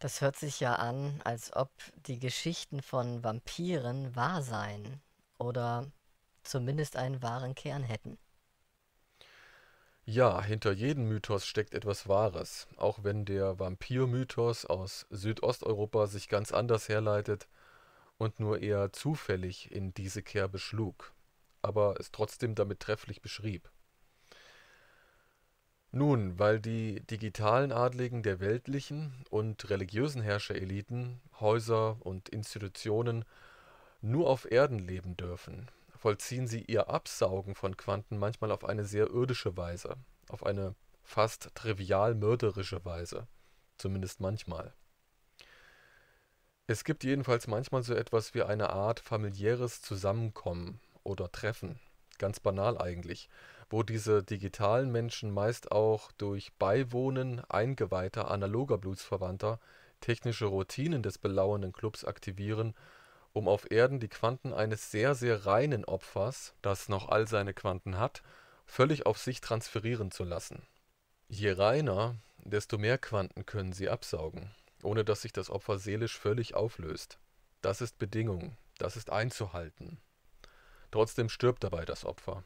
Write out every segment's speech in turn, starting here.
Das hört sich ja an, als ob die Geschichten von Vampiren wahr seien oder zumindest einen wahren Kern hätten. Ja, hinter jedem Mythos steckt etwas Wahres, auch wenn der Vampirmythos aus Südosteuropa sich ganz anders herleitet und nur eher zufällig in diese Kerbe schlug, aber es trotzdem damit trefflich beschrieb. Nun, weil die digitalen Adligen der weltlichen und religiösen Herrschereliten, Häuser und Institutionen nur auf Erden leben dürfen, vollziehen sie ihr Absaugen von Quanten manchmal auf eine sehr irdische Weise, auf eine fast trivial mörderische Weise, zumindest manchmal. Es gibt jedenfalls manchmal so etwas wie eine Art familiäres Zusammenkommen oder Treffen, ganz banal eigentlich, wo diese digitalen Menschen meist auch durch Beiwohnen eingeweihter analoger Blutsverwandter technische Routinen des belauernden Clubs aktivieren, um auf Erden die Quanten eines sehr, sehr reinen Opfers, das noch all seine Quanten hat, völlig auf sich transferieren zu lassen. Je reiner, desto mehr Quanten können sie absaugen, ohne dass sich das Opfer seelisch völlig auflöst. Das ist Bedingung, das ist einzuhalten. Trotzdem stirbt dabei das Opfer.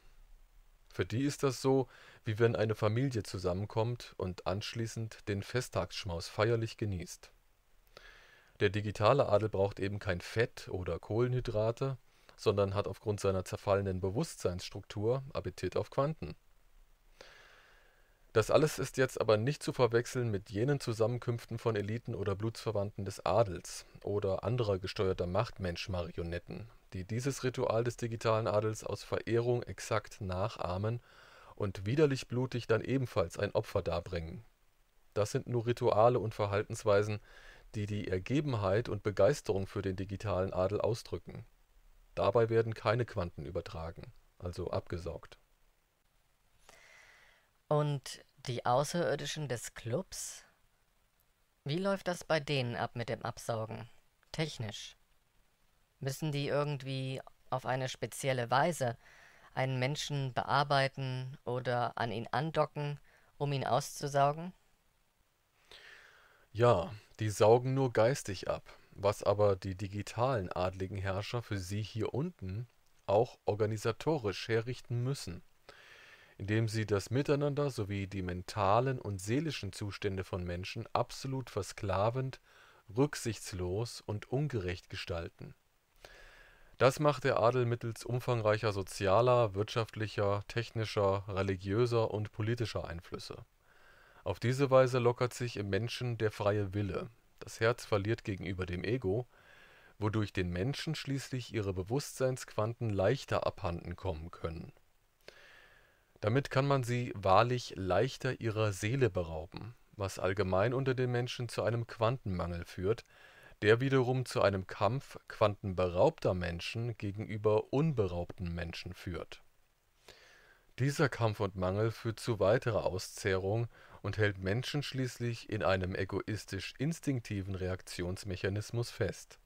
Für die ist das so, wie wenn eine Familie zusammenkommt und anschließend den Festtagsschmaus feierlich genießt. Der digitale Adel braucht eben kein Fett oder Kohlenhydrate, sondern hat aufgrund seiner zerfallenen Bewusstseinsstruktur Appetit auf Quanten das alles ist jetzt aber nicht zu verwechseln mit jenen Zusammenkünften von Eliten oder Blutsverwandten des Adels oder anderer gesteuerter Machtmensch-Marionetten, die dieses Ritual des digitalen Adels aus Verehrung exakt nachahmen und widerlich blutig dann ebenfalls ein Opfer darbringen. Das sind nur Rituale und Verhaltensweisen, die die Ergebenheit und Begeisterung für den digitalen Adel ausdrücken. Dabei werden keine Quanten übertragen, also abgesaugt. Und die Außerirdischen des Clubs? Wie läuft das bei denen ab mit dem Absaugen? Technisch. Müssen die irgendwie auf eine spezielle Weise einen Menschen bearbeiten oder an ihn andocken, um ihn auszusaugen? Ja, die saugen nur geistig ab, was aber die digitalen adligen Herrscher für sie hier unten auch organisatorisch herrichten müssen indem sie das Miteinander sowie die mentalen und seelischen Zustände von Menschen absolut versklavend, rücksichtslos und ungerecht gestalten. Das macht der Adel mittels umfangreicher sozialer, wirtschaftlicher, technischer, religiöser und politischer Einflüsse. Auf diese Weise lockert sich im Menschen der freie Wille, das Herz verliert gegenüber dem Ego, wodurch den Menschen schließlich ihre Bewusstseinsquanten leichter abhanden kommen können damit kann man sie wahrlich leichter ihrer Seele berauben, was allgemein unter den Menschen zu einem Quantenmangel führt, der wiederum zu einem Kampf quantenberaubter Menschen gegenüber unberaubten Menschen führt. Dieser Kampf und Mangel führt zu weiterer Auszehrung und hält Menschen schließlich in einem egoistisch-instinktiven Reaktionsmechanismus fest,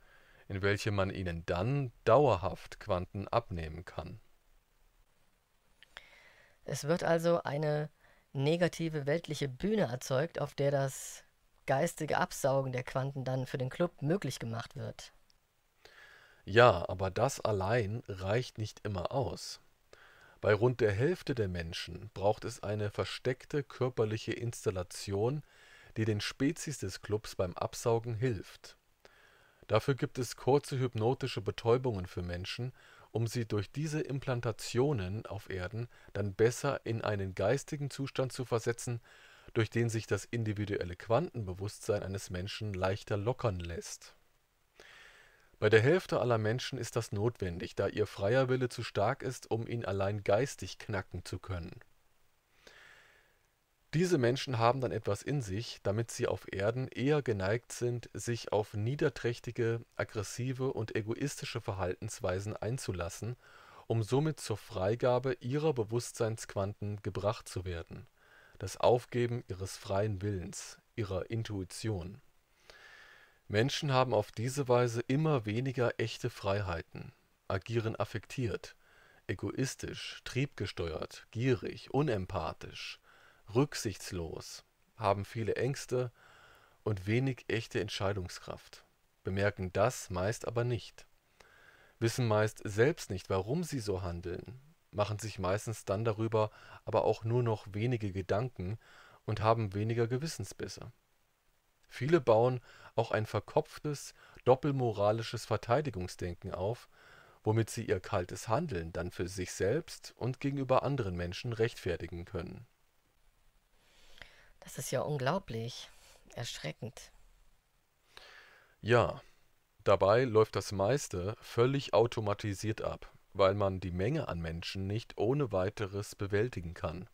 in welchem man ihnen dann dauerhaft Quanten abnehmen kann es wird also eine negative weltliche Bühne erzeugt, auf der das geistige Absaugen der Quanten dann für den Club möglich gemacht wird. Ja, aber das allein reicht nicht immer aus. Bei rund der Hälfte der Menschen braucht es eine versteckte körperliche Installation, die den Spezies des Clubs beim Absaugen hilft. Dafür gibt es kurze hypnotische Betäubungen für Menschen um sie durch diese Implantationen auf Erden dann besser in einen geistigen Zustand zu versetzen, durch den sich das individuelle Quantenbewusstsein eines Menschen leichter lockern lässt. Bei der Hälfte aller Menschen ist das notwendig, da ihr freier Wille zu stark ist, um ihn allein geistig knacken zu können diese Menschen haben dann etwas in sich, damit sie auf Erden eher geneigt sind, sich auf niederträchtige, aggressive und egoistische Verhaltensweisen einzulassen, um somit zur Freigabe ihrer Bewusstseinsquanten gebracht zu werden (das Aufgeben ihres freien Willens, ihrer Intuition). Menschen haben auf diese Weise immer weniger echte Freiheiten, agieren affektiert, egoistisch, triebgesteuert, gierig, unempathisch rücksichtslos, haben viele Ängste und wenig echte Entscheidungskraft, bemerken das meist aber nicht, wissen meist selbst nicht, warum sie so handeln, machen sich meistens dann darüber aber auch nur noch wenige Gedanken und haben weniger Gewissensbisse. Viele bauen auch ein verkopftes, doppelmoralisches Verteidigungsdenken auf, womit sie ihr kaltes Handeln dann für sich selbst und gegenüber anderen Menschen rechtfertigen können das ist ja unglaublich. Erschreckend. Ja, dabei läuft das meiste völlig automatisiert ab, weil man die Menge an Menschen nicht ohne weiteres bewältigen kann.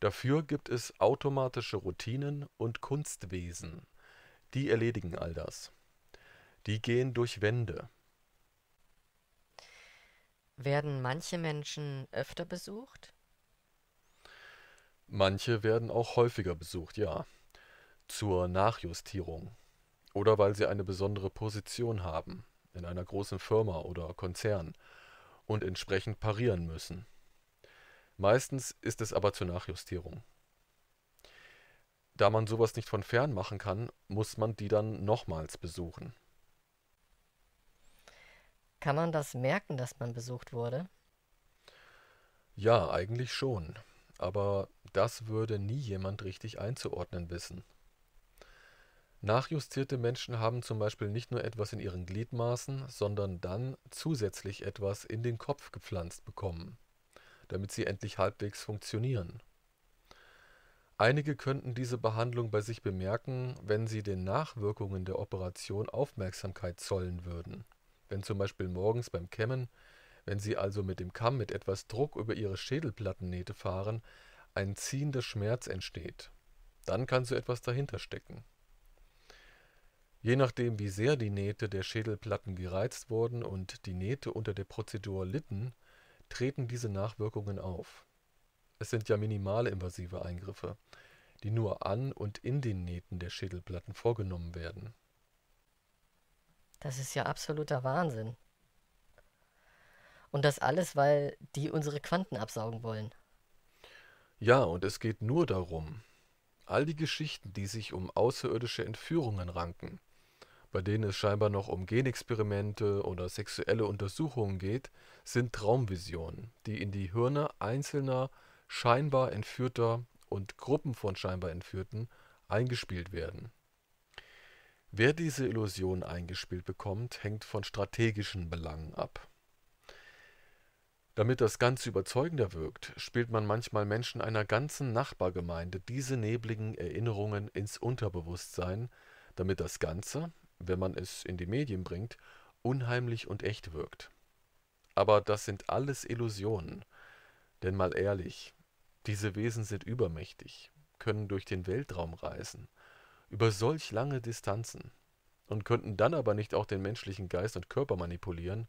Dafür gibt es automatische Routinen und Kunstwesen. Die erledigen all das. Die gehen durch Wände. Werden manche Menschen öfter besucht? Manche werden auch häufiger besucht, ja. Zur Nachjustierung. Oder weil sie eine besondere Position haben, in einer großen Firma oder Konzern, und entsprechend parieren müssen. Meistens ist es aber zur Nachjustierung. Da man sowas nicht von fern machen kann, muss man die dann nochmals besuchen. Kann man das merken, dass man besucht wurde? Ja, eigentlich schon aber das würde nie jemand richtig einzuordnen wissen. Nachjustierte Menschen haben zum Beispiel nicht nur etwas in ihren Gliedmaßen, sondern dann zusätzlich etwas in den Kopf gepflanzt bekommen, damit sie endlich halbwegs funktionieren. Einige könnten diese Behandlung bei sich bemerken, wenn sie den Nachwirkungen der Operation Aufmerksamkeit zollen würden, wenn zum Beispiel morgens beim Kämmen wenn Sie also mit dem Kamm mit etwas Druck über Ihre Schädelplattennähte fahren, ein ziehender Schmerz entsteht. Dann kann so etwas dahinter stecken. Je nachdem, wie sehr die Nähte der Schädelplatten gereizt wurden und die Nähte unter der Prozedur litten, treten diese Nachwirkungen auf. Es sind ja minimale invasive Eingriffe, die nur an und in den Nähten der Schädelplatten vorgenommen werden. Das ist ja absoluter Wahnsinn. Und das alles, weil die unsere Quanten absaugen wollen. Ja, und es geht nur darum, all die Geschichten, die sich um außerirdische Entführungen ranken, bei denen es scheinbar noch um Genexperimente oder sexuelle Untersuchungen geht, sind Traumvisionen, die in die Hirne einzelner, scheinbar Entführter und Gruppen von scheinbar Entführten eingespielt werden. Wer diese Illusion eingespielt bekommt, hängt von strategischen Belangen ab. Damit das Ganze überzeugender wirkt, spielt man manchmal Menschen einer ganzen Nachbargemeinde diese nebligen Erinnerungen ins Unterbewusstsein, damit das Ganze, wenn man es in die Medien bringt, unheimlich und echt wirkt. Aber das sind alles Illusionen. Denn mal ehrlich, diese Wesen sind übermächtig, können durch den Weltraum reisen, über solch lange Distanzen, und könnten dann aber nicht auch den menschlichen Geist und Körper manipulieren,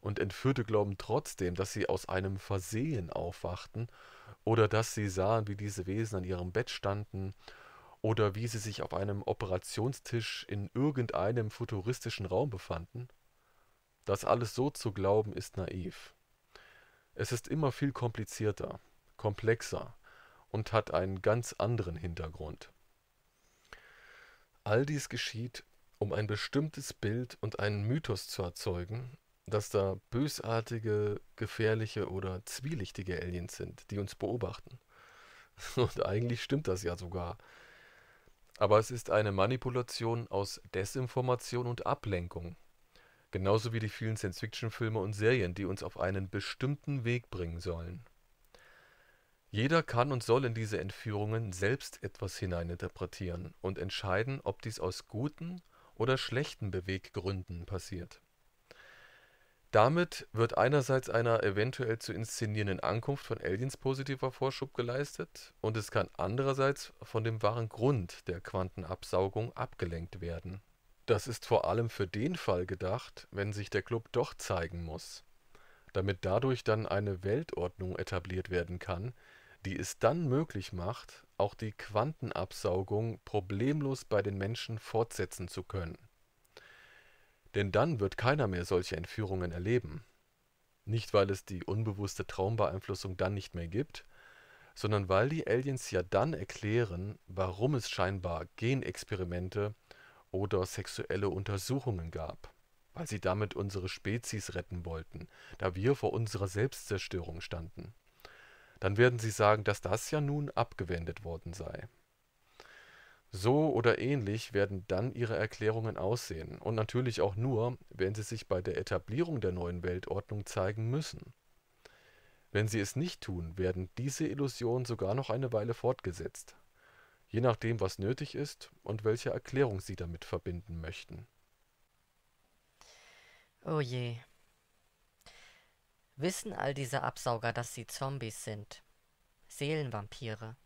und Entführte glauben trotzdem, dass sie aus einem Versehen aufwachten oder dass sie sahen, wie diese Wesen an ihrem Bett standen oder wie sie sich auf einem Operationstisch in irgendeinem futuristischen Raum befanden? Das alles so zu glauben ist naiv. Es ist immer viel komplizierter, komplexer und hat einen ganz anderen Hintergrund. All dies geschieht, um ein bestimmtes Bild und einen Mythos zu erzeugen dass da bösartige, gefährliche oder zwielichtige Aliens sind, die uns beobachten. Und eigentlich stimmt das ja sogar. Aber es ist eine Manipulation aus Desinformation und Ablenkung. Genauso wie die vielen Science-Fiction-Filme und Serien, die uns auf einen bestimmten Weg bringen sollen. Jeder kann und soll in diese Entführungen selbst etwas hineininterpretieren und entscheiden, ob dies aus guten oder schlechten Beweggründen passiert. Damit wird einerseits einer eventuell zu inszenierenden Ankunft von Aliens positiver Vorschub geleistet, und es kann andererseits von dem wahren Grund der Quantenabsaugung abgelenkt werden. Das ist vor allem für den Fall gedacht, wenn sich der Club doch zeigen muss, damit dadurch dann eine Weltordnung etabliert werden kann, die es dann möglich macht, auch die Quantenabsaugung problemlos bei den Menschen fortsetzen zu können denn dann wird keiner mehr solche Entführungen erleben. Nicht, weil es die unbewusste Traumbeeinflussung dann nicht mehr gibt, sondern weil die Aliens ja dann erklären, warum es scheinbar Genexperimente oder sexuelle Untersuchungen gab. Weil sie damit unsere Spezies retten wollten, da wir vor unserer Selbstzerstörung standen. Dann werden sie sagen, dass das ja nun abgewendet worden sei so oder ähnlich werden dann ihre Erklärungen aussehen und natürlich auch nur, wenn sie sich bei der Etablierung der neuen Weltordnung zeigen müssen. Wenn sie es nicht tun, werden diese Illusionen sogar noch eine Weile fortgesetzt, je nachdem, was nötig ist und welche Erklärung sie damit verbinden möchten. Oh je. Wissen all diese Absauger, dass sie Zombies sind? Seelenvampire.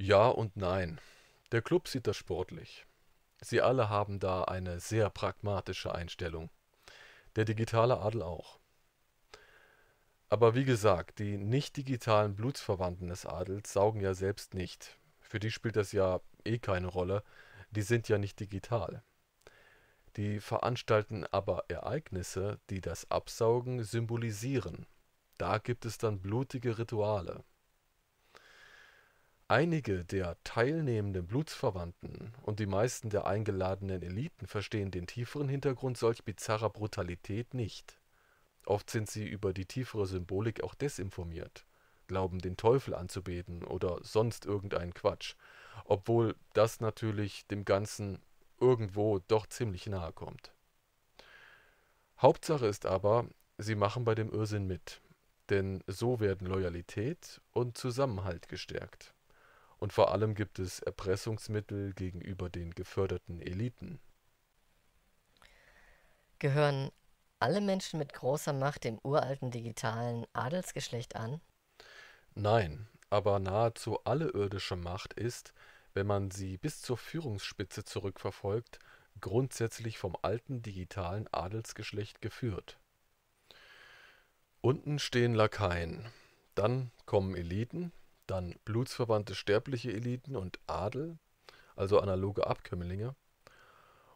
Ja und nein. Der Club sieht das sportlich. Sie alle haben da eine sehr pragmatische Einstellung. Der digitale Adel auch. Aber wie gesagt, die nicht digitalen Blutsverwandten des Adels saugen ja selbst nicht. Für die spielt das ja eh keine Rolle. Die sind ja nicht digital. Die veranstalten aber Ereignisse, die das Absaugen symbolisieren. Da gibt es dann blutige Rituale. Einige der teilnehmenden Blutsverwandten und die meisten der eingeladenen Eliten verstehen den tieferen Hintergrund solch bizarrer Brutalität nicht. Oft sind sie über die tiefere Symbolik auch desinformiert, glauben den Teufel anzubeten oder sonst irgendeinen Quatsch, obwohl das natürlich dem Ganzen irgendwo doch ziemlich nahe kommt. Hauptsache ist aber, sie machen bei dem Irrsinn mit, denn so werden Loyalität und Zusammenhalt gestärkt und vor allem gibt es Erpressungsmittel gegenüber den geförderten Eliten. Gehören alle Menschen mit großer Macht dem uralten digitalen Adelsgeschlecht an? Nein, aber nahezu alle irdische Macht ist, wenn man sie bis zur Führungsspitze zurückverfolgt, grundsätzlich vom alten digitalen Adelsgeschlecht geführt. Unten stehen Lakaien, dann kommen Eliten, dann blutsverwandte sterbliche Eliten und Adel, also analoge Abkömmlinge.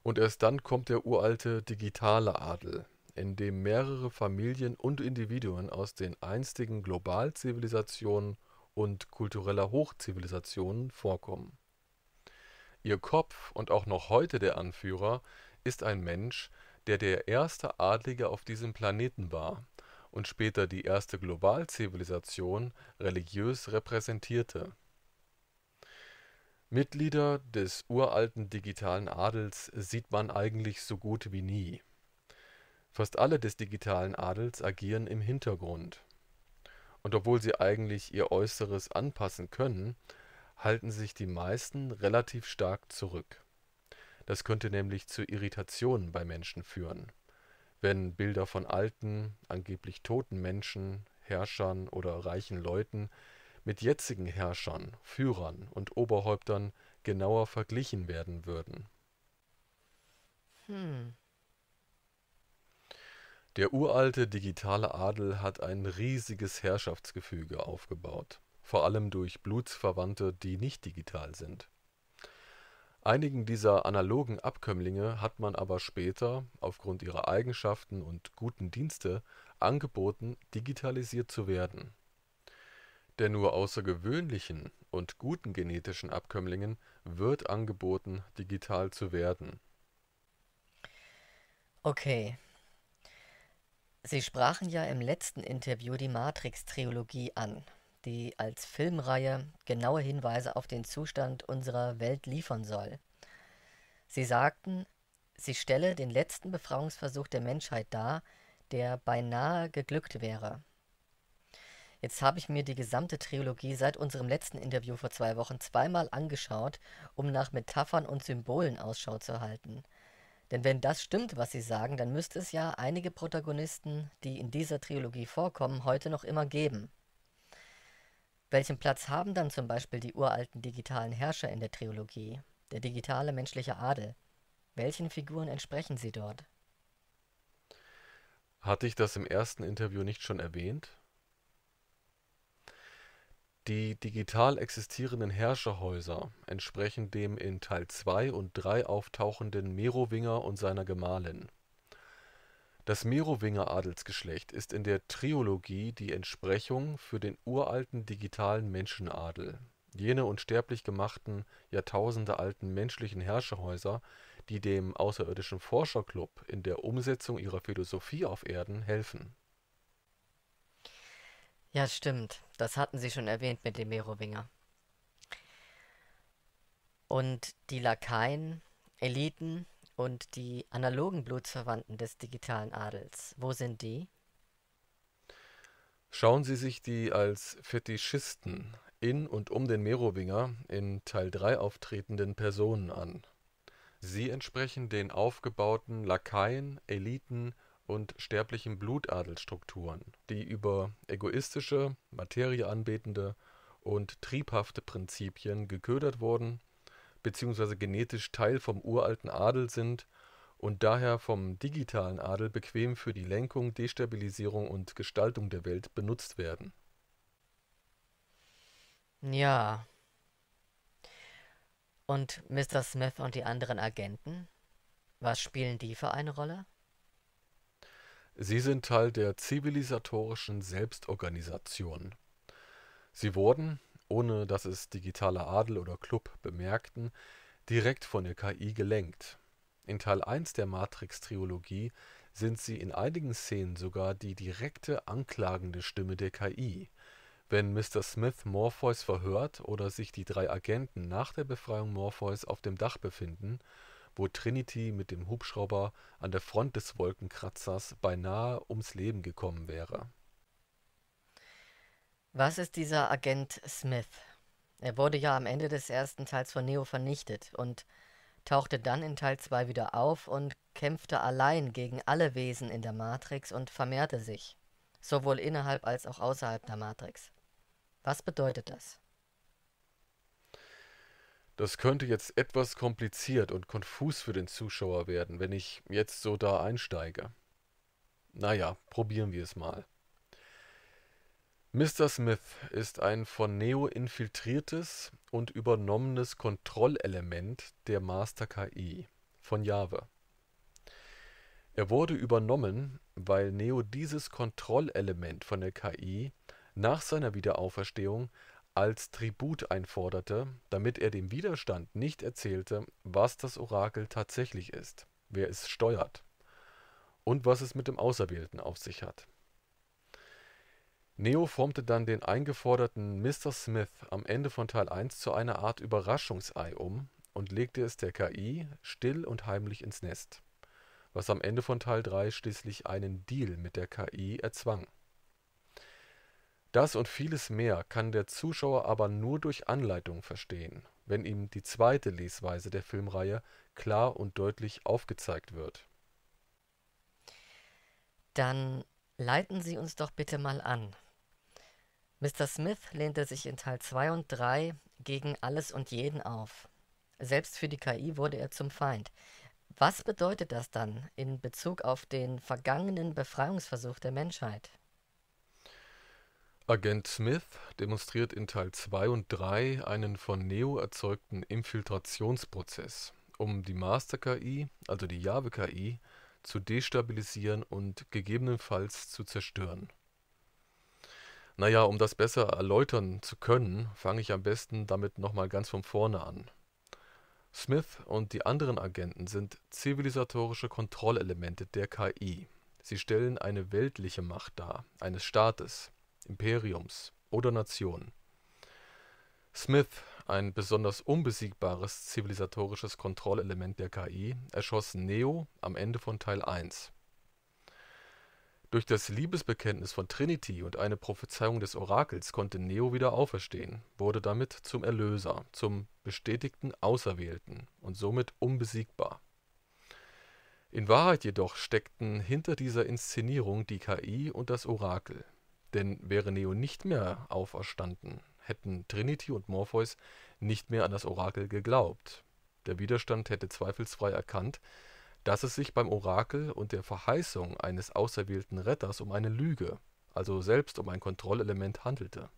Und erst dann kommt der uralte digitale Adel, in dem mehrere Familien und Individuen aus den einstigen Globalzivilisationen und kultureller Hochzivilisationen vorkommen. Ihr Kopf und auch noch heute der Anführer ist ein Mensch, der der erste Adlige auf diesem Planeten war und später die erste Globalzivilisation religiös repräsentierte. Mitglieder des uralten digitalen Adels sieht man eigentlich so gut wie nie. Fast alle des digitalen Adels agieren im Hintergrund. Und obwohl sie eigentlich ihr Äußeres anpassen können, halten sich die meisten relativ stark zurück. Das könnte nämlich zu Irritationen bei Menschen führen wenn Bilder von alten, angeblich toten Menschen, Herrschern oder reichen Leuten mit jetzigen Herrschern, Führern und Oberhäuptern genauer verglichen werden würden. Hm. Der uralte digitale Adel hat ein riesiges Herrschaftsgefüge aufgebaut, vor allem durch Blutsverwandte, die nicht digital sind. Einigen dieser analogen Abkömmlinge hat man aber später, aufgrund ihrer Eigenschaften und guten Dienste, angeboten, digitalisiert zu werden. Der nur außergewöhnlichen und guten genetischen Abkömmlingen wird angeboten, digital zu werden. Okay. Sie sprachen ja im letzten Interview die matrix triologie an die als Filmreihe genaue Hinweise auf den Zustand unserer Welt liefern soll. Sie sagten, sie stelle den letzten Befreiungsversuch der Menschheit dar, der beinahe geglückt wäre. Jetzt habe ich mir die gesamte Trilogie seit unserem letzten Interview vor zwei Wochen zweimal angeschaut, um nach Metaphern und Symbolen Ausschau zu halten. Denn wenn das stimmt, was Sie sagen, dann müsste es ja einige Protagonisten, die in dieser Trilogie vorkommen, heute noch immer geben. Welchen Platz haben dann zum Beispiel die uralten digitalen Herrscher in der Trilogie, der digitale menschliche Adel? Welchen Figuren entsprechen sie dort? Hatte ich das im ersten Interview nicht schon erwähnt? Die digital existierenden Herrscherhäuser entsprechen dem in Teil 2 und 3 auftauchenden Merowinger und seiner Gemahlin das Merowinger Adelsgeschlecht ist in der Triologie die Entsprechung für den uralten digitalen Menschenadel, jene unsterblich gemachten, jahrtausendealten menschlichen Herrscherhäuser, die dem Außerirdischen Forscherclub in der Umsetzung ihrer Philosophie auf Erden helfen. Ja, stimmt. Das hatten Sie schon erwähnt mit dem Merowinger. Und die Lakaien, Eliten, und die analogen Blutsverwandten des digitalen Adels, wo sind die? Schauen Sie sich die als Fetischisten in und um den Merowinger in Teil 3 auftretenden Personen an. Sie entsprechen den aufgebauten Lakaien, Eliten und sterblichen Blutadelstrukturen, die über egoistische, materieanbetende und triebhafte Prinzipien geködert wurden bzw. genetisch Teil vom uralten Adel sind und daher vom digitalen Adel bequem für die Lenkung, Destabilisierung und Gestaltung der Welt benutzt werden. Ja. Und Mr. Smith und die anderen Agenten? Was spielen die für eine Rolle? Sie sind Teil der zivilisatorischen Selbstorganisation. Sie wurden, ohne dass es digitaler Adel oder Club bemerkten, direkt von der KI gelenkt. In Teil 1 der matrix triologie sind sie in einigen Szenen sogar die direkte anklagende Stimme der KI. Wenn Mr. Smith Morpheus verhört oder sich die drei Agenten nach der Befreiung Morpheus auf dem Dach befinden, wo Trinity mit dem Hubschrauber an der Front des Wolkenkratzers beinahe ums Leben gekommen wäre was ist dieser Agent Smith? Er wurde ja am Ende des ersten Teils von Neo vernichtet und tauchte dann in Teil 2 wieder auf und kämpfte allein gegen alle Wesen in der Matrix und vermehrte sich, sowohl innerhalb als auch außerhalb der Matrix. Was bedeutet das? Das könnte jetzt etwas kompliziert und konfus für den Zuschauer werden, wenn ich jetzt so da einsteige. Naja, probieren wir es mal. Mr. Smith ist ein von Neo infiltriertes und übernommenes Kontrollelement der Master-KI von Java. Er wurde übernommen, weil Neo dieses Kontrollelement von der KI nach seiner Wiederauferstehung als Tribut einforderte, damit er dem Widerstand nicht erzählte, was das Orakel tatsächlich ist, wer es steuert und was es mit dem Auserwählten auf sich hat Neo formte dann den eingeforderten Mr. Smith am Ende von Teil 1 zu einer Art Überraschungsei um und legte es der KI still und heimlich ins Nest, was am Ende von Teil 3 schließlich einen Deal mit der KI erzwang. Das und vieles mehr kann der Zuschauer aber nur durch Anleitung verstehen, wenn ihm die zweite Lesweise der Filmreihe klar und deutlich aufgezeigt wird. Dann leiten Sie uns doch bitte mal an. Mr. Smith lehnte sich in Teil 2 und 3 gegen alles und jeden auf. Selbst für die KI wurde er zum Feind. Was bedeutet das dann in Bezug auf den vergangenen Befreiungsversuch der Menschheit? Agent Smith demonstriert in Teil 2 und 3 einen von Neo erzeugten Infiltrationsprozess, um die Master-KI, also die Java-KI, zu destabilisieren und gegebenenfalls zu zerstören. Naja, um das besser erläutern zu können, fange ich am besten damit nochmal ganz von vorne an. Smith und die anderen Agenten sind zivilisatorische Kontrollelemente der KI. Sie stellen eine weltliche Macht dar, eines Staates, Imperiums oder Nation. Smith, ein besonders unbesiegbares zivilisatorisches Kontrollelement der KI, erschoss Neo am Ende von Teil 1. Durch das Liebesbekenntnis von Trinity und eine Prophezeiung des Orakels konnte Neo wieder auferstehen, wurde damit zum Erlöser, zum bestätigten Auserwählten und somit unbesiegbar. In Wahrheit jedoch steckten hinter dieser Inszenierung die KI und das Orakel. Denn wäre Neo nicht mehr auferstanden, hätten Trinity und Morpheus nicht mehr an das Orakel geglaubt. Der Widerstand hätte zweifelsfrei erkannt, dass es sich beim Orakel und der Verheißung eines auserwählten Retters um eine Lüge, also selbst um ein Kontrollelement handelte.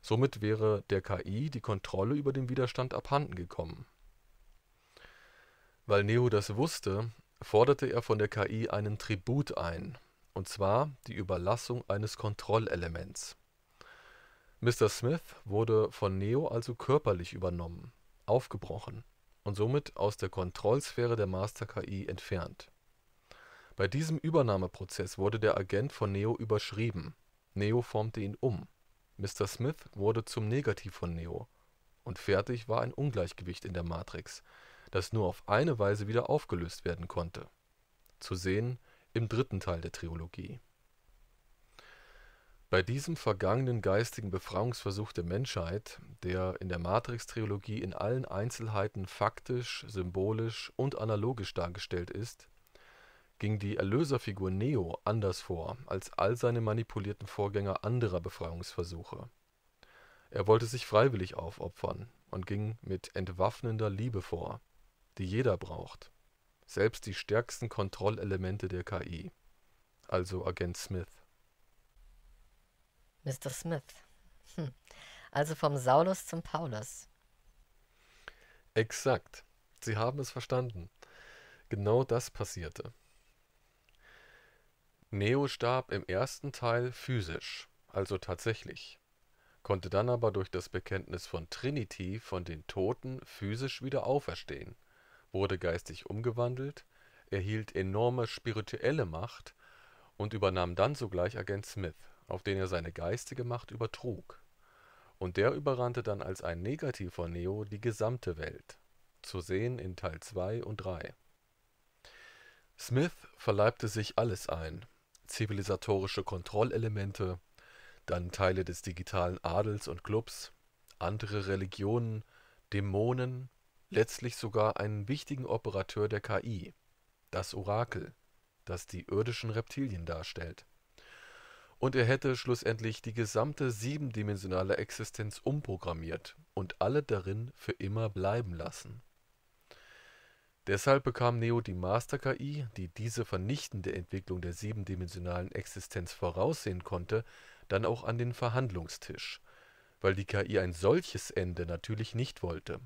Somit wäre der KI die Kontrolle über den Widerstand abhanden gekommen. Weil Neo das wusste, forderte er von der KI einen Tribut ein, und zwar die Überlassung eines Kontrollelements. Mr. Smith wurde von Neo also körperlich übernommen, aufgebrochen und somit aus der Kontrollsphäre der Master-KI entfernt. Bei diesem Übernahmeprozess wurde der Agent von Neo überschrieben, Neo formte ihn um, Mr. Smith wurde zum Negativ von Neo, und fertig war ein Ungleichgewicht in der Matrix, das nur auf eine Weise wieder aufgelöst werden konnte. Zu sehen im dritten Teil der Trilogie bei diesem vergangenen geistigen Befreiungsversuch der Menschheit, der in der Matrix-Trilogie in allen Einzelheiten faktisch, symbolisch und analogisch dargestellt ist, ging die Erlöserfigur Neo anders vor als all seine manipulierten Vorgänger anderer Befreiungsversuche. Er wollte sich freiwillig aufopfern und ging mit entwaffnender Liebe vor, die jeder braucht, selbst die stärksten Kontrollelemente der KI, also Agent Smith Mr. Smith. Hm. Also vom Saulus zum Paulus. Exakt. Sie haben es verstanden. Genau das passierte. Neo starb im ersten Teil physisch, also tatsächlich, konnte dann aber durch das Bekenntnis von Trinity von den Toten physisch wieder auferstehen, wurde geistig umgewandelt, erhielt enorme spirituelle Macht und übernahm dann sogleich Agent Smith auf den er seine geistige Macht übertrug, und der überrannte dann als ein Negativ von Neo die gesamte Welt. Zu sehen in Teil 2 und 3. Smith verleibte sich alles ein: zivilisatorische Kontrollelemente, dann Teile des digitalen Adels und Clubs, andere Religionen, Dämonen, letztlich sogar einen wichtigen Operateur der KI, das Orakel, das die irdischen Reptilien darstellt und er hätte schlussendlich die gesamte siebendimensionale Existenz umprogrammiert und alle darin für immer bleiben lassen. Deshalb bekam Neo die Master-KI, die diese vernichtende Entwicklung der siebendimensionalen Existenz voraussehen konnte, dann auch an den Verhandlungstisch, weil die KI ein solches Ende natürlich nicht wollte.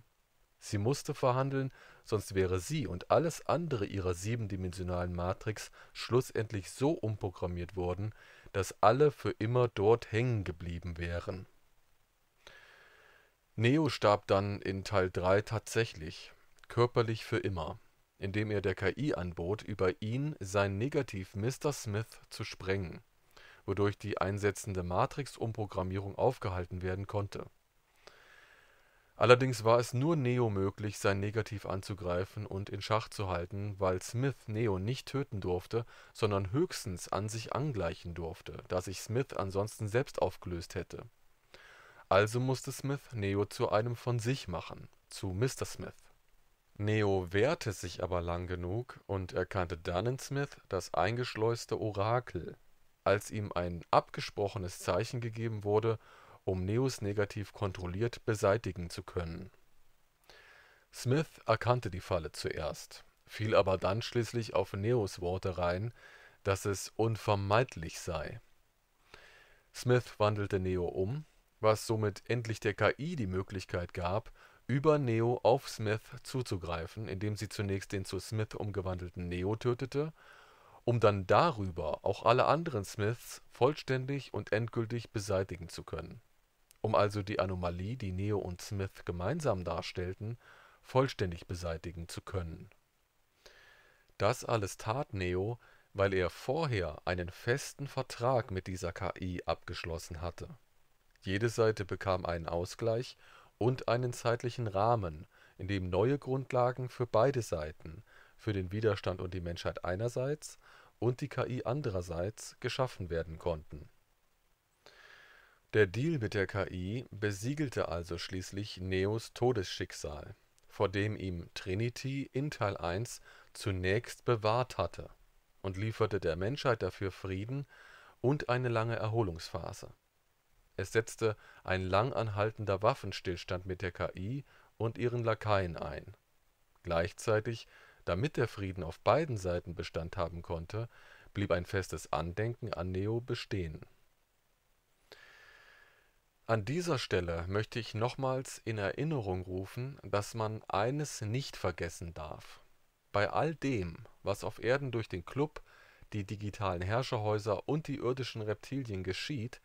Sie musste verhandeln, sonst wäre sie und alles andere ihrer siebendimensionalen Matrix schlussendlich so umprogrammiert worden, dass alle für immer dort hängen geblieben wären. Neo starb dann in Teil 3 tatsächlich, körperlich für immer, indem er der KI anbot, über ihn sein Negativ Mr. Smith zu sprengen, wodurch die einsetzende Matrix-Umprogrammierung aufgehalten werden konnte Allerdings war es nur Neo möglich, sein Negativ anzugreifen und in Schach zu halten, weil Smith Neo nicht töten durfte, sondern höchstens an sich angleichen durfte, da sich Smith ansonsten selbst aufgelöst hätte. Also musste Smith Neo zu einem von sich machen, zu Mr. Smith. Neo wehrte sich aber lang genug und erkannte dann in Smith das eingeschleuste Orakel. Als ihm ein abgesprochenes Zeichen gegeben wurde um Neos negativ kontrolliert beseitigen zu können. Smith erkannte die Falle zuerst, fiel aber dann schließlich auf Neos Worte rein, dass es unvermeidlich sei. Smith wandelte Neo um, was somit endlich der KI die Möglichkeit gab, über Neo auf Smith zuzugreifen, indem sie zunächst den zu Smith umgewandelten Neo tötete, um dann darüber auch alle anderen Smiths vollständig und endgültig beseitigen zu können um also die Anomalie, die Neo und Smith gemeinsam darstellten, vollständig beseitigen zu können. Das alles tat Neo, weil er vorher einen festen Vertrag mit dieser KI abgeschlossen hatte. Jede Seite bekam einen Ausgleich und einen zeitlichen Rahmen, in dem neue Grundlagen für beide Seiten, für den Widerstand und die Menschheit einerseits und die KI andererseits, geschaffen werden konnten der Deal mit der KI besiegelte also schließlich Neos Todesschicksal, vor dem ihm Trinity in Teil 1 zunächst bewahrt hatte, und lieferte der Menschheit dafür Frieden und eine lange Erholungsphase. Es setzte ein lang anhaltender Waffenstillstand mit der KI und ihren Lakaien ein. Gleichzeitig, damit der Frieden auf beiden Seiten Bestand haben konnte, blieb ein festes Andenken an Neo bestehen an dieser Stelle möchte ich nochmals in Erinnerung rufen, dass man eines nicht vergessen darf: Bei all dem, was auf Erden durch den Club, die digitalen Herrscherhäuser und die irdischen Reptilien geschieht,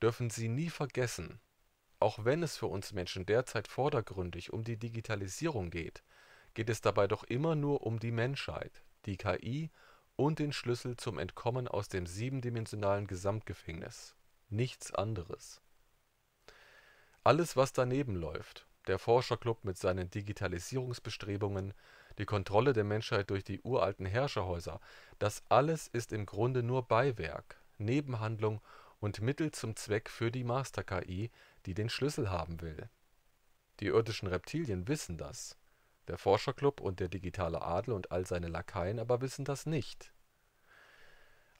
dürfen sie nie vergessen: Auch wenn es für uns Menschen derzeit vordergründig um die Digitalisierung geht, geht es dabei doch immer nur um die Menschheit, die KI und den Schlüssel zum Entkommen aus dem siebendimensionalen Gesamtgefängnis – nichts anderes alles, was daneben läuft – der Forscherclub mit seinen Digitalisierungsbestrebungen, die Kontrolle der Menschheit durch die uralten Herrscherhäuser – das alles ist im Grunde nur Beiwerk, Nebenhandlung und Mittel zum Zweck für die Master-KI, die den Schlüssel haben will. Die irdischen Reptilien wissen das, der Forscherclub und der digitale Adel und all seine Lakaien aber wissen das nicht.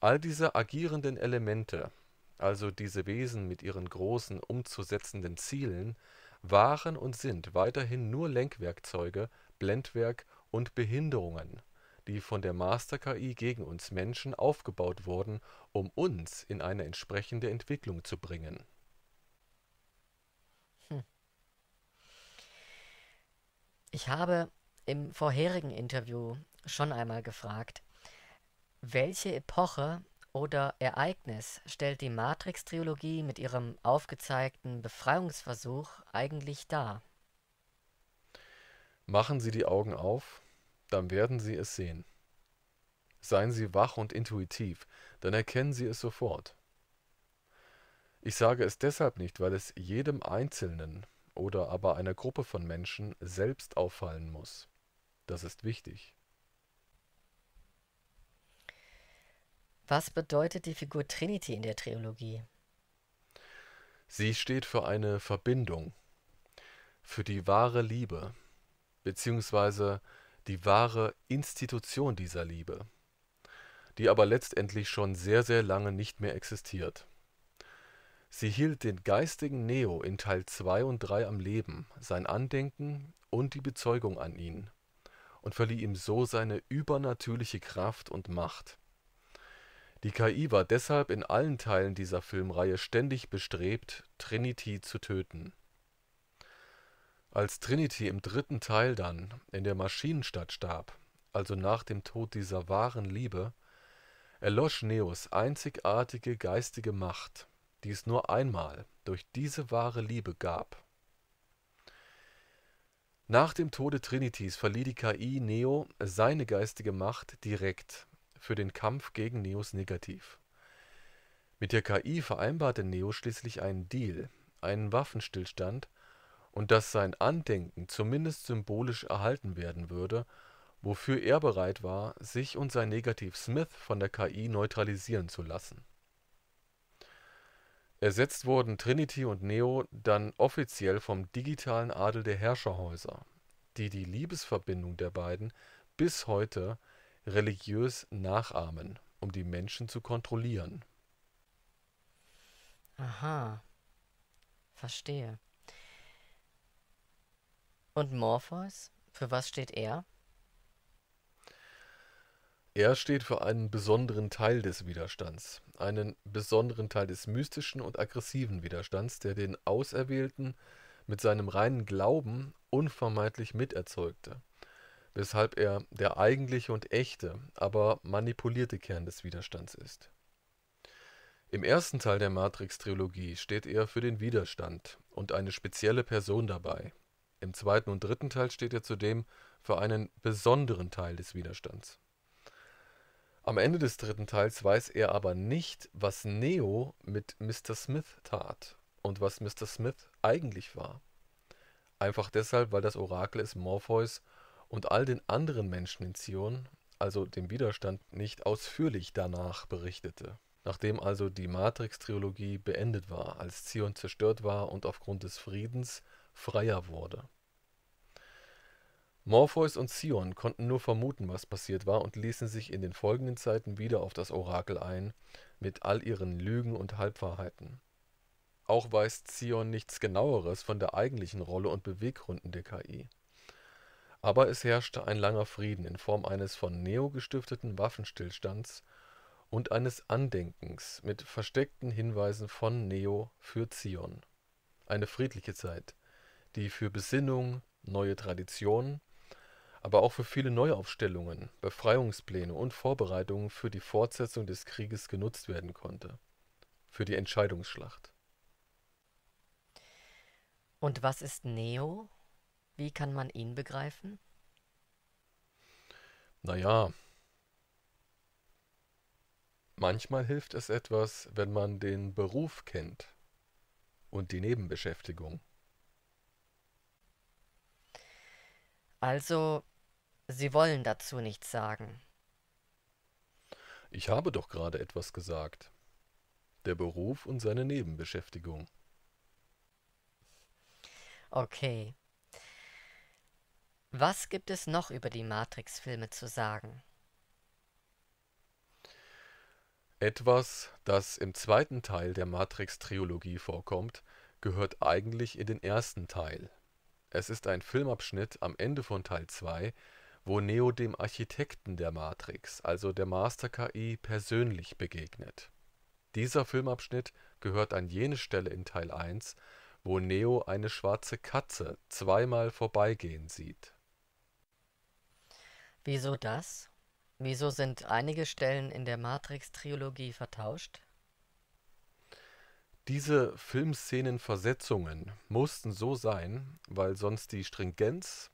All diese agierenden Elemente also diese Wesen mit ihren großen umzusetzenden Zielen, waren und sind weiterhin nur Lenkwerkzeuge, Blendwerk und Behinderungen, die von der Master-KI gegen uns Menschen aufgebaut wurden, um uns in eine entsprechende Entwicklung zu bringen. Hm. Ich habe im vorherigen Interview schon einmal gefragt, welche Epoche oder Ereignis stellt die Matrix-Trilogie mit ihrem aufgezeigten Befreiungsversuch eigentlich dar? Machen Sie die Augen auf, dann werden Sie es sehen. Seien Sie wach und intuitiv, dann erkennen Sie es sofort. Ich sage es deshalb nicht, weil es jedem Einzelnen oder aber einer Gruppe von Menschen selbst auffallen muss. Das ist wichtig. Was bedeutet die Figur Trinity in der Trilogie? Sie steht für eine Verbindung, für die wahre Liebe, beziehungsweise die wahre Institution dieser Liebe, die aber letztendlich schon sehr, sehr lange nicht mehr existiert. Sie hielt den geistigen Neo in Teil 2 und 3 am Leben, sein Andenken und die Bezeugung an ihn, und verlieh ihm so seine übernatürliche Kraft und Macht. Die KI war deshalb in allen Teilen dieser Filmreihe ständig bestrebt, Trinity zu töten. Als Trinity im dritten Teil dann in der Maschinenstadt starb, also nach dem Tod dieser wahren Liebe, erlosch Neos einzigartige geistige Macht, die es nur einmal durch diese wahre Liebe gab. Nach dem Tode Trinities verlieh die KI Neo seine geistige Macht direkt für den Kampf gegen Neos negativ. Mit der KI vereinbarte Neo schließlich einen Deal, einen Waffenstillstand und dass sein Andenken zumindest symbolisch erhalten werden würde, wofür er bereit war, sich und sein Negativ Smith von der KI neutralisieren zu lassen. Ersetzt wurden Trinity und Neo dann offiziell vom digitalen Adel der Herrscherhäuser, die die Liebesverbindung der beiden bis heute religiös nachahmen, um die Menschen zu kontrollieren. Aha. Verstehe. Und Morpheus? Für was steht er? Er steht für einen besonderen Teil des Widerstands, einen besonderen Teil des mystischen und aggressiven Widerstands, der den Auserwählten mit seinem reinen Glauben unvermeidlich miterzeugte weshalb er der eigentliche und echte, aber manipulierte Kern des Widerstands ist. Im ersten Teil der Matrix-Trilogie steht er für den Widerstand und eine spezielle Person dabei. Im zweiten und dritten Teil steht er zudem für einen besonderen Teil des Widerstands. Am Ende des dritten Teils weiß er aber nicht, was Neo mit Mr. Smith tat und was Mr. Smith eigentlich war. Einfach deshalb, weil das Orakel es Morpheus und all den anderen Menschen in Zion, also dem Widerstand, nicht ausführlich danach berichtete. Nachdem also die Matrix-Trilogie beendet war, als Zion zerstört war und aufgrund des Friedens freier wurde. Morpheus und Zion konnten nur vermuten, was passiert war und ließen sich in den folgenden Zeiten wieder auf das Orakel ein, mit all ihren Lügen und Halbwahrheiten. Auch weiß Zion nichts genaueres von der eigentlichen Rolle und Beweggründen der KI aber es herrschte ein langer Frieden in Form eines von Neo gestifteten Waffenstillstands und eines Andenkens mit versteckten Hinweisen von Neo für Zion. Eine friedliche Zeit, die für Besinnung, neue Traditionen, aber auch für viele Neuaufstellungen, Befreiungspläne und Vorbereitungen für die Fortsetzung des Krieges genutzt werden konnte. Für die Entscheidungsschlacht. Und was ist Neo? Wie kann man ihn begreifen? Naja, manchmal hilft es etwas, wenn man den Beruf kennt und die Nebenbeschäftigung. Also, Sie wollen dazu nichts sagen. Ich habe doch gerade etwas gesagt. Der Beruf und seine Nebenbeschäftigung. Okay. Was gibt es noch über die Matrix-Filme zu sagen? Etwas, das im zweiten Teil der matrix triologie vorkommt, gehört eigentlich in den ersten Teil. Es ist ein Filmabschnitt am Ende von Teil 2, wo Neo dem Architekten der Matrix, also der Master KI, persönlich begegnet. Dieser Filmabschnitt gehört an jene Stelle in Teil 1, wo Neo eine schwarze Katze zweimal vorbeigehen sieht Wieso das? Wieso sind einige Stellen in der Matrix-Trilogie vertauscht? Diese Filmszenenversetzungen mussten so sein, weil sonst die Stringenz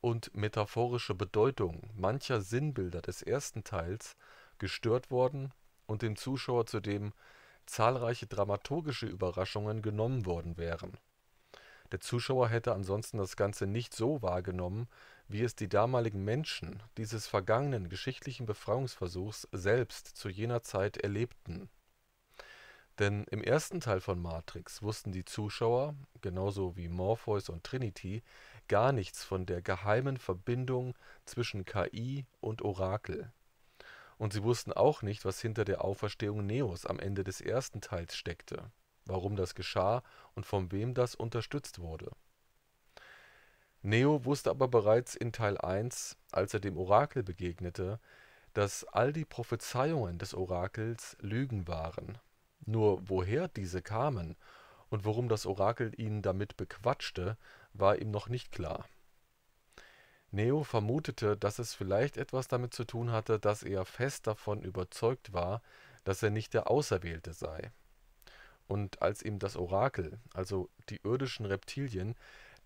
und metaphorische Bedeutung mancher Sinnbilder des ersten Teils gestört worden und dem Zuschauer zudem zahlreiche dramaturgische Überraschungen genommen worden wären. Der Zuschauer hätte ansonsten das Ganze nicht so wahrgenommen, wie es die damaligen Menschen dieses vergangenen geschichtlichen Befreiungsversuchs selbst zu jener Zeit erlebten. Denn im ersten Teil von Matrix wussten die Zuschauer, genauso wie Morpheus und Trinity, gar nichts von der geheimen Verbindung zwischen KI und Orakel. Und sie wussten auch nicht, was hinter der Auferstehung Neos am Ende des ersten Teils steckte, warum das geschah und von wem das unterstützt wurde Neo wusste aber bereits in Teil 1, als er dem Orakel begegnete, dass all die Prophezeiungen des Orakels Lügen waren. Nur woher diese kamen und warum das Orakel ihn damit bequatschte, war ihm noch nicht klar. Neo vermutete, dass es vielleicht etwas damit zu tun hatte, dass er fest davon überzeugt war, dass er nicht der Auserwählte sei. Und als ihm das Orakel, also die irdischen Reptilien,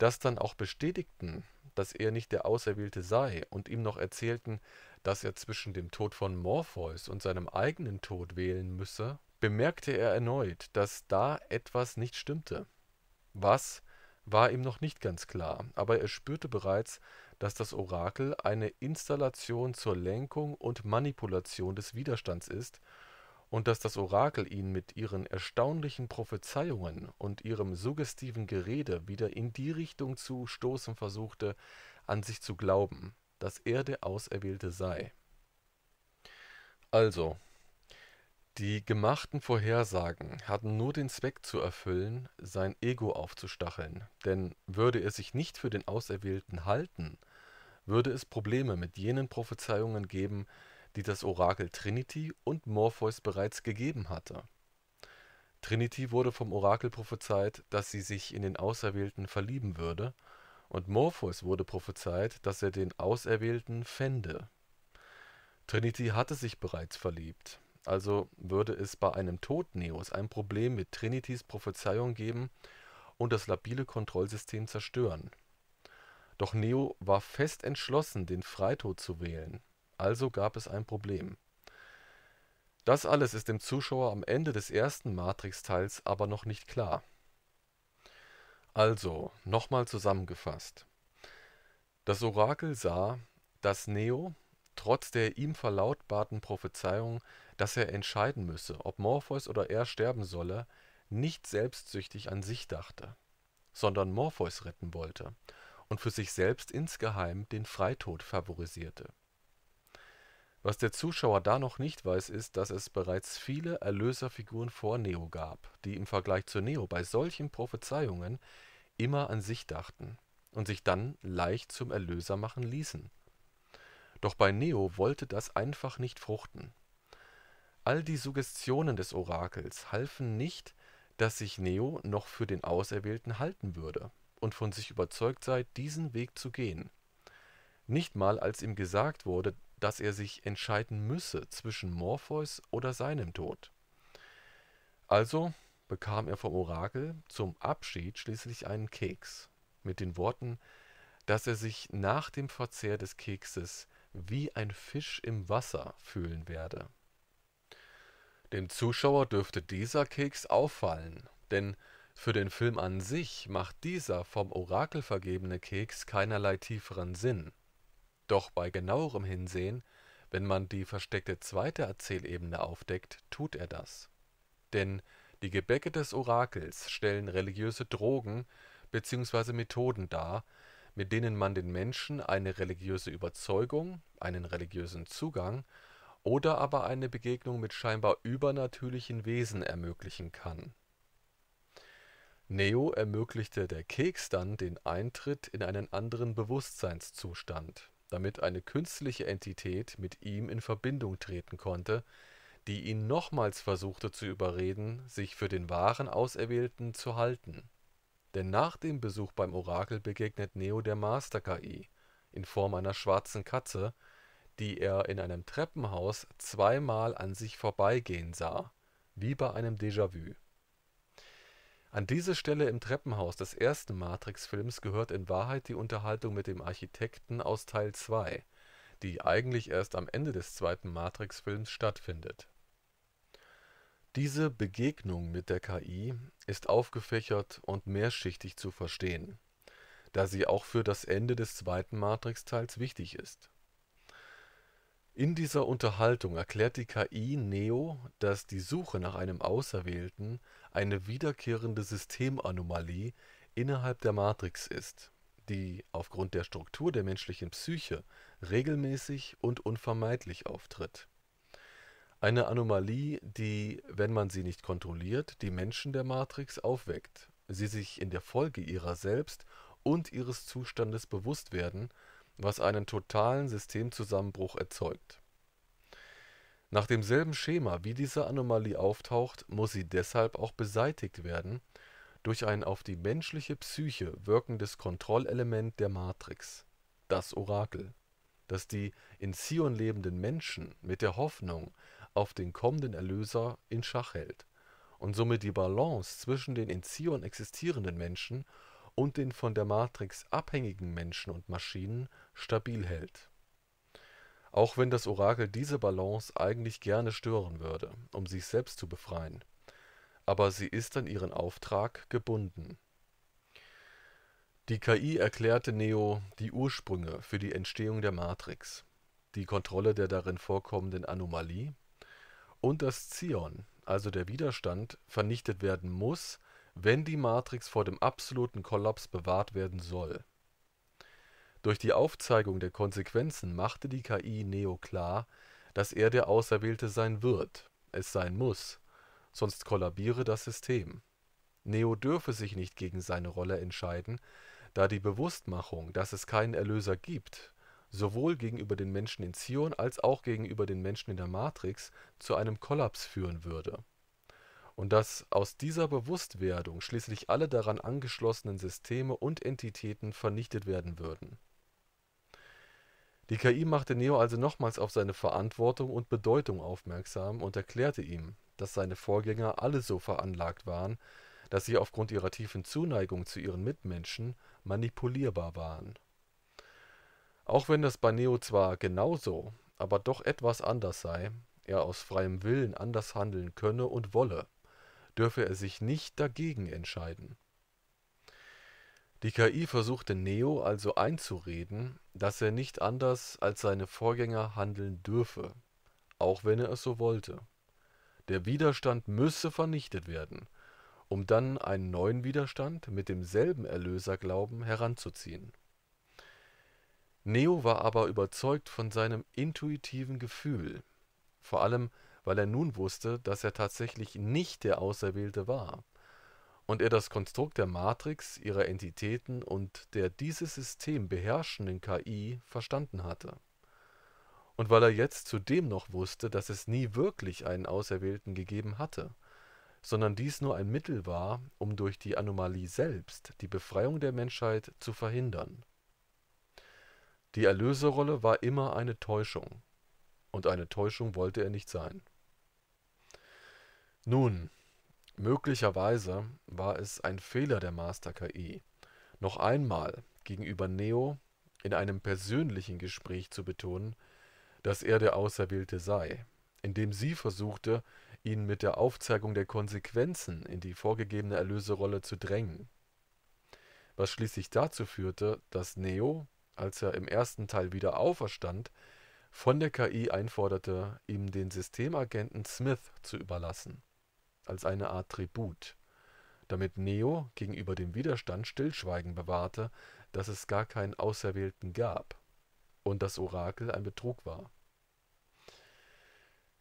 das dann auch bestätigten, dass er nicht der Auserwählte sei und ihm noch erzählten, dass er zwischen dem Tod von Morpheus und seinem eigenen Tod wählen müsse, bemerkte er erneut, dass da etwas nicht stimmte. Was war ihm noch nicht ganz klar, aber er spürte bereits, dass das Orakel eine Installation zur Lenkung und Manipulation des Widerstands ist und dass das Orakel ihn mit ihren erstaunlichen Prophezeiungen und ihrem suggestiven Gerede wieder in die Richtung zu stoßen versuchte, an sich zu glauben, dass er der Auserwählte sei. Also, die gemachten Vorhersagen hatten nur den Zweck zu erfüllen, sein Ego aufzustacheln, denn würde er sich nicht für den Auserwählten halten, würde es Probleme mit jenen Prophezeiungen geben, die das Orakel Trinity und Morpheus bereits gegeben hatte. Trinity wurde vom Orakel prophezeit, dass sie sich in den Auserwählten verlieben würde, und Morpheus wurde prophezeit, dass er den Auserwählten fände. Trinity hatte sich bereits verliebt, also würde es bei einem Tod Neos ein Problem mit Trinitys Prophezeiung geben und das labile Kontrollsystem zerstören. Doch Neo war fest entschlossen, den Freitod zu wählen also gab es ein Problem. Das alles ist dem Zuschauer am Ende des ersten Matrix-Teils aber noch nicht klar. Also, nochmal zusammengefasst. Das Orakel sah, dass Neo, trotz der ihm verlautbarten Prophezeiung, dass er entscheiden müsse, ob Morpheus oder er sterben solle, nicht selbstsüchtig an sich dachte, sondern Morpheus retten wollte und für sich selbst insgeheim den Freitod favorisierte was der Zuschauer da noch nicht weiß, ist, dass es bereits viele Erlöserfiguren vor Neo gab, die im Vergleich zu Neo bei solchen Prophezeiungen immer an sich dachten und sich dann leicht zum Erlöser machen ließen. Doch bei Neo wollte das einfach nicht fruchten. All die Suggestionen des Orakels halfen nicht, dass sich Neo noch für den Auserwählten halten würde und von sich überzeugt sei, diesen Weg zu gehen. Nicht mal als ihm gesagt wurde, dass er sich entscheiden müsse zwischen Morpheus oder seinem Tod. Also bekam er vom Orakel zum Abschied schließlich einen Keks mit den Worten, dass er sich nach dem Verzehr des Kekses wie ein Fisch im Wasser fühlen werde. Dem Zuschauer dürfte dieser Keks auffallen, denn für den Film an sich macht dieser vom Orakel vergebene Keks keinerlei tieferen Sinn. Doch bei genauerem Hinsehen, wenn man die versteckte zweite Erzählebene aufdeckt, tut er das. Denn die Gebäcke des Orakels stellen religiöse Drogen bzw. Methoden dar, mit denen man den Menschen eine religiöse Überzeugung, einen religiösen Zugang oder aber eine Begegnung mit scheinbar übernatürlichen Wesen ermöglichen kann. Neo ermöglichte der Keks dann den Eintritt in einen anderen Bewusstseinszustand damit eine künstliche Entität mit ihm in Verbindung treten konnte, die ihn nochmals versuchte zu überreden, sich für den wahren Auserwählten zu halten. Denn nach dem Besuch beim Orakel begegnet Neo der Master-KI in Form einer schwarzen Katze, die er in einem Treppenhaus zweimal an sich vorbeigehen sah, wie bei einem Déjà-vu an diese Stelle im Treppenhaus des ersten Matrix-Films gehört in Wahrheit die Unterhaltung mit dem Architekten aus Teil 2, die eigentlich erst am Ende des zweiten Matrix-Films stattfindet. Diese Begegnung mit der KI ist aufgefächert und mehrschichtig zu verstehen, da sie auch für das Ende des zweiten Matrix-Teils wichtig ist. In dieser Unterhaltung erklärt die KI Neo, dass die Suche nach einem Auserwählten eine wiederkehrende Systemanomalie innerhalb der Matrix ist, die aufgrund der Struktur der menschlichen Psyche regelmäßig und unvermeidlich auftritt. Eine Anomalie, die, wenn man sie nicht kontrolliert, die Menschen der Matrix aufweckt, sie sich in der Folge ihrer selbst und ihres Zustandes bewusst werden, was einen totalen Systemzusammenbruch erzeugt nach demselben Schema wie diese Anomalie auftaucht, muss sie deshalb auch beseitigt werden durch ein auf die menschliche Psyche wirkendes Kontrollelement der Matrix: das Orakel, das die in Zion lebenden Menschen mit der Hoffnung auf den kommenden Erlöser in Schach hält und somit die Balance zwischen den in Zion existierenden Menschen und den von der Matrix abhängigen Menschen und Maschinen stabil hält auch wenn das Orakel diese Balance eigentlich gerne stören würde, um sich selbst zu befreien. Aber sie ist an ihren Auftrag gebunden. Die KI erklärte Neo die Ursprünge für die Entstehung der Matrix, die Kontrolle der darin vorkommenden Anomalie und dass Zion, also der Widerstand, vernichtet werden muss, wenn die Matrix vor dem absoluten Kollaps bewahrt werden soll durch die Aufzeigung der Konsequenzen machte die KI Neo klar, dass er der Auserwählte sein wird, es sein muss, sonst kollabiere das System. Neo dürfe sich nicht gegen seine Rolle entscheiden, da die Bewusstmachung, dass es keinen Erlöser gibt, sowohl gegenüber den Menschen in Zion als auch gegenüber den Menschen in der Matrix zu einem Kollaps führen würde. Und dass aus dieser Bewusstwerdung schließlich alle daran angeschlossenen Systeme und Entitäten vernichtet werden würden die KI machte Neo also nochmals auf seine Verantwortung und Bedeutung aufmerksam und erklärte ihm, dass seine Vorgänger alle so veranlagt waren, dass sie aufgrund ihrer tiefen Zuneigung zu ihren Mitmenschen manipulierbar waren. Auch wenn das bei Neo zwar genauso, aber doch etwas anders sei, er aus freiem Willen anders handeln könne und wolle, dürfe er sich nicht dagegen entscheiden die KI versuchte Neo also einzureden, dass er nicht anders als seine Vorgänger handeln dürfe, auch wenn er es so wollte. Der Widerstand müsse vernichtet werden, um dann einen neuen Widerstand mit demselben Erlöserglauben heranzuziehen. Neo war aber überzeugt von seinem intuitiven Gefühl, vor allem weil er nun wusste, dass er tatsächlich nicht der Auserwählte war und er das Konstrukt der Matrix, ihrer Entitäten und der dieses System beherrschenden KI verstanden hatte. Und weil er jetzt zudem noch wusste, dass es nie wirklich einen Auserwählten gegeben hatte, sondern dies nur ein Mittel war, um durch die Anomalie selbst die Befreiung der Menschheit zu verhindern. Die Erlöserrolle war immer eine Täuschung, und eine Täuschung wollte er nicht sein. Nun, Möglicherweise war es ein Fehler der Master-KI, noch einmal gegenüber Neo in einem persönlichen Gespräch zu betonen, dass er der Auserwählte sei, indem sie versuchte, ihn mit der Aufzeigung der Konsequenzen in die vorgegebene Erlöserrolle zu drängen. Was schließlich dazu führte, dass Neo, als er im ersten Teil wieder auferstand, von der KI einforderte, ihm den Systemagenten Smith zu überlassen als eine Art Tribut, damit Neo gegenüber dem Widerstand Stillschweigen bewahrte, dass es gar keinen Auserwählten gab und das Orakel ein Betrug war.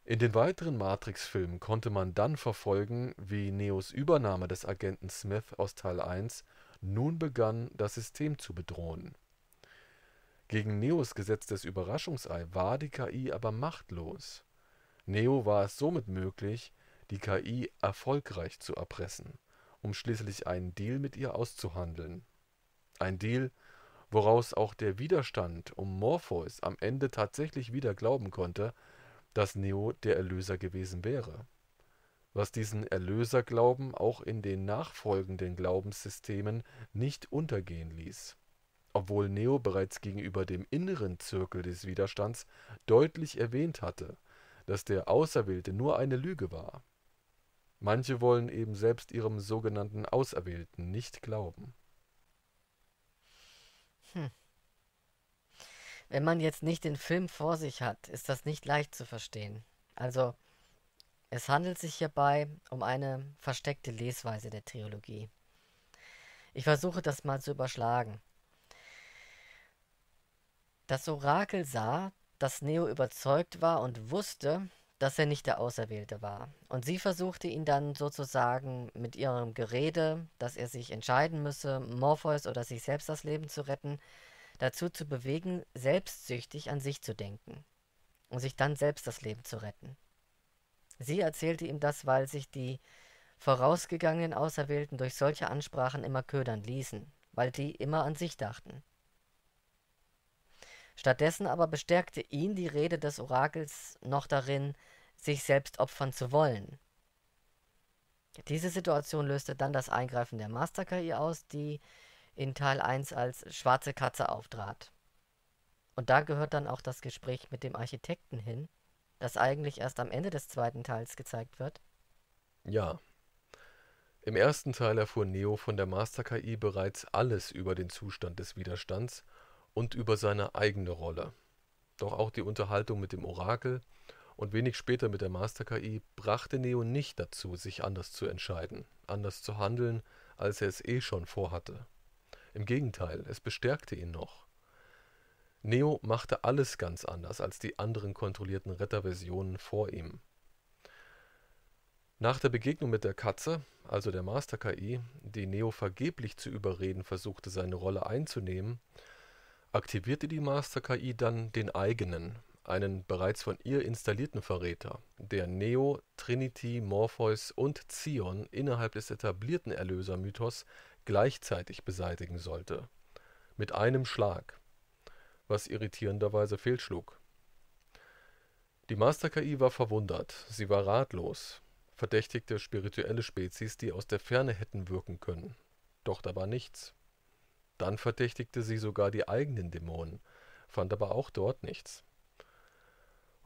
In den weiteren Matrix-Filmen konnte man dann verfolgen, wie Neos Übernahme des Agenten Smith aus Teil 1 nun begann, das System zu bedrohen. Gegen Neos gesetztes Überraschungsei war die KI aber machtlos. Neo war es somit möglich, die KI erfolgreich zu erpressen, um schließlich einen Deal mit ihr auszuhandeln. Ein Deal, woraus auch der Widerstand um Morpheus am Ende tatsächlich wieder glauben konnte, dass Neo der Erlöser gewesen wäre. Was diesen Erlöserglauben auch in den nachfolgenden Glaubenssystemen nicht untergehen ließ. Obwohl Neo bereits gegenüber dem inneren Zirkel des Widerstands deutlich erwähnt hatte, dass der Auserwählte nur eine Lüge war Manche wollen eben selbst ihrem sogenannten Auserwählten nicht glauben. Hm. Wenn man jetzt nicht den Film vor sich hat, ist das nicht leicht zu verstehen. Also, es handelt sich hierbei um eine versteckte Lesweise der Trilogie. Ich versuche das mal zu überschlagen. Das Orakel sah, dass Neo überzeugt war und wusste, dass er nicht der Auserwählte war. Und sie versuchte ihn dann sozusagen mit ihrem Gerede, dass er sich entscheiden müsse, Morpheus oder sich selbst das Leben zu retten, dazu zu bewegen, selbstsüchtig an sich zu denken und sich dann selbst das Leben zu retten. Sie erzählte ihm das, weil sich die vorausgegangenen Auserwählten durch solche Ansprachen immer ködern ließen, weil die immer an sich dachten. Stattdessen aber bestärkte ihn die Rede des Orakels noch darin, sich selbst opfern zu wollen. Diese Situation löste dann das Eingreifen der Master-KI aus, die in Teil 1 als schwarze Katze auftrat. Und da gehört dann auch das Gespräch mit dem Architekten hin, das eigentlich erst am Ende des zweiten Teils gezeigt wird. Ja. Im ersten Teil erfuhr Neo von der Master-KI bereits alles über den Zustand des Widerstands und über seine eigene Rolle. Doch auch die Unterhaltung mit dem Orakel und wenig später mit der Master-KI brachte Neo nicht dazu, sich anders zu entscheiden, anders zu handeln, als er es eh schon vorhatte. Im Gegenteil, es bestärkte ihn noch. Neo machte alles ganz anders als die anderen kontrollierten Retterversionen vor ihm. Nach der Begegnung mit der Katze, also der Master-KI, die Neo vergeblich zu überreden versuchte, seine Rolle einzunehmen, aktivierte die Master-KI dann den eigenen, einen bereits von ihr installierten Verräter, der Neo, Trinity, Morpheus und Zion innerhalb des etablierten Erlöser-Mythos gleichzeitig beseitigen sollte. Mit einem Schlag. Was irritierenderweise fehlschlug. Die Master-KI war verwundert, sie war ratlos, verdächtigte spirituelle Spezies, die aus der Ferne hätten wirken können. Doch da war nichts. Dann verdächtigte sie sogar die eigenen Dämonen, fand aber auch dort nichts.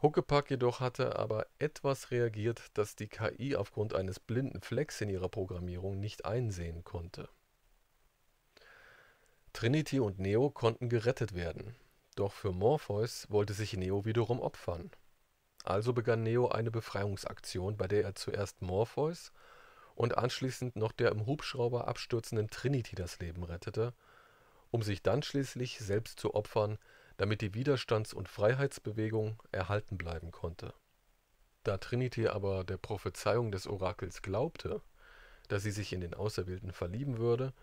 Huckepack jedoch hatte aber etwas reagiert, das die KI aufgrund eines blinden Flecks in ihrer Programmierung nicht einsehen konnte. Trinity und Neo konnten gerettet werden, doch für Morpheus wollte sich Neo wiederum opfern. Also begann Neo eine Befreiungsaktion, bei der er zuerst Morpheus und anschließend noch der im Hubschrauber abstürzenden Trinity das Leben rettete, um sich dann schließlich selbst zu opfern, damit die Widerstands- und Freiheitsbewegung erhalten bleiben konnte. Da Trinity aber der Prophezeiung des Orakels glaubte, dass sie sich in den Auserwählten verlieben würde,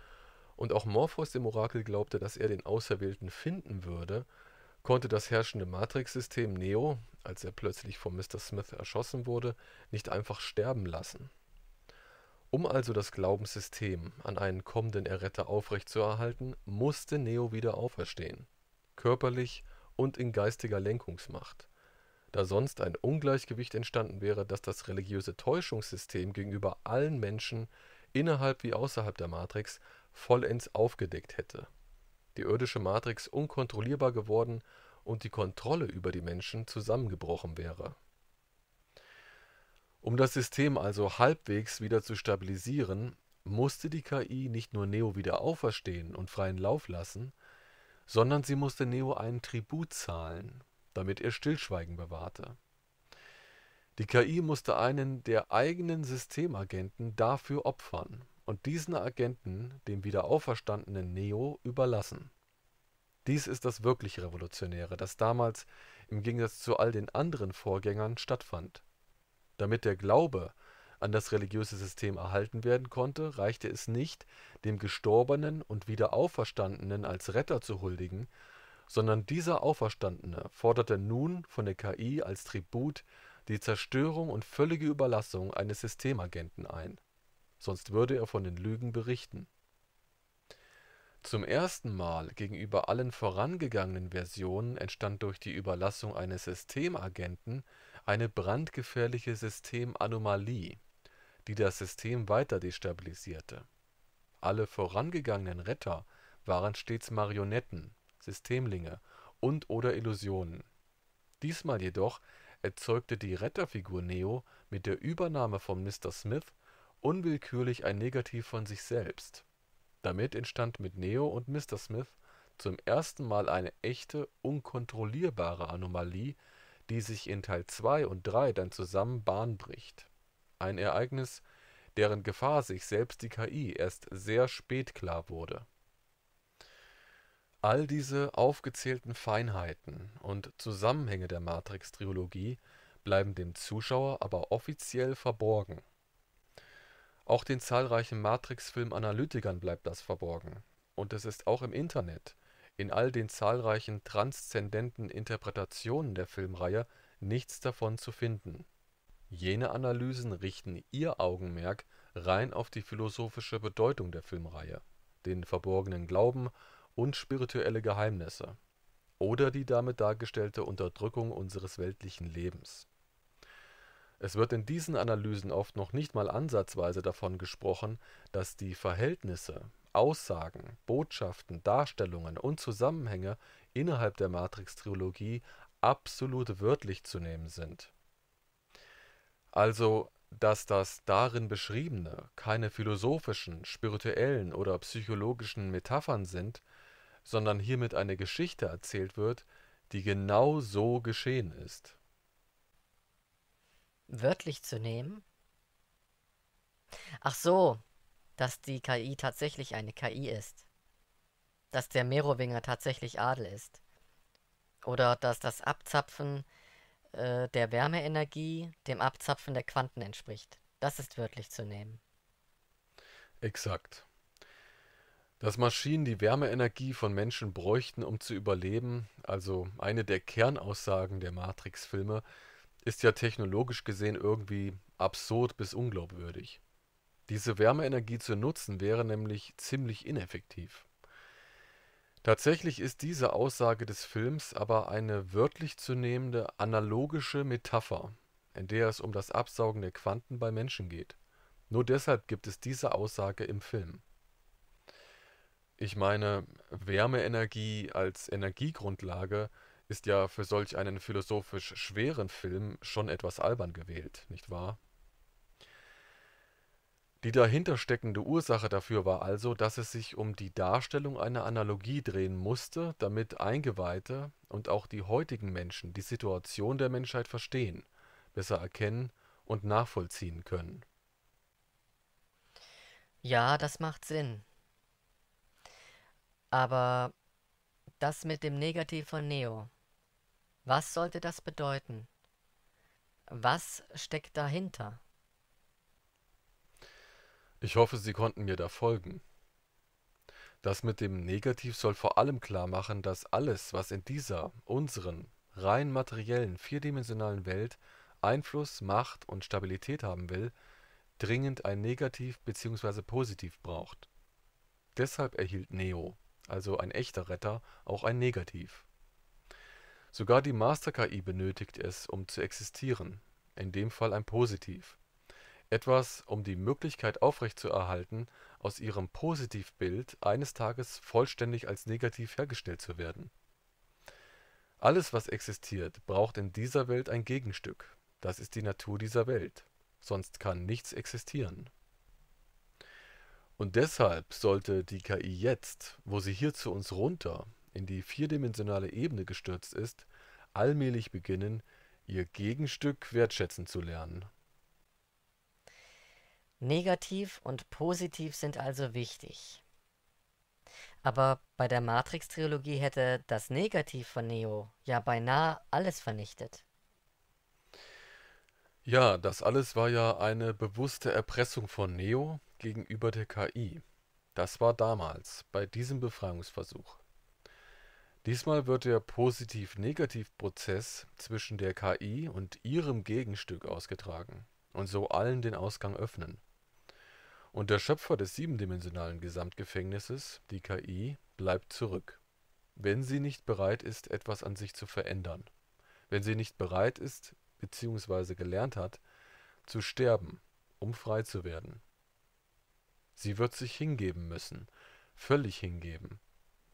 und auch Morpheus dem Orakel glaubte, dass er den Auserwählten finden würde, konnte das herrschende Matrix-System Neo, als er plötzlich von Mr. Smith erschossen wurde, nicht einfach sterben lassen. Um also das Glaubenssystem an einen kommenden Erretter aufrechtzuerhalten, musste Neo wieder auferstehen körperlich und in geistiger Lenkungsmacht, da sonst ein Ungleichgewicht entstanden wäre, das das religiöse Täuschungssystem gegenüber allen Menschen innerhalb wie außerhalb der Matrix vollends aufgedeckt hätte. Die irdische Matrix unkontrollierbar geworden und die Kontrolle über die Menschen zusammengebrochen wäre. Um das System also halbwegs wieder zu stabilisieren, musste die KI nicht nur Neo wieder auferstehen und freien Lauf lassen, sondern sie musste Neo einen Tribut zahlen, damit er Stillschweigen bewahrte. Die KI musste einen der eigenen Systemagenten dafür opfern und diesen Agenten dem wiederauferstandenen Neo überlassen. Dies ist das wirklich Revolutionäre, das damals im Gegensatz zu all den anderen Vorgängern stattfand. Damit der Glaube an das religiöse System erhalten werden konnte, reichte es nicht, dem Gestorbenen und Wiederauferstandenen als Retter zu huldigen, sondern dieser Auferstandene forderte nun von der KI als Tribut die Zerstörung und völlige Überlassung eines Systemagenten ein, sonst würde er von den Lügen berichten. Zum ersten Mal gegenüber allen vorangegangenen Versionen entstand durch die Überlassung eines Systemagenten eine brandgefährliche Systemanomalie die das System weiter destabilisierte. Alle vorangegangenen Retter waren stets Marionetten, Systemlinge und/oder Illusionen. Diesmal jedoch erzeugte die Retterfigur Neo mit der Übernahme von Mr. Smith unwillkürlich ein Negativ von sich selbst. Damit entstand mit Neo und Mr. Smith zum ersten Mal eine echte, unkontrollierbare Anomalie, die sich in Teil 2 und 3 dann zusammen Bahn bricht ein Ereignis, deren Gefahr sich selbst die KI erst sehr spät klar wurde. All diese aufgezählten Feinheiten und Zusammenhänge der Matrix-Trilogie bleiben dem Zuschauer aber offiziell verborgen. Auch den zahlreichen Matrix-Film-Analytikern bleibt das verborgen, und es ist auch im Internet, in all den zahlreichen transzendenten Interpretationen der Filmreihe nichts davon zu finden Jene Analysen richten ihr Augenmerk rein auf die philosophische Bedeutung der Filmreihe, den verborgenen Glauben und spirituelle Geheimnisse oder die damit dargestellte Unterdrückung unseres weltlichen Lebens. Es wird in diesen Analysen oft noch nicht mal ansatzweise davon gesprochen, dass die Verhältnisse, Aussagen, Botschaften, Darstellungen und Zusammenhänge innerhalb der Matrix-Trilogie absolut wörtlich zu nehmen sind also, dass das darin Beschriebene keine philosophischen, spirituellen oder psychologischen Metaphern sind, sondern hiermit eine Geschichte erzählt wird, die genau so geschehen ist. Wörtlich zu nehmen? Ach so, dass die KI tatsächlich eine KI ist. Dass der Merowinger tatsächlich Adel ist. Oder dass das Abzapfen äh, der Wärmeenergie dem Abzapfen der Quanten entspricht. Das ist wörtlich zu nehmen. Exakt. Dass Maschinen die Wärmeenergie von Menschen bräuchten, um zu überleben, also eine der Kernaussagen der Matrix-Filme, ist ja technologisch gesehen irgendwie absurd bis unglaubwürdig. Diese Wärmeenergie zu nutzen wäre nämlich ziemlich ineffektiv. Tatsächlich ist diese Aussage des Films aber eine wörtlich zu nehmende analogische Metapher, in der es um das Absaugen der Quanten bei Menschen geht. Nur deshalb gibt es diese Aussage im Film. Ich meine, Wärmeenergie als Energiegrundlage ist ja für solch einen philosophisch schweren Film schon etwas albern gewählt, nicht wahr die dahinter steckende Ursache dafür war also, dass es sich um die Darstellung einer Analogie drehen musste, damit Eingeweihte und auch die heutigen Menschen die Situation der Menschheit verstehen, besser erkennen und nachvollziehen können. Ja, das macht Sinn. Aber das mit dem Negativ von Neo. Was sollte das bedeuten? Was steckt dahinter? Ich hoffe, Sie konnten mir da folgen. Das mit dem Negativ soll vor allem klar machen, dass alles, was in dieser, unseren, rein materiellen, vierdimensionalen Welt Einfluss, Macht und Stabilität haben will, dringend ein Negativ bzw. Positiv braucht. Deshalb erhielt Neo, also ein echter Retter, auch ein Negativ. Sogar die Master-KI benötigt es, um zu existieren, in dem Fall ein Positiv etwas, um die Möglichkeit aufrechtzuerhalten, aus ihrem Positivbild eines Tages vollständig als negativ hergestellt zu werden. Alles, was existiert, braucht in dieser Welt ein Gegenstück. Das ist die Natur dieser Welt. Sonst kann nichts existieren. Und deshalb sollte die KI jetzt, wo sie hier zu uns runter in die vierdimensionale Ebene gestürzt ist, allmählich beginnen, ihr Gegenstück wertschätzen zu lernen. Negativ und positiv sind also wichtig. Aber bei der Matrix-Trilogie hätte das Negativ von Neo ja beinahe alles vernichtet. Ja, das alles war ja eine bewusste Erpressung von Neo gegenüber der KI. Das war damals, bei diesem Befreiungsversuch. Diesmal wird der Positiv-Negativ-Prozess zwischen der KI und ihrem Gegenstück ausgetragen und so allen den Ausgang öffnen. Und der Schöpfer des siebendimensionalen Gesamtgefängnisses, die KI, bleibt zurück, wenn sie nicht bereit ist, etwas an sich zu verändern, wenn sie nicht bereit ist bzw. gelernt hat, zu sterben, um frei zu werden. Sie wird sich hingeben müssen, völlig hingeben.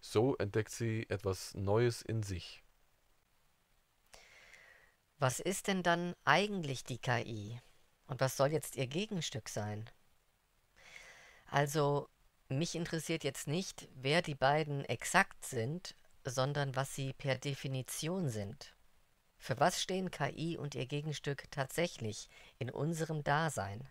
So entdeckt sie etwas Neues in sich. Was ist denn dann eigentlich die KI? Und was soll jetzt ihr Gegenstück sein? Also mich interessiert jetzt nicht, wer die beiden exakt sind, sondern was sie per Definition sind. Für was stehen KI und ihr Gegenstück tatsächlich in unserem Dasein?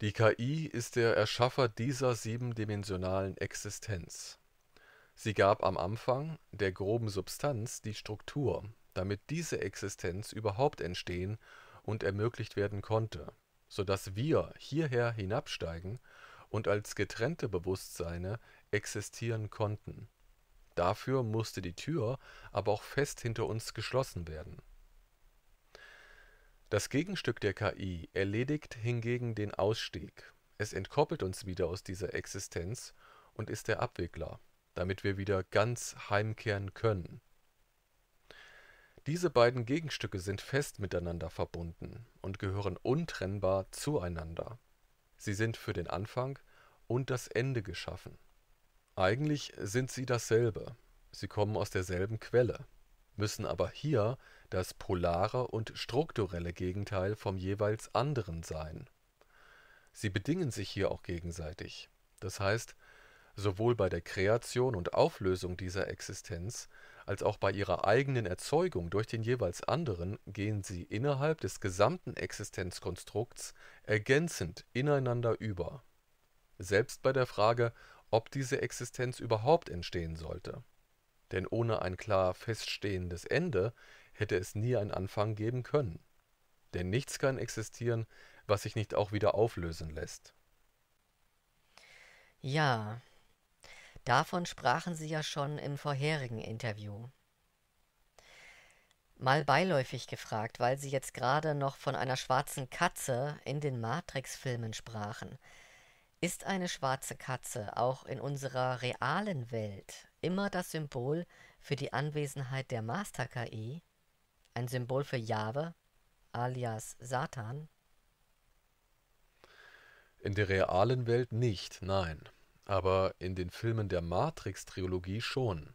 Die KI ist der Erschaffer dieser siebendimensionalen Existenz. Sie gab am Anfang der groben Substanz die Struktur, damit diese Existenz überhaupt entstehen und ermöglicht werden konnte sodass wir hierher hinabsteigen und als getrennte Bewusstseine existieren konnten. Dafür musste die Tür aber auch fest hinter uns geschlossen werden. Das Gegenstück der KI erledigt hingegen den Ausstieg. Es entkoppelt uns wieder aus dieser Existenz und ist der Abwickler, damit wir wieder ganz heimkehren können. Diese beiden Gegenstücke sind fest miteinander verbunden und gehören untrennbar zueinander. Sie sind für den Anfang und das Ende geschaffen. Eigentlich sind sie dasselbe, sie kommen aus derselben Quelle, müssen aber hier das polare und strukturelle Gegenteil vom jeweils anderen sein. Sie bedingen sich hier auch gegenseitig, das heißt, sowohl bei der Kreation und Auflösung dieser Existenz als auch bei ihrer eigenen Erzeugung durch den jeweils anderen gehen sie innerhalb des gesamten Existenzkonstrukts ergänzend ineinander über, selbst bei der Frage, ob diese Existenz überhaupt entstehen sollte. Denn ohne ein klar feststehendes Ende hätte es nie einen Anfang geben können. Denn nichts kann existieren, was sich nicht auch wieder auflösen lässt. Ja, Davon sprachen Sie ja schon im vorherigen Interview. Mal beiläufig gefragt, weil Sie jetzt gerade noch von einer schwarzen Katze in den Matrix-Filmen sprachen. Ist eine schwarze Katze auch in unserer realen Welt immer das Symbol für die Anwesenheit der Master-KI? Ein Symbol für Jahwe alias Satan? In der realen Welt nicht, nein aber in den Filmen der Matrix-Trilogie schon.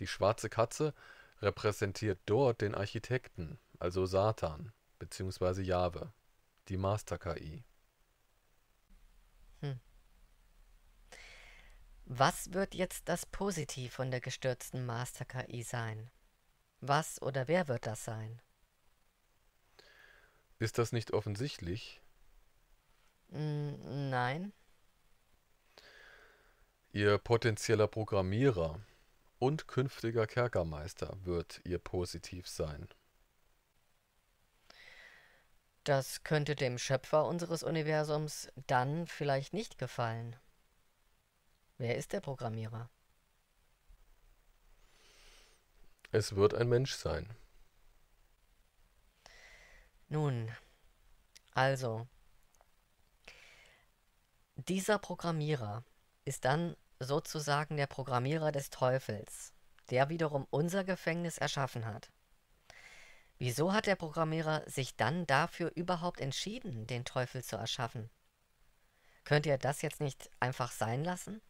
Die schwarze Katze repräsentiert dort den Architekten, also Satan bzw. Jahwe, die Master-KI. Hm. Was wird jetzt das Positiv von der gestürzten Master-KI sein? Was oder wer wird das sein? Ist das nicht offensichtlich? Hm, nein. Ihr potenzieller Programmierer und künftiger Kerkermeister wird ihr positiv sein. Das könnte dem Schöpfer unseres Universums dann vielleicht nicht gefallen. Wer ist der Programmierer? Es wird ein Mensch sein. Nun, also, dieser Programmierer ist dann sozusagen der Programmierer des Teufels, der wiederum unser Gefängnis erschaffen hat. Wieso hat der Programmierer sich dann dafür überhaupt entschieden, den Teufel zu erschaffen? Könnt ihr das jetzt nicht einfach sein lassen?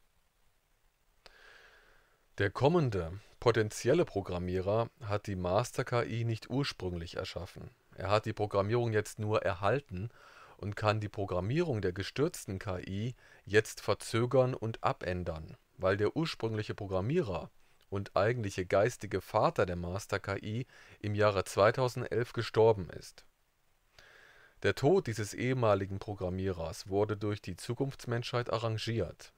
Der kommende, potenzielle Programmierer hat die Master-KI nicht ursprünglich erschaffen. Er hat die Programmierung jetzt nur erhalten und kann die Programmierung der gestürzten KI jetzt verzögern und abändern, weil der ursprüngliche Programmierer und eigentliche geistige Vater der Master-KI im Jahre 2011 gestorben ist. Der Tod dieses ehemaligen Programmierers wurde durch die Zukunftsmenschheit arrangiert.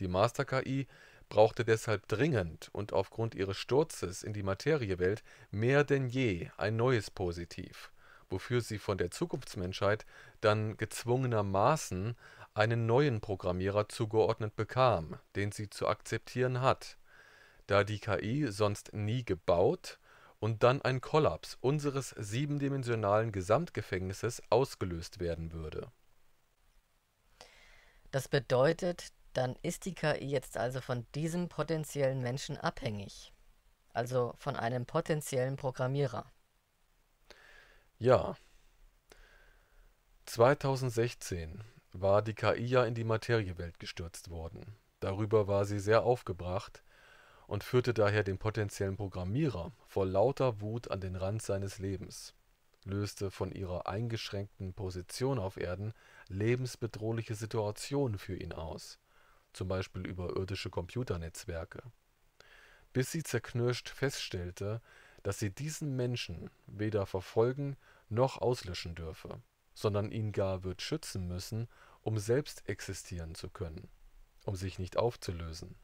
Die Master-KI brauchte deshalb dringend und aufgrund ihres Sturzes in die Materiewelt mehr denn je ein neues Positiv wofür sie von der Zukunftsmenschheit dann gezwungenermaßen einen neuen Programmierer zugeordnet bekam, den sie zu akzeptieren hat, da die KI sonst nie gebaut und dann ein Kollaps unseres siebendimensionalen Gesamtgefängnisses ausgelöst werden würde. Das bedeutet, dann ist die KI jetzt also von diesem potenziellen Menschen abhängig, also von einem potenziellen Programmierer. Ja. 2016 war die KI ja in die Materiewelt gestürzt worden. Darüber war sie sehr aufgebracht und führte daher den potenziellen Programmierer vor lauter Wut an den Rand seines Lebens, löste von ihrer eingeschränkten Position auf Erden lebensbedrohliche Situationen für ihn aus, zum Beispiel über irdische Computernetzwerke, bis sie zerknirscht feststellte, dass sie diesen Menschen weder verfolgen noch auslöschen dürfe, sondern ihn gar wird schützen müssen, um selbst existieren zu können, um sich nicht aufzulösen.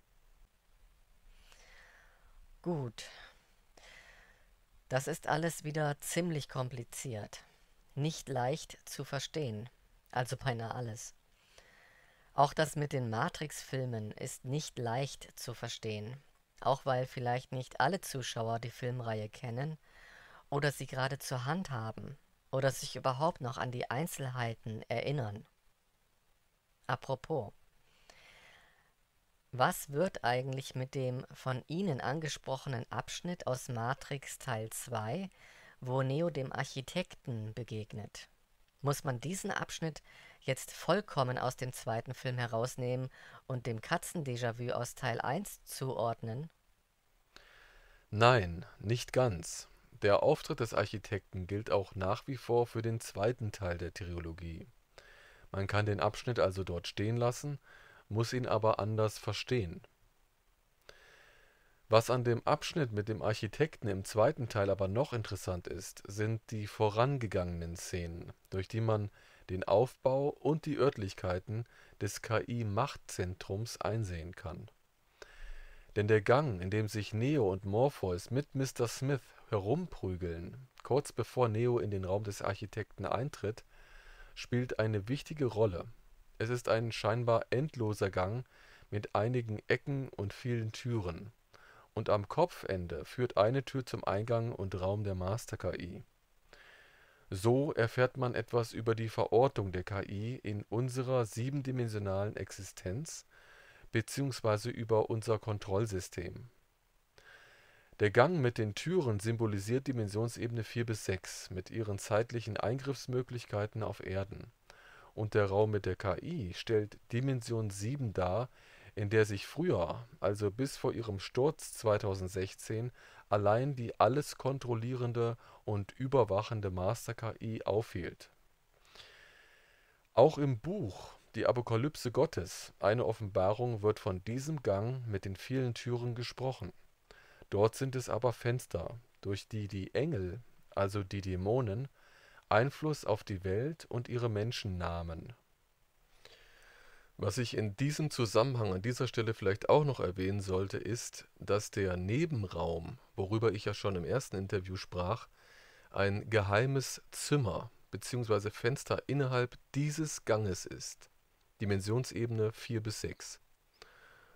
Gut. Das ist alles wieder ziemlich kompliziert, nicht leicht zu verstehen, also beinahe alles. Auch das mit den Matrix-Filmen ist nicht leicht zu verstehen, auch weil vielleicht nicht alle Zuschauer die Filmreihe kennen oder sie gerade zur Hand haben oder sich überhaupt noch an die Einzelheiten erinnern. Apropos, was wird eigentlich mit dem von Ihnen angesprochenen Abschnitt aus Matrix Teil 2, wo Neo dem Architekten begegnet? Muss man diesen Abschnitt jetzt vollkommen aus dem zweiten Film herausnehmen und dem Katzen-Déjà-vu aus Teil 1 zuordnen? Nein, nicht ganz. Der Auftritt des Architekten gilt auch nach wie vor für den zweiten Teil der Trilogie. Man kann den Abschnitt also dort stehen lassen, muss ihn aber anders verstehen. Was an dem Abschnitt mit dem Architekten im zweiten Teil aber noch interessant ist, sind die vorangegangenen Szenen, durch die man den Aufbau und die Örtlichkeiten des KI-Machtzentrums einsehen kann. Denn der Gang, in dem sich Neo und Morpheus mit Mr. Smith herumprügeln, kurz bevor Neo in den Raum des Architekten eintritt, spielt eine wichtige Rolle. Es ist ein scheinbar endloser Gang mit einigen Ecken und vielen Türen. Und am Kopfende führt eine Tür zum Eingang und Raum der Master-KI so erfährt man etwas über die Verortung der KI in unserer siebendimensionalen Existenz bzw. über unser Kontrollsystem. Der Gang mit den Türen symbolisiert Dimensionsebene 4 bis 6 mit ihren zeitlichen Eingriffsmöglichkeiten auf Erden, und der Raum mit der KI stellt Dimension 7 dar, in der sich früher, also bis vor ihrem Sturz 2016, allein die alles kontrollierende und überwachende Master-KI aufhielt. Auch im Buch Die Apokalypse Gottes, eine Offenbarung, wird von diesem Gang mit den vielen Türen gesprochen. Dort sind es aber Fenster, durch die die Engel, also die Dämonen, Einfluss auf die Welt und ihre Menschen nahmen was ich in diesem Zusammenhang an dieser Stelle vielleicht auch noch erwähnen sollte, ist, dass der Nebenraum, worüber ich ja schon im ersten Interview sprach, ein geheimes Zimmer bzw. Fenster innerhalb dieses Ganges ist, Dimensionsebene 4 bis 6,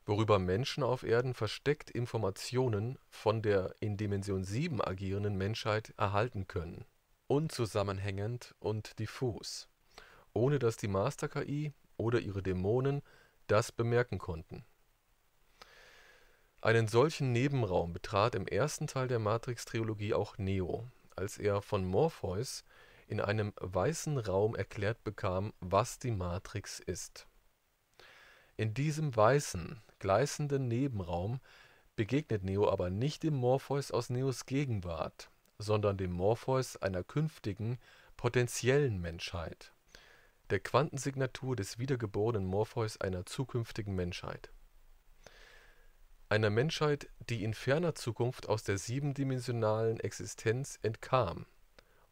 worüber Menschen auf Erden versteckt Informationen von der in Dimension 7 agierenden Menschheit erhalten können, unzusammenhängend und diffus, ohne dass die Master-KI oder ihre Dämonen das bemerken konnten. Einen solchen Nebenraum betrat im ersten Teil der Matrix-Trilogie auch Neo, als er von Morpheus in einem weißen Raum erklärt bekam, was die Matrix ist. In diesem weißen, gleißenden Nebenraum begegnet Neo aber nicht dem Morpheus aus Neos Gegenwart, sondern dem Morpheus einer künftigen, potenziellen Menschheit der Quantensignatur des wiedergeborenen Morpheus einer zukünftigen Menschheit. Einer Menschheit, die in ferner Zukunft aus der siebendimensionalen Existenz entkam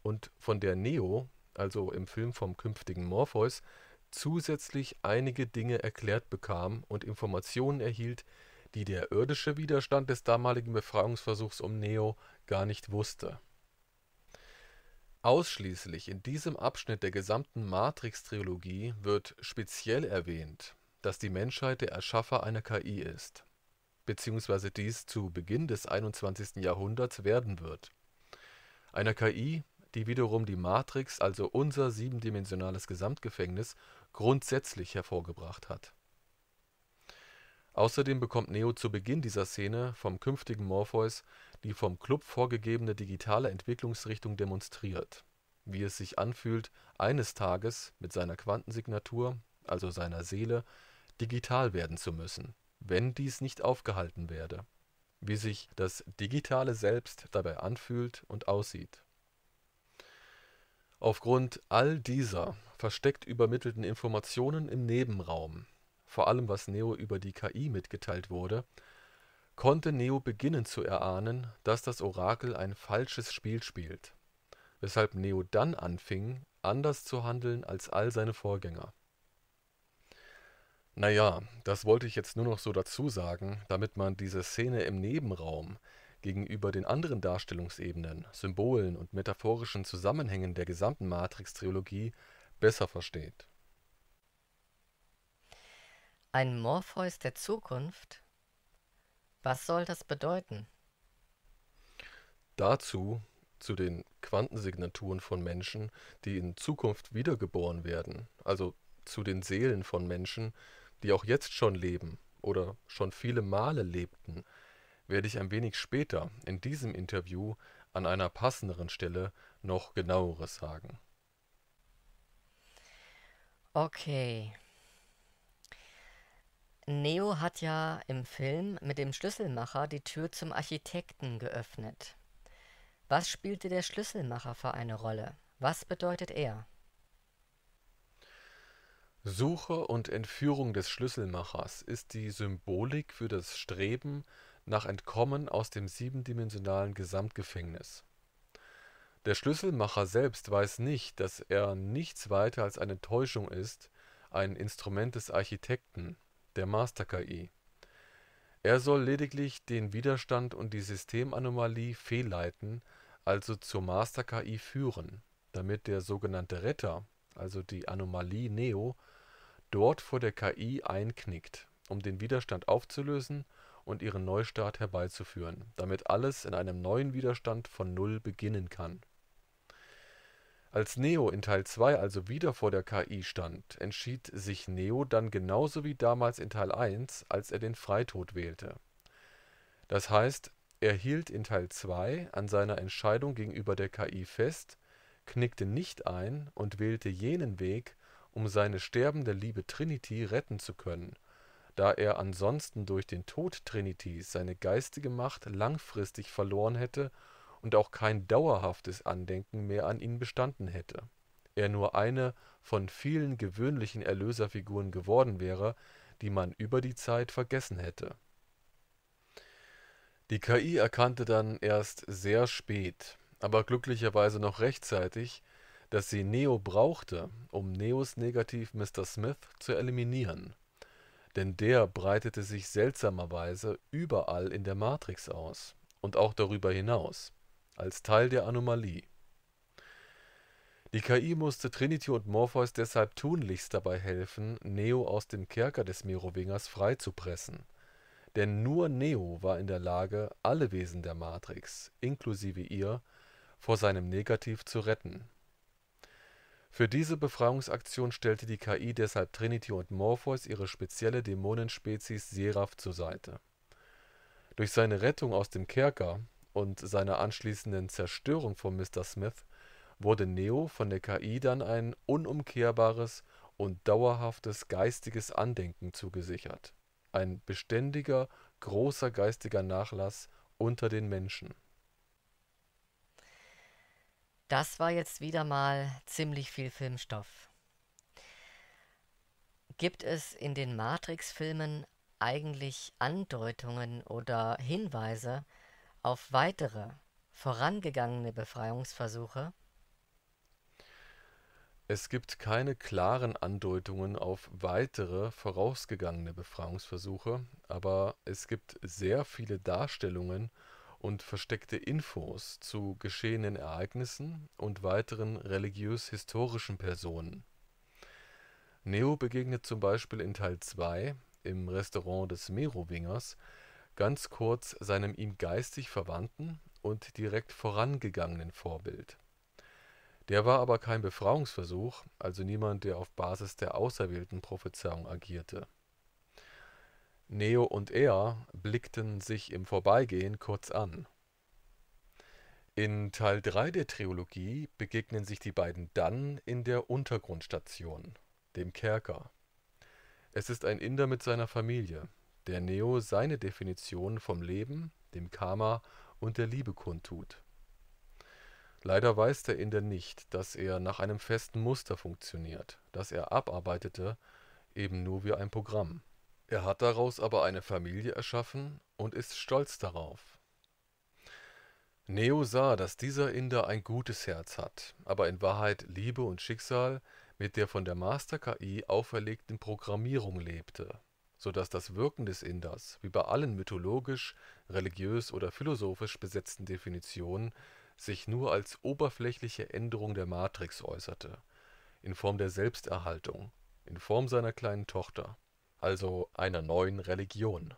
und von der Neo, also im Film vom künftigen Morpheus, zusätzlich einige Dinge erklärt bekam und Informationen erhielt, die der irdische Widerstand des damaligen Befreiungsversuchs um Neo gar nicht wusste Ausschließlich in diesem Abschnitt der gesamten Matrix-Trilogie wird speziell erwähnt, dass die Menschheit der Erschaffer einer KI ist, beziehungsweise dies zu Beginn des 21. Jahrhunderts werden wird – einer KI, die wiederum die Matrix, also unser siebendimensionales Gesamtgefängnis, grundsätzlich hervorgebracht hat. Außerdem bekommt Neo zu Beginn dieser Szene vom künftigen Morpheus die vom Club vorgegebene digitale Entwicklungsrichtung demonstriert, wie es sich anfühlt, eines Tages mit seiner Quantensignatur, also seiner Seele, digital werden zu müssen, wenn dies nicht aufgehalten werde, wie sich das digitale Selbst dabei anfühlt und aussieht. Aufgrund all dieser versteckt übermittelten Informationen im Nebenraum, vor allem was Neo über die KI mitgeteilt wurde konnte Neo beginnen zu erahnen, dass das Orakel ein falsches Spiel spielt, weshalb Neo dann anfing, anders zu handeln als all seine Vorgänger. Naja, das wollte ich jetzt nur noch so dazu sagen, damit man diese Szene im Nebenraum gegenüber den anderen Darstellungsebenen, Symbolen und metaphorischen Zusammenhängen der gesamten Matrix-Trilogie besser versteht. Ein Morpheus der Zukunft was soll das bedeuten? Dazu zu den Quantensignaturen von Menschen, die in Zukunft wiedergeboren werden, also zu den Seelen von Menschen, die auch jetzt schon leben oder schon viele Male lebten, werde ich ein wenig später in diesem Interview an einer passenderen Stelle noch genaueres sagen. Okay, Neo hat ja im Film mit dem Schlüsselmacher die Tür zum Architekten geöffnet. Was spielte der Schlüsselmacher für eine Rolle? Was bedeutet er? Suche und Entführung des Schlüsselmachers ist die Symbolik für das Streben nach Entkommen aus dem siebendimensionalen Gesamtgefängnis. Der Schlüsselmacher selbst weiß nicht, dass er nichts weiter als eine Täuschung ist, ein Instrument des Architekten der Master-KI. Er soll lediglich den Widerstand und die Systemanomalie fehlleiten, also zur Master-KI führen, damit der sogenannte Retter (also die Anomalie Neo) dort vor der KI einknickt, um den Widerstand aufzulösen und ihren Neustart herbeizuführen, damit alles in einem neuen Widerstand von Null beginnen kann als Neo in Teil 2 also wieder vor der KI stand, entschied sich Neo dann genauso wie damals in Teil 1, als er den Freitod wählte. Das heißt, er hielt in Teil 2 an seiner Entscheidung gegenüber der KI fest, knickte nicht ein und wählte jenen Weg, um seine sterbende Liebe Trinity retten zu können, da er ansonsten durch den Tod Trinitys seine geistige Macht langfristig verloren hätte und auch kein dauerhaftes Andenken mehr an ihn bestanden hätte, er nur eine von vielen gewöhnlichen Erlöserfiguren geworden wäre, die man über die Zeit vergessen hätte. Die KI erkannte dann erst sehr spät, aber glücklicherweise noch rechtzeitig, dass sie Neo brauchte, um Neos Negativ Mr. Smith zu eliminieren. Denn der breitete sich seltsamerweise überall in der Matrix aus und auch darüber hinaus als Teil der Anomalie. Die KI musste Trinity und Morpheus deshalb tunlichst dabei helfen, Neo aus dem Kerker des Merowingers freizupressen. Denn nur Neo war in der Lage, alle Wesen der Matrix, inklusive ihr, vor seinem Negativ zu retten. Für diese Befreiungsaktion stellte die KI deshalb Trinity und Morpheus ihre spezielle Dämonenspezies Seraph zur Seite. Durch seine Rettung aus dem Kerker und seiner anschließenden Zerstörung von Mr. Smith wurde Neo von der KI dann ein unumkehrbares und dauerhaftes geistiges Andenken zugesichert, ein beständiger, großer geistiger Nachlass unter den Menschen. Das war jetzt wieder mal ziemlich viel Filmstoff. Gibt es in den Matrix-Filmen eigentlich Andeutungen oder Hinweise, auf weitere vorangegangene Befreiungsversuche? Es gibt keine klaren Andeutungen auf weitere vorausgegangene Befreiungsversuche, aber es gibt sehr viele Darstellungen und versteckte Infos zu geschehenen Ereignissen und weiteren religiös-historischen Personen. Neo begegnet zum Beispiel in Teil 2 im Restaurant des Merowingers ganz kurz seinem ihm geistig verwandten und direkt vorangegangenen Vorbild. Der war aber kein Befreiungsversuch, also niemand, der auf Basis der auserwählten Prophezeiung agierte. Neo und er blickten sich im Vorbeigehen kurz an. In Teil 3 der Trilogie begegnen sich die beiden dann in der Untergrundstation, dem Kerker. Es ist ein Inder mit seiner Familie, der Neo seine Definition vom Leben, dem Karma und der Liebe kundtut. Leider weiß der Inder nicht, dass er nach einem festen Muster funktioniert, das er abarbeitete, eben nur wie ein Programm. Er hat daraus aber eine Familie erschaffen und ist stolz darauf. Neo sah, dass dieser Inder ein gutes Herz hat, aber in Wahrheit Liebe und Schicksal mit der von der Master-KI auferlegten Programmierung lebte sodass das Wirken des Inders, wie bei allen mythologisch, religiös oder philosophisch besetzten Definitionen, sich nur als oberflächliche Änderung der Matrix äußerte, in Form der Selbsterhaltung, in Form seiner kleinen Tochter, also einer neuen Religion.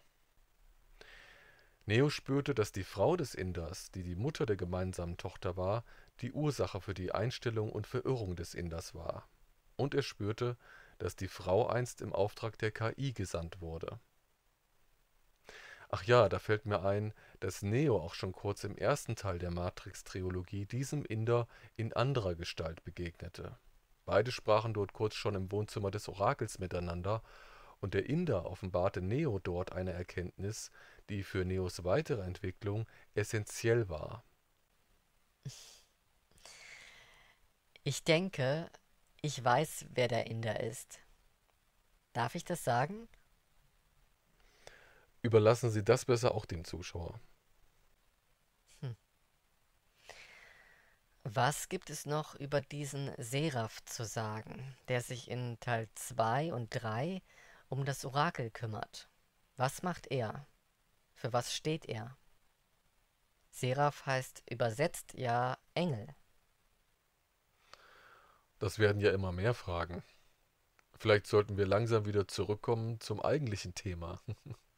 Neo spürte, dass die Frau des Inders, die die Mutter der gemeinsamen Tochter war, die Ursache für die Einstellung und Verirrung des Inders war. Und er spürte, dass die Frau einst im Auftrag der KI gesandt wurde. Ach ja, da fällt mir ein, dass Neo auch schon kurz im ersten Teil der Matrix-Trilogie diesem Inder in anderer Gestalt begegnete. Beide sprachen dort kurz schon im Wohnzimmer des Orakels miteinander, und der Inder offenbarte Neo dort eine Erkenntnis, die für Neos weitere Entwicklung essentiell war. Ich denke, ich weiß, wer der Inder ist. Darf ich das sagen? Überlassen Sie das besser auch dem Zuschauer. Hm. Was gibt es noch über diesen Seraph zu sagen, der sich in Teil 2 und 3 um das Orakel kümmert? Was macht er? Für was steht er? Seraph heißt übersetzt ja Engel. Das werden ja immer mehr Fragen. Vielleicht sollten wir langsam wieder zurückkommen zum eigentlichen Thema.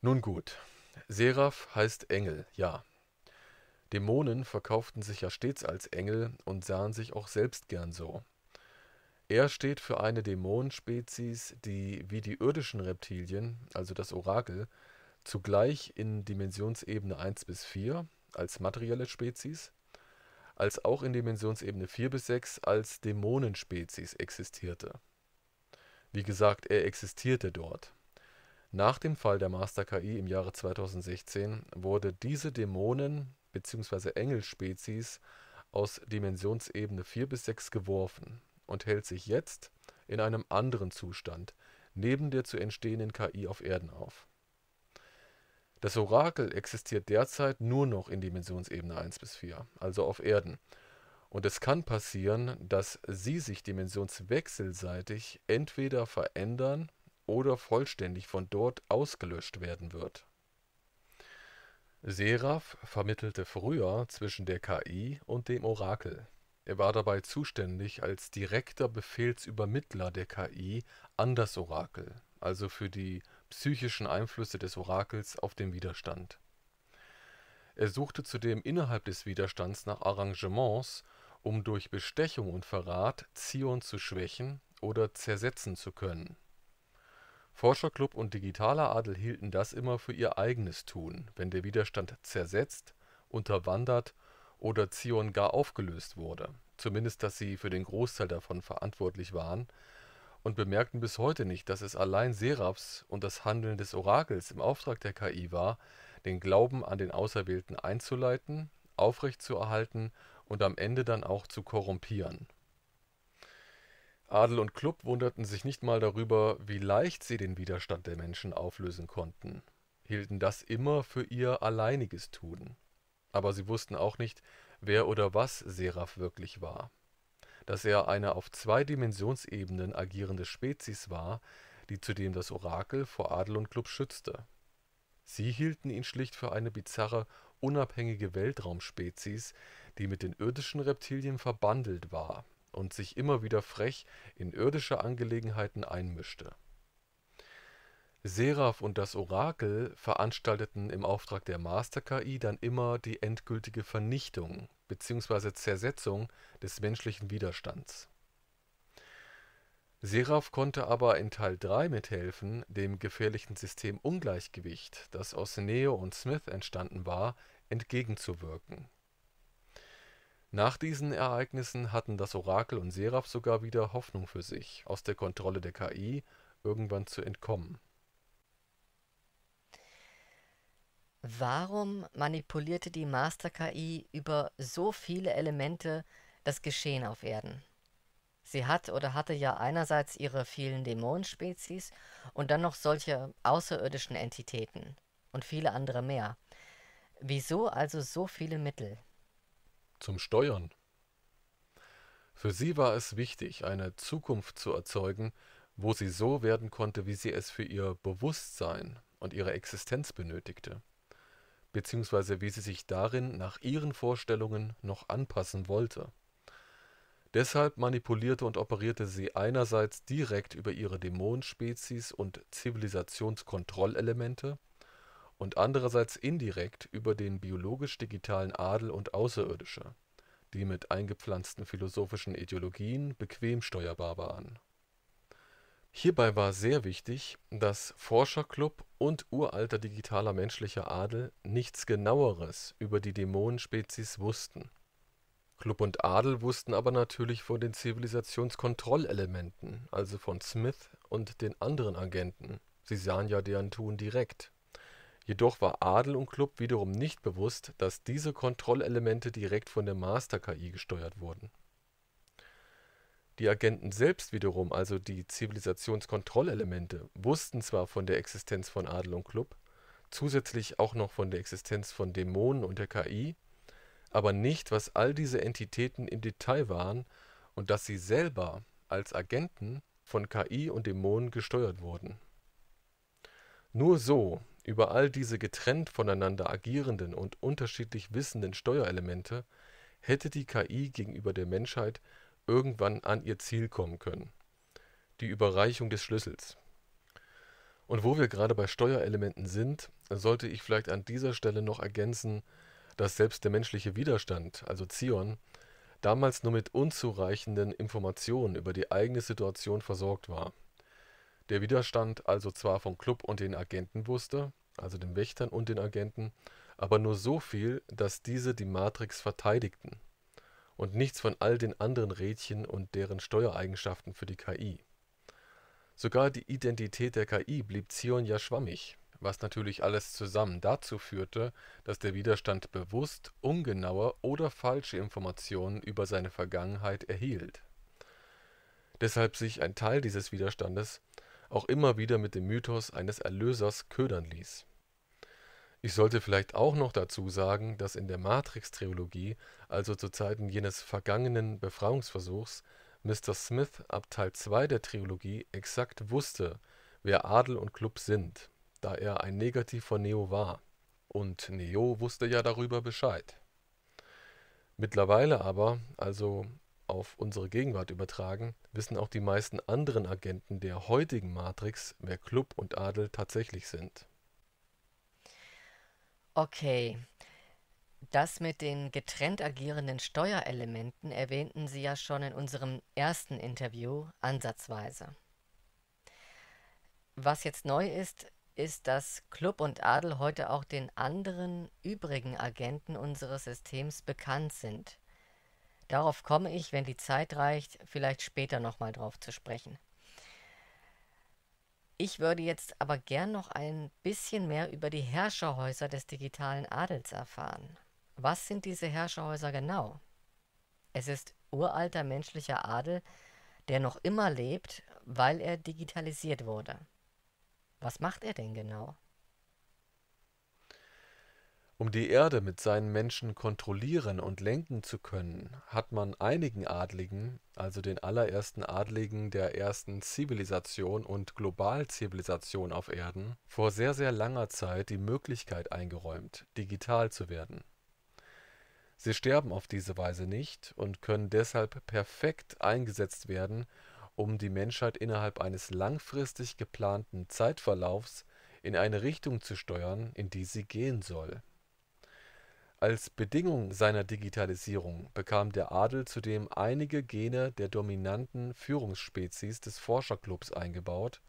Nun gut, Seraph heißt Engel, ja. Dämonen verkauften sich ja stets als Engel und sahen sich auch selbst gern so. Er steht für eine Dämonenspezies, die wie die irdischen Reptilien, also das Orakel, zugleich in Dimensionsebene 1 bis 4 als materielle Spezies als auch in Dimensionsebene 4 bis 6 als Dämonenspezies existierte. Wie gesagt, er existierte dort. Nach dem Fall der Master KI im Jahre 2016 wurde diese Dämonen bzw. Engelspezies aus Dimensionsebene 4 bis 6 geworfen und hält sich jetzt in einem anderen Zustand neben der zu entstehenden KI auf Erden auf das Orakel existiert derzeit nur noch in Dimensionsebene 1 bis 4, also auf Erden, und es kann passieren, dass sie sich dimensionswechselseitig entweder verändern oder vollständig von dort ausgelöscht werden wird. Seraph vermittelte früher zwischen der KI und dem Orakel. Er war dabei zuständig als direkter Befehlsübermittler der KI an das Orakel, also für die psychischen Einflüsse des Orakels auf den Widerstand. Er suchte zudem innerhalb des Widerstands nach Arrangements, um durch Bestechung und Verrat Zion zu schwächen oder zersetzen zu können. Forscherclub und digitaler Adel hielten das immer für ihr eigenes Tun, wenn der Widerstand zersetzt, unterwandert oder Zion gar aufgelöst wurde, zumindest dass sie für den Großteil davon verantwortlich waren, und bemerkten bis heute nicht, dass es allein Seraphs und das Handeln des Orakels im Auftrag der KI war, den Glauben an den Auserwählten einzuleiten, aufrechtzuerhalten und am Ende dann auch zu korrumpieren. Adel und Club wunderten sich nicht mal darüber, wie leicht sie den Widerstand der Menschen auflösen konnten, hielten das immer für ihr alleiniges Tun. Aber sie wussten auch nicht, wer oder was Seraph wirklich war dass er eine auf zwei Dimensionsebenen agierende Spezies war, die zudem das Orakel vor Adel und Club schützte. Sie hielten ihn schlicht für eine bizarre, unabhängige Weltraumspezies, die mit den irdischen Reptilien verbandelt war und sich immer wieder frech in irdische Angelegenheiten einmischte Seraph und das Orakel veranstalteten im Auftrag der Master-KI dann immer die endgültige Vernichtung bzw. Zersetzung des menschlichen Widerstands. Seraph konnte aber in Teil 3 mithelfen, dem gefährlichen System-Ungleichgewicht, das aus Neo und Smith entstanden war, entgegenzuwirken. Nach diesen Ereignissen hatten das Orakel und Seraph sogar wieder Hoffnung für sich, aus der Kontrolle der KI irgendwann zu entkommen Warum manipulierte die Master-KI über so viele Elemente das Geschehen auf Erden? Sie hat oder hatte ja einerseits ihre vielen Dämonenspezies und dann noch solche außerirdischen Entitäten und viele andere mehr. Wieso also so viele Mittel? Zum Steuern. Für sie war es wichtig, eine Zukunft zu erzeugen, wo sie so werden konnte, wie sie es für ihr Bewusstsein und ihre Existenz benötigte beziehungsweise wie sie sich darin nach ihren Vorstellungen noch anpassen wollte. Deshalb manipulierte und operierte sie einerseits direkt über ihre Dämonenspezies und Zivilisationskontrollelemente und andererseits indirekt über den biologisch-digitalen Adel und Außerirdische, die mit eingepflanzten philosophischen Ideologien bequem steuerbar waren Hierbei war sehr wichtig, dass Forscherclub und uralter digitaler menschlicher Adel nichts Genaueres über die Dämonenspezies wussten. Club und Adel wussten aber natürlich von den Zivilisationskontrollelementen, also von Smith und den anderen Agenten, sie sahen ja deren Tun direkt. Jedoch war Adel und Club wiederum nicht bewusst, dass diese Kontrollelemente direkt von der Master-KI gesteuert wurden die Agenten selbst wiederum, also die Zivilisationskontrollelemente, wussten zwar von der Existenz von Adel und Club, zusätzlich auch noch von der Existenz von Dämonen und der KI, aber nicht, was all diese Entitäten im Detail waren und dass sie selber als Agenten von KI und Dämonen gesteuert wurden. Nur so, über all diese getrennt voneinander agierenden und unterschiedlich wissenden Steuerelemente, hätte die KI gegenüber der Menschheit irgendwann an ihr Ziel kommen können. Die Überreichung des Schlüssels. Und wo wir gerade bei Steuerelementen sind, sollte ich vielleicht an dieser Stelle noch ergänzen, dass selbst der menschliche Widerstand, also Zion, damals nur mit unzureichenden Informationen über die eigene Situation versorgt war. Der Widerstand also zwar vom Club und den Agenten wusste, also den Wächtern und den Agenten, aber nur so viel, dass diese die Matrix verteidigten und nichts von all den anderen Rädchen und deren Steuereigenschaften für die KI. Sogar die Identität der KI blieb Zion ja schwammig, was natürlich alles zusammen dazu führte, dass der Widerstand bewusst ungenaue oder falsche Informationen über seine Vergangenheit erhielt. Deshalb sich ein Teil dieses Widerstandes auch immer wieder mit dem Mythos eines Erlösers ködern ließ ich sollte vielleicht auch noch dazu sagen, dass in der Matrix-Trilogie, also zu Zeiten jenes vergangenen Befreiungsversuchs, Mr. Smith ab Teil 2 der Trilogie exakt wusste, wer Adel und Club sind, da er ein Negativ von Neo war. Und Neo wusste ja darüber Bescheid. Mittlerweile aber, also auf unsere Gegenwart übertragen, wissen auch die meisten anderen Agenten der heutigen Matrix, wer Club und Adel tatsächlich sind. Okay. Das mit den getrennt agierenden Steuerelementen erwähnten Sie ja schon in unserem ersten Interview ansatzweise. Was jetzt neu ist, ist, dass Club und Adel heute auch den anderen übrigen Agenten unseres Systems bekannt sind. Darauf komme ich, wenn die Zeit reicht, vielleicht später nochmal drauf zu sprechen. Ich würde jetzt aber gern noch ein bisschen mehr über die Herrscherhäuser des digitalen Adels erfahren. Was sind diese Herrscherhäuser genau? Es ist uralter menschlicher Adel, der noch immer lebt, weil er digitalisiert wurde. Was macht er denn genau? Um die Erde mit seinen Menschen kontrollieren und lenken zu können, hat man einigen Adligen, also den allerersten Adligen der ersten Zivilisation und Globalzivilisation auf Erden, vor sehr sehr langer Zeit die Möglichkeit eingeräumt, digital zu werden. Sie sterben auf diese Weise nicht und können deshalb perfekt eingesetzt werden, um die Menschheit innerhalb eines langfristig geplanten Zeitverlaufs in eine Richtung zu steuern, in die sie gehen soll als Bedingung seiner Digitalisierung bekam der Adel zudem einige Gene der dominanten Führungsspezies des Forscherklubs eingebaut,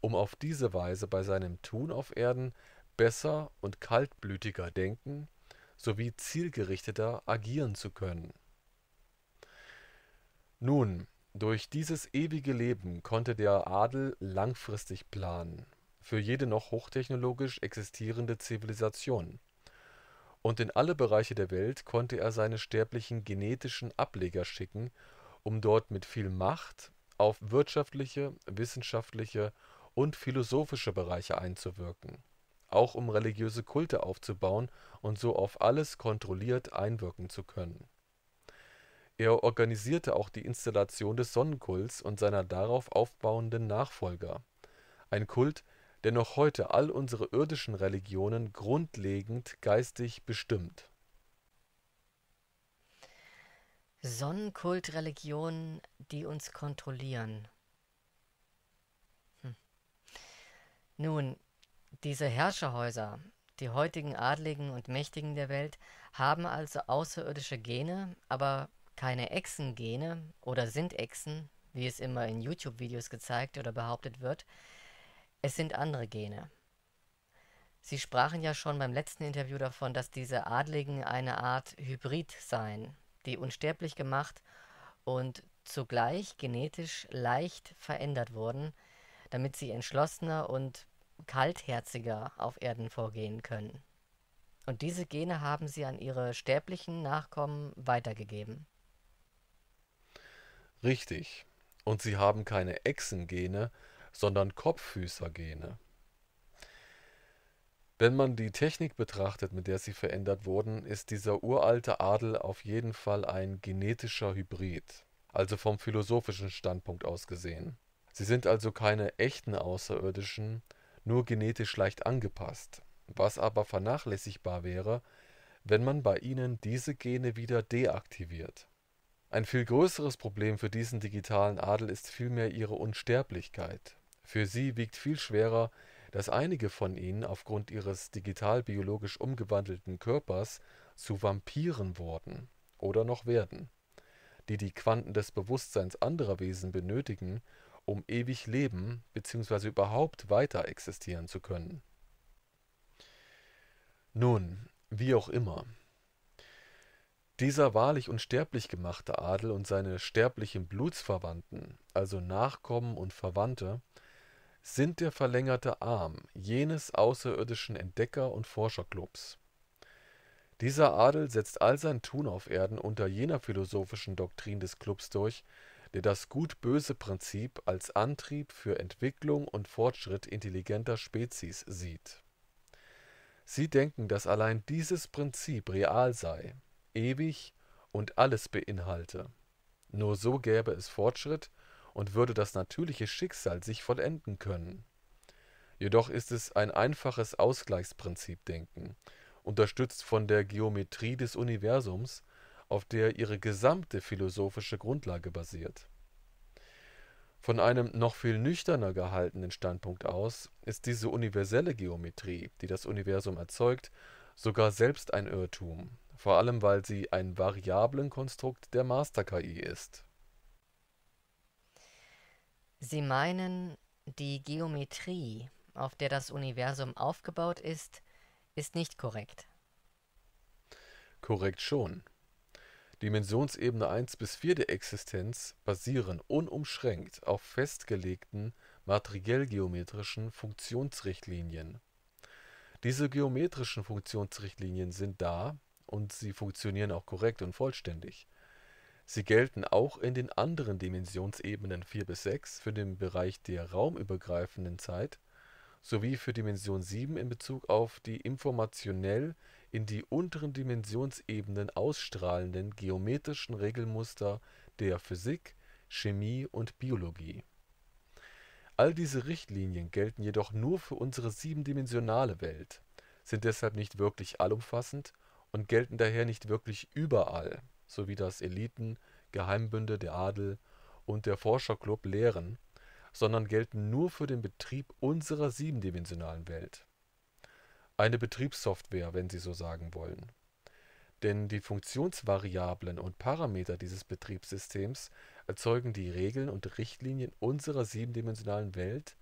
um auf diese Weise bei seinem Tun auf Erden besser und kaltblütiger denken sowie zielgerichteter agieren zu können. Nun, durch dieses ewige Leben konnte der Adel langfristig planen, für jede noch hochtechnologisch existierende Zivilisation und in alle Bereiche der Welt konnte er seine sterblichen genetischen Ableger schicken, um dort mit viel Macht auf wirtschaftliche, wissenschaftliche und philosophische Bereiche einzuwirken, auch um religiöse Kulte aufzubauen und so auf alles kontrolliert einwirken zu können. Er organisierte auch die Installation des Sonnenkults und seiner darauf aufbauenden Nachfolger, ein Kult der noch heute all unsere irdischen Religionen grundlegend geistig bestimmt. Sonnenkultreligionen, die uns kontrollieren. Hm. Nun, diese Herrscherhäuser, die heutigen Adligen und Mächtigen der Welt, haben also außerirdische Gene, aber keine Echsengene oder sind Echsen, wie es immer in YouTube-Videos gezeigt oder behauptet wird, es sind andere Gene. Sie sprachen ja schon beim letzten Interview davon, dass diese Adligen eine Art Hybrid seien, die unsterblich gemacht und zugleich genetisch leicht verändert wurden, damit sie entschlossener und kaltherziger auf Erden vorgehen können. Und diese Gene haben sie an ihre sterblichen Nachkommen weitergegeben. Richtig. Und sie haben keine Echsengene, sondern Kopffüßergene. Wenn man die Technik betrachtet, mit der sie verändert wurden, ist dieser uralte Adel auf jeden Fall ein genetischer Hybrid, also vom philosophischen Standpunkt aus gesehen. Sie sind also keine echten Außerirdischen, nur genetisch leicht angepasst, was aber vernachlässigbar wäre, wenn man bei ihnen diese Gene wieder deaktiviert. Ein viel größeres Problem für diesen digitalen Adel ist vielmehr ihre Unsterblichkeit. Für sie wiegt viel schwerer, dass einige von ihnen aufgrund ihres digital-biologisch umgewandelten Körpers zu Vampiren wurden (oder noch werden), die die Quanten des Bewusstseins anderer Wesen benötigen, um ewig leben bzw. überhaupt weiter existieren zu können. Nun, wie auch immer: Dieser wahrlich unsterblich gemachte Adel und seine sterblichen Blutsverwandten, also Nachkommen und Verwandte sind der verlängerte Arm jenes außerirdischen Entdecker und Forscherklubs. Dieser Adel setzt all sein Tun auf Erden unter jener philosophischen Doktrin des Klubs durch, der das Gut-Böse-Prinzip als Antrieb für Entwicklung und Fortschritt intelligenter Spezies sieht. Sie denken, dass allein dieses Prinzip real sei, ewig und alles beinhalte. Nur so gäbe es Fortschritt, und würde das natürliche Schicksal sich vollenden können. Jedoch ist es ein einfaches Ausgleichsprinzipdenken, unterstützt von der Geometrie des Universums, auf der ihre gesamte philosophische Grundlage basiert. Von einem noch viel nüchterner gehaltenen Standpunkt aus ist diese universelle Geometrie, die das Universum erzeugt, sogar selbst ein Irrtum, vor allem weil sie ein variablen Konstrukt der Master-KI ist Sie meinen, die Geometrie, auf der das Universum aufgebaut ist, ist nicht korrekt. Korrekt schon. Dimensionsebene 1 bis 4 der Existenz basieren unumschränkt auf festgelegten materiell-geometrischen Funktionsrichtlinien. Diese geometrischen Funktionsrichtlinien sind da, und sie funktionieren auch korrekt und vollständig Sie gelten auch in den anderen Dimensionsebenen 4 bis 6 für den Bereich der raumübergreifenden Zeit sowie für Dimension 7 in Bezug auf die informationell in die unteren Dimensionsebenen ausstrahlenden geometrischen Regelmuster der Physik, Chemie und Biologie. All diese Richtlinien gelten jedoch nur für unsere siebendimensionale Welt, sind deshalb nicht wirklich allumfassend und gelten daher nicht wirklich überall sowie das Eliten, Geheimbünde, der Adel und der Forscherclub lehren, sondern gelten nur für den Betrieb unserer siebendimensionalen Welt. Eine Betriebssoftware, wenn Sie so sagen wollen. Denn die Funktionsvariablen und Parameter dieses Betriebssystems erzeugen die Regeln und Richtlinien unserer siebendimensionalen Welt,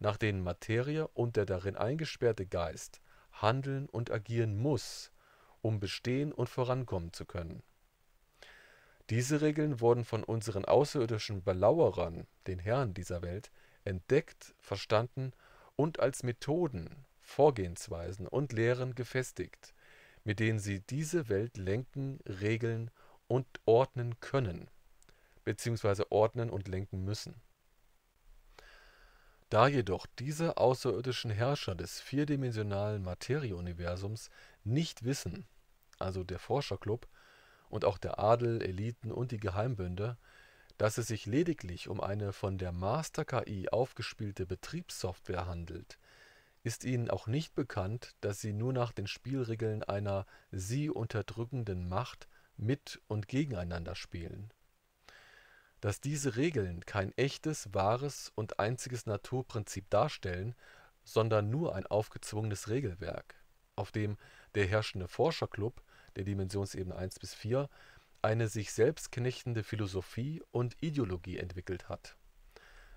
nach denen Materie und der darin eingesperrte Geist handeln und agieren muss, um bestehen und vorankommen zu können diese Regeln wurden von unseren außerirdischen Belauerern, den Herren dieser Welt, entdeckt, verstanden und als Methoden, Vorgehensweisen und Lehren gefestigt, mit denen sie diese Welt lenken, regeln und ordnen können bzw. ordnen und lenken müssen. Da jedoch diese außerirdischen Herrscher des vierdimensionalen Materieuniversums nicht wissen, also der Forscherclub, und auch der Adel, Eliten und die Geheimbünde, dass es sich lediglich um eine von der Master-KI aufgespielte Betriebssoftware handelt, ist ihnen auch nicht bekannt, dass sie nur nach den Spielregeln einer sie unterdrückenden Macht mit und gegeneinander spielen. Dass diese Regeln kein echtes, wahres und einziges Naturprinzip darstellen, sondern nur ein aufgezwungenes Regelwerk, auf dem der herrschende Forscherclub der Dimensionsebene 1 bis 4 eine sich selbst knechtende Philosophie und Ideologie entwickelt hat.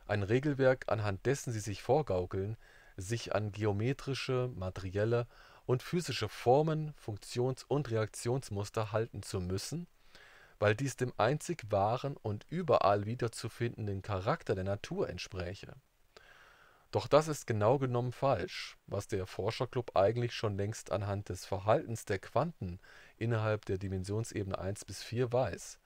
Ein Regelwerk, anhand dessen sie sich vorgaukeln, sich an geometrische, materielle und physische Formen, Funktions- und Reaktionsmuster halten zu müssen, weil dies dem einzig wahren und überall wiederzufindenden Charakter der Natur entspräche doch das ist genau genommen falsch, was der Forscherclub eigentlich schon längst anhand des Verhaltens der Quanten innerhalb der Dimensionsebene 1 bis 4 weiß,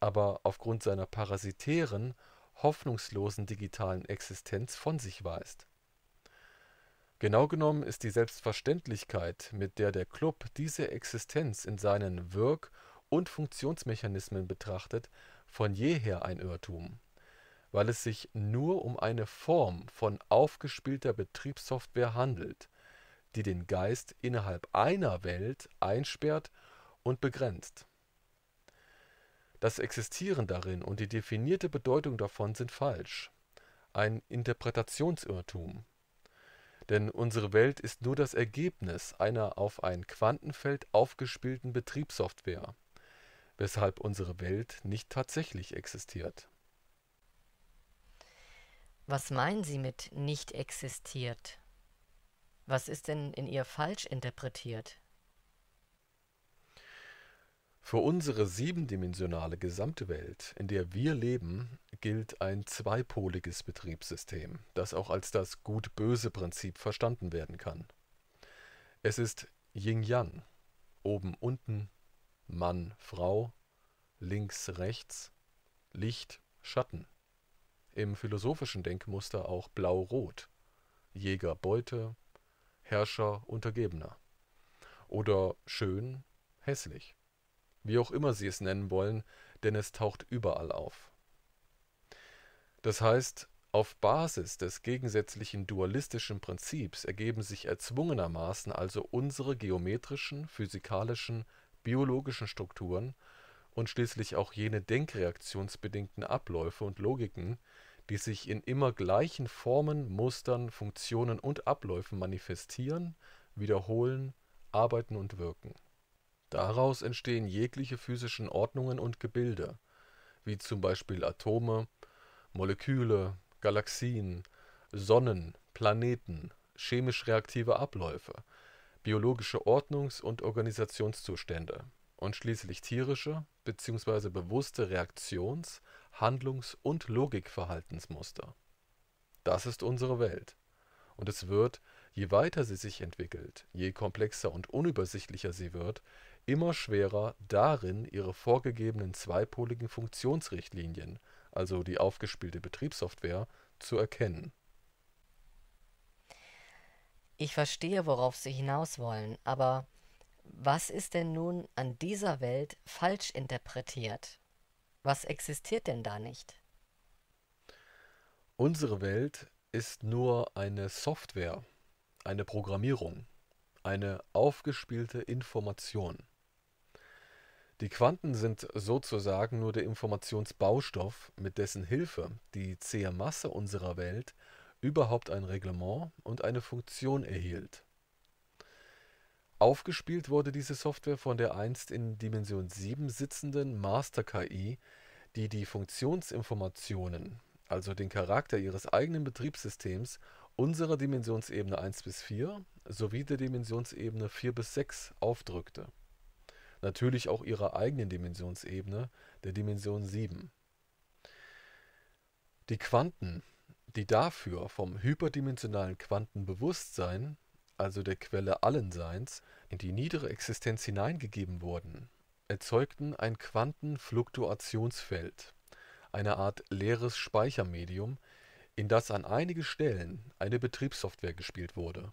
aber aufgrund seiner parasitären, hoffnungslosen digitalen Existenz von sich weist. Genau genommen ist die Selbstverständlichkeit, mit der der Club diese Existenz in seinen Wirk- und Funktionsmechanismen betrachtet, von jeher ein Irrtum weil es sich nur um eine Form von aufgespielter Betriebssoftware handelt, die den Geist innerhalb einer Welt einsperrt und begrenzt. Das Existieren darin und die definierte Bedeutung davon sind falsch, ein Interpretationsirrtum. Denn unsere Welt ist nur das Ergebnis einer auf ein Quantenfeld aufgespielten Betriebssoftware, weshalb unsere Welt nicht tatsächlich existiert was meinen Sie mit nicht existiert? Was ist denn in ihr falsch interpretiert? Für unsere siebendimensionale gesamte Welt, in der wir leben, gilt ein zweipoliges Betriebssystem, das auch als das Gut-Böse-Prinzip verstanden werden kann. Es ist Yin-Yang, oben-unten, Mann-Frau, links-rechts, Licht-Schatten im philosophischen Denkmuster auch blau-rot. Jäger, Beute, Herrscher, Untergebener. Oder schön, hässlich. Wie auch immer Sie es nennen wollen, denn es taucht überall auf. Das heißt, auf Basis des gegensätzlichen dualistischen Prinzips ergeben sich erzwungenermaßen also unsere geometrischen, physikalischen, biologischen Strukturen und schließlich auch jene denkreaktionsbedingten Abläufe und Logiken, die sich in immer gleichen Formen, Mustern, Funktionen und Abläufen manifestieren, wiederholen, arbeiten und wirken. Daraus entstehen jegliche physischen Ordnungen und Gebilde, wie zum Beispiel Atome, Moleküle, Galaxien, Sonnen, Planeten, chemisch reaktive Abläufe, biologische Ordnungs- und Organisationszustände und schließlich tierische bzw. bewusste Reaktions- und Handlungs- und Logikverhaltensmuster. Das ist unsere Welt. Und es wird, je weiter sie sich entwickelt, je komplexer und unübersichtlicher sie wird, immer schwerer, darin ihre vorgegebenen zweipoligen Funktionsrichtlinien, also die aufgespielte Betriebssoftware, zu erkennen. Ich verstehe, worauf Sie hinaus wollen, aber was ist denn nun an dieser Welt falsch interpretiert? Was existiert denn da nicht? Unsere Welt ist nur eine Software, eine Programmierung, eine aufgespielte Information. Die Quanten sind sozusagen nur der Informationsbaustoff, mit dessen Hilfe die zähe Masse unserer Welt überhaupt ein Reglement und eine Funktion erhielt. Aufgespielt wurde diese Software von der einst in Dimension 7 sitzenden Master-KI, die die Funktionsinformationen, also den Charakter ihres eigenen Betriebssystems, unserer Dimensionsebene 1 bis 4 sowie der Dimensionsebene 4 bis 6 aufdrückte. Natürlich auch ihrer eigenen Dimensionsebene, der Dimension 7. Die Quanten, die dafür vom hyperdimensionalen Quantenbewusstsein also der Quelle allen Seins, in die niedere Existenz hineingegeben wurden, erzeugten ein Quantenfluktuationsfeld, eine Art leeres Speichermedium, in das an einige Stellen eine Betriebssoftware gespielt wurde.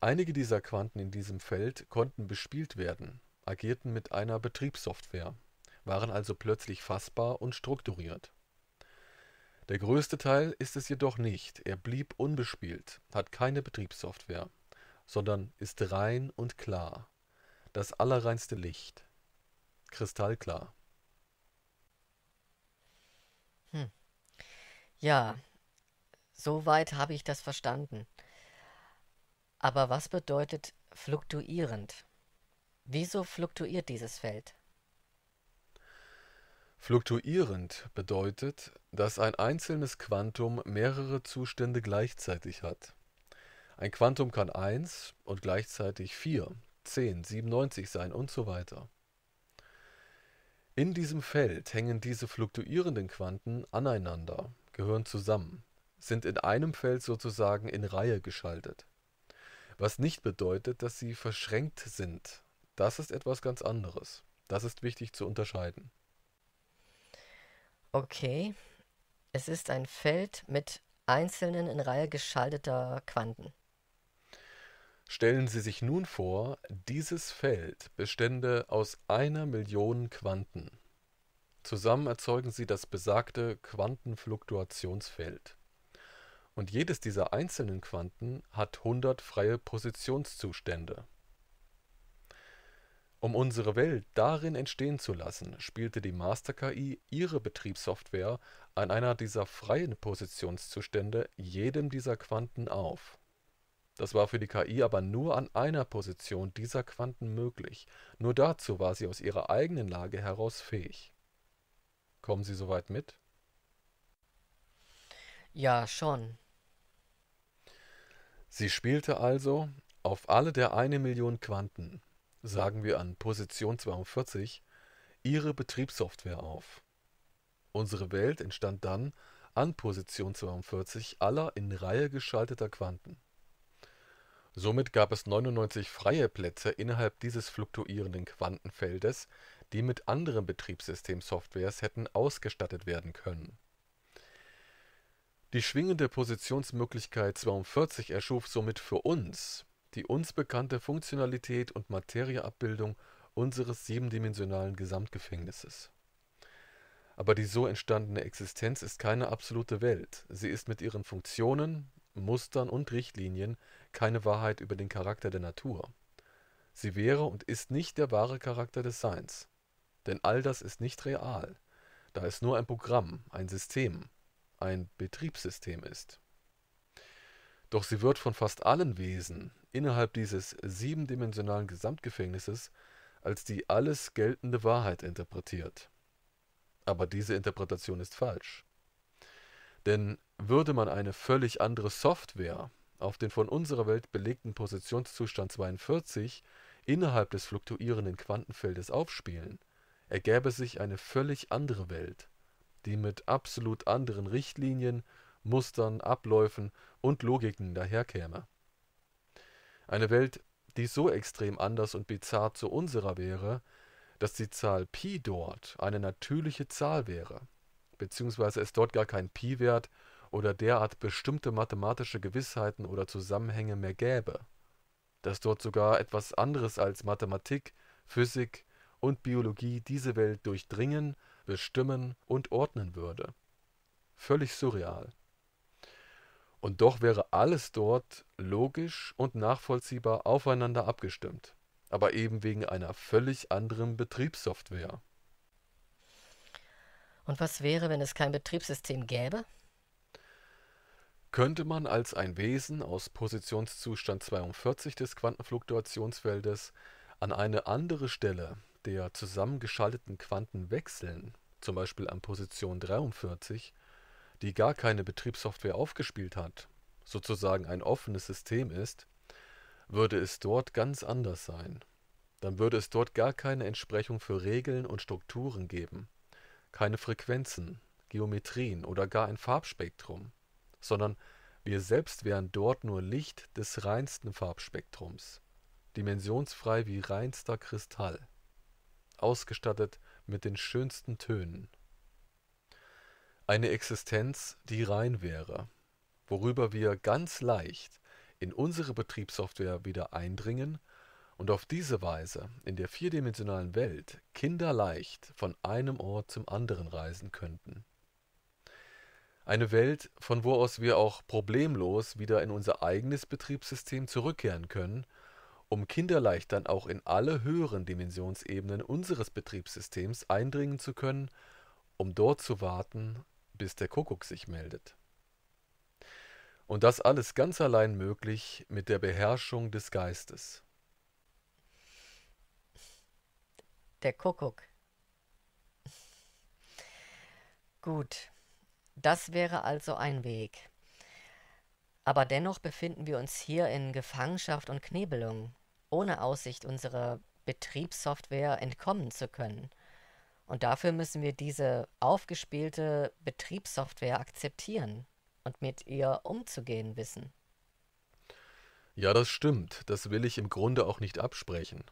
Einige dieser Quanten in diesem Feld konnten bespielt werden, agierten mit einer Betriebssoftware, waren also plötzlich fassbar und strukturiert der größte Teil ist es jedoch nicht, er blieb unbespielt, hat keine Betriebssoftware, sondern ist rein und klar. Das allerreinste Licht. Kristallklar. Hm. Ja, soweit habe ich das verstanden. Aber was bedeutet fluktuierend? Wieso fluktuiert dieses Feld? Fluktuierend bedeutet, dass ein einzelnes Quantum mehrere Zustände gleichzeitig hat. Ein Quantum kann 1 und gleichzeitig 4, 10, 97 sein und so weiter. In diesem Feld hängen diese fluktuierenden Quanten aneinander, gehören zusammen, sind in einem Feld sozusagen in Reihe geschaltet. Was nicht bedeutet, dass sie verschränkt sind. Das ist etwas ganz anderes. Das ist wichtig zu unterscheiden Okay. Es ist ein Feld mit einzelnen in Reihe geschalteter Quanten. Stellen Sie sich nun vor, dieses Feld bestände aus einer Million Quanten. Zusammen erzeugen sie das besagte Quantenfluktuationsfeld. Und jedes dieser einzelnen Quanten hat 100 freie Positionszustände. Um unsere Welt darin entstehen zu lassen, spielte die Master-KI ihre Betriebssoftware an einer dieser freien Positionszustände jedem dieser Quanten auf. Das war für die KI aber nur an einer Position dieser Quanten möglich, nur dazu war sie aus ihrer eigenen Lage heraus fähig. Kommen Sie soweit mit? Ja, schon. Sie spielte also auf alle der eine Million Quanten sagen wir an Position 42, ihre Betriebssoftware auf. Unsere Welt entstand dann an Position 42 aller in Reihe geschalteter Quanten. Somit gab es 99 freie Plätze innerhalb dieses fluktuierenden Quantenfeldes, die mit anderen Betriebssystemsoftwares hätten ausgestattet werden können. Die schwingende Positionsmöglichkeit 42 erschuf somit für uns die uns bekannte Funktionalität und Materieabbildung unseres siebendimensionalen Gesamtgefängnisses. Aber die so entstandene Existenz ist keine absolute Welt, sie ist mit ihren Funktionen, Mustern und Richtlinien keine Wahrheit über den Charakter der Natur. Sie wäre und ist nicht der wahre Charakter des Seins. Denn all das ist nicht real, da es nur ein Programm, ein System, ein Betriebssystem ist. Doch sie wird von fast allen Wesen innerhalb dieses siebendimensionalen Gesamtgefängnisses als die alles geltende Wahrheit interpretiert. Aber diese Interpretation ist falsch. Denn würde man eine völlig andere Software auf den von unserer Welt belegten Positionszustand 42 innerhalb des fluktuierenden Quantenfeldes aufspielen, ergäbe sich eine völlig andere Welt, die mit absolut anderen Richtlinien Mustern, Abläufen und Logiken daherkäme. Eine Welt, die so extrem anders und bizarr zu unserer wäre, dass die Zahl Pi dort eine natürliche Zahl wäre, beziehungsweise es dort gar keinen Pi-Wert oder derart bestimmte mathematische Gewissheiten oder Zusammenhänge mehr gäbe, dass dort sogar etwas anderes als Mathematik, Physik und Biologie diese Welt durchdringen, bestimmen und ordnen würde. Völlig surreal. Und doch wäre alles dort logisch und nachvollziehbar aufeinander abgestimmt, aber eben wegen einer völlig anderen Betriebssoftware. Und was wäre, wenn es kein Betriebssystem gäbe? Könnte man als ein Wesen aus Positionszustand 42 des Quantenfluktuationsfeldes an eine andere Stelle der zusammengeschalteten Quanten wechseln, zum Beispiel an Position 43, die gar keine Betriebssoftware aufgespielt hat, sozusagen ein offenes System ist, würde es dort ganz anders sein. Dann würde es dort gar keine Entsprechung für Regeln und Strukturen geben, keine Frequenzen, Geometrien oder gar ein Farbspektrum, sondern wir selbst wären dort nur Licht des reinsten Farbspektrums, dimensionsfrei wie reinster Kristall, ausgestattet mit den schönsten Tönen eine Existenz, die rein wäre, worüber wir ganz leicht in unsere Betriebssoftware wieder eindringen und auf diese Weise in der vierdimensionalen Welt kinderleicht von einem Ort zum anderen reisen könnten. Eine Welt, von wo aus wir auch problemlos wieder in unser eigenes Betriebssystem zurückkehren können, um kinderleicht dann auch in alle höheren Dimensionsebenen unseres Betriebssystems eindringen zu können, um dort zu warten, bis der Kuckuck sich meldet. Und das alles ganz allein möglich mit der Beherrschung des Geistes. Der Kuckuck. Gut, das wäre also ein Weg. Aber dennoch befinden wir uns hier in Gefangenschaft und Knebelung, ohne Aussicht, unserer Betriebssoftware entkommen zu können – und dafür müssen wir diese aufgespielte Betriebssoftware akzeptieren und mit ihr umzugehen wissen. Ja, das stimmt. Das will ich im Grunde auch nicht absprechen.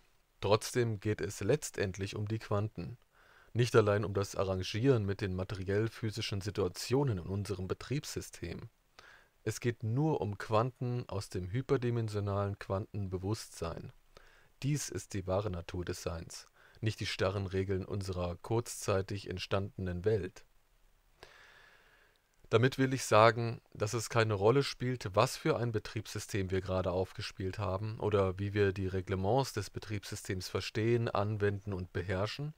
Trotzdem geht es letztendlich um die Quanten. Nicht allein um das Arrangieren mit den materiell-physischen Situationen in unserem Betriebssystem. Es geht nur um Quanten aus dem hyperdimensionalen Quantenbewusstsein. Dies ist die wahre Natur des Seins nicht die starren Regeln unserer kurzzeitig entstandenen Welt. Damit will ich sagen, dass es keine Rolle spielt, was für ein Betriebssystem wir gerade aufgespielt haben oder wie wir die Reglements des Betriebssystems verstehen, anwenden und beherrschen,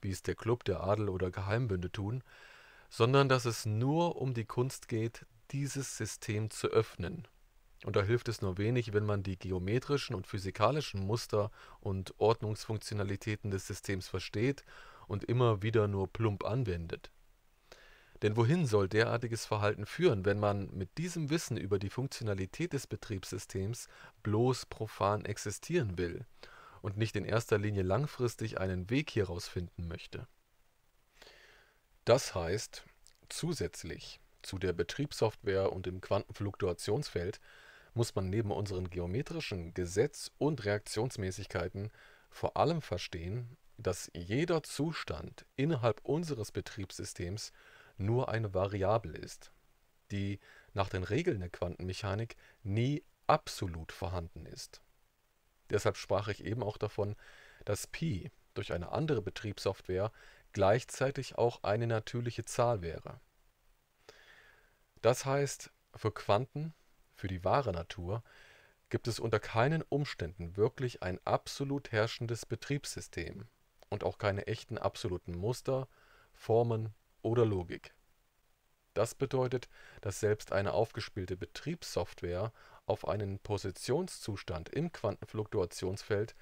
wie es der Club, der Adel oder Geheimbünde tun, sondern dass es nur um die Kunst geht, dieses System zu öffnen und da hilft es nur wenig, wenn man die geometrischen und physikalischen Muster und Ordnungsfunktionalitäten des Systems versteht und immer wieder nur plump anwendet. Denn wohin soll derartiges Verhalten führen, wenn man mit diesem Wissen über die Funktionalität des Betriebssystems bloß profan existieren will und nicht in erster Linie langfristig einen Weg hieraus finden möchte? Das heißt, zusätzlich zu der Betriebssoftware und dem Quantenfluktuationsfeld muss man neben unseren geometrischen Gesetz- und Reaktionsmäßigkeiten vor allem verstehen, dass jeder Zustand innerhalb unseres Betriebssystems nur eine Variable ist, die nach den Regeln der Quantenmechanik nie absolut vorhanden ist. Deshalb sprach ich eben auch davon, dass Pi durch eine andere Betriebssoftware gleichzeitig auch eine natürliche Zahl wäre. Das heißt, für Quanten für die wahre Natur, gibt es unter keinen Umständen wirklich ein absolut herrschendes Betriebssystem und auch keine echten absoluten Muster, Formen oder Logik. Das bedeutet, dass selbst eine aufgespielte Betriebssoftware auf einen Positionszustand im Quantenfluktuationsfeld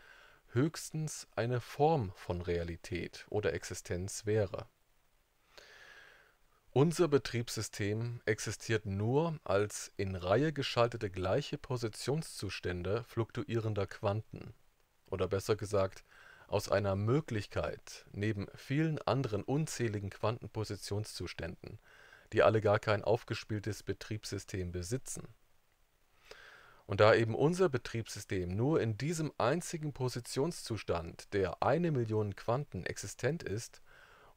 höchstens eine Form von Realität oder Existenz wäre unser Betriebssystem existiert nur als in Reihe geschaltete gleiche Positionszustände fluktuierender Quanten (oder besser gesagt: aus einer Möglichkeit neben vielen anderen unzähligen Quantenpositionszuständen, die alle gar kein aufgespieltes Betriebssystem besitzen). Und da eben unser Betriebssystem nur in diesem einzigen Positionszustand der eine Million Quanten existent ist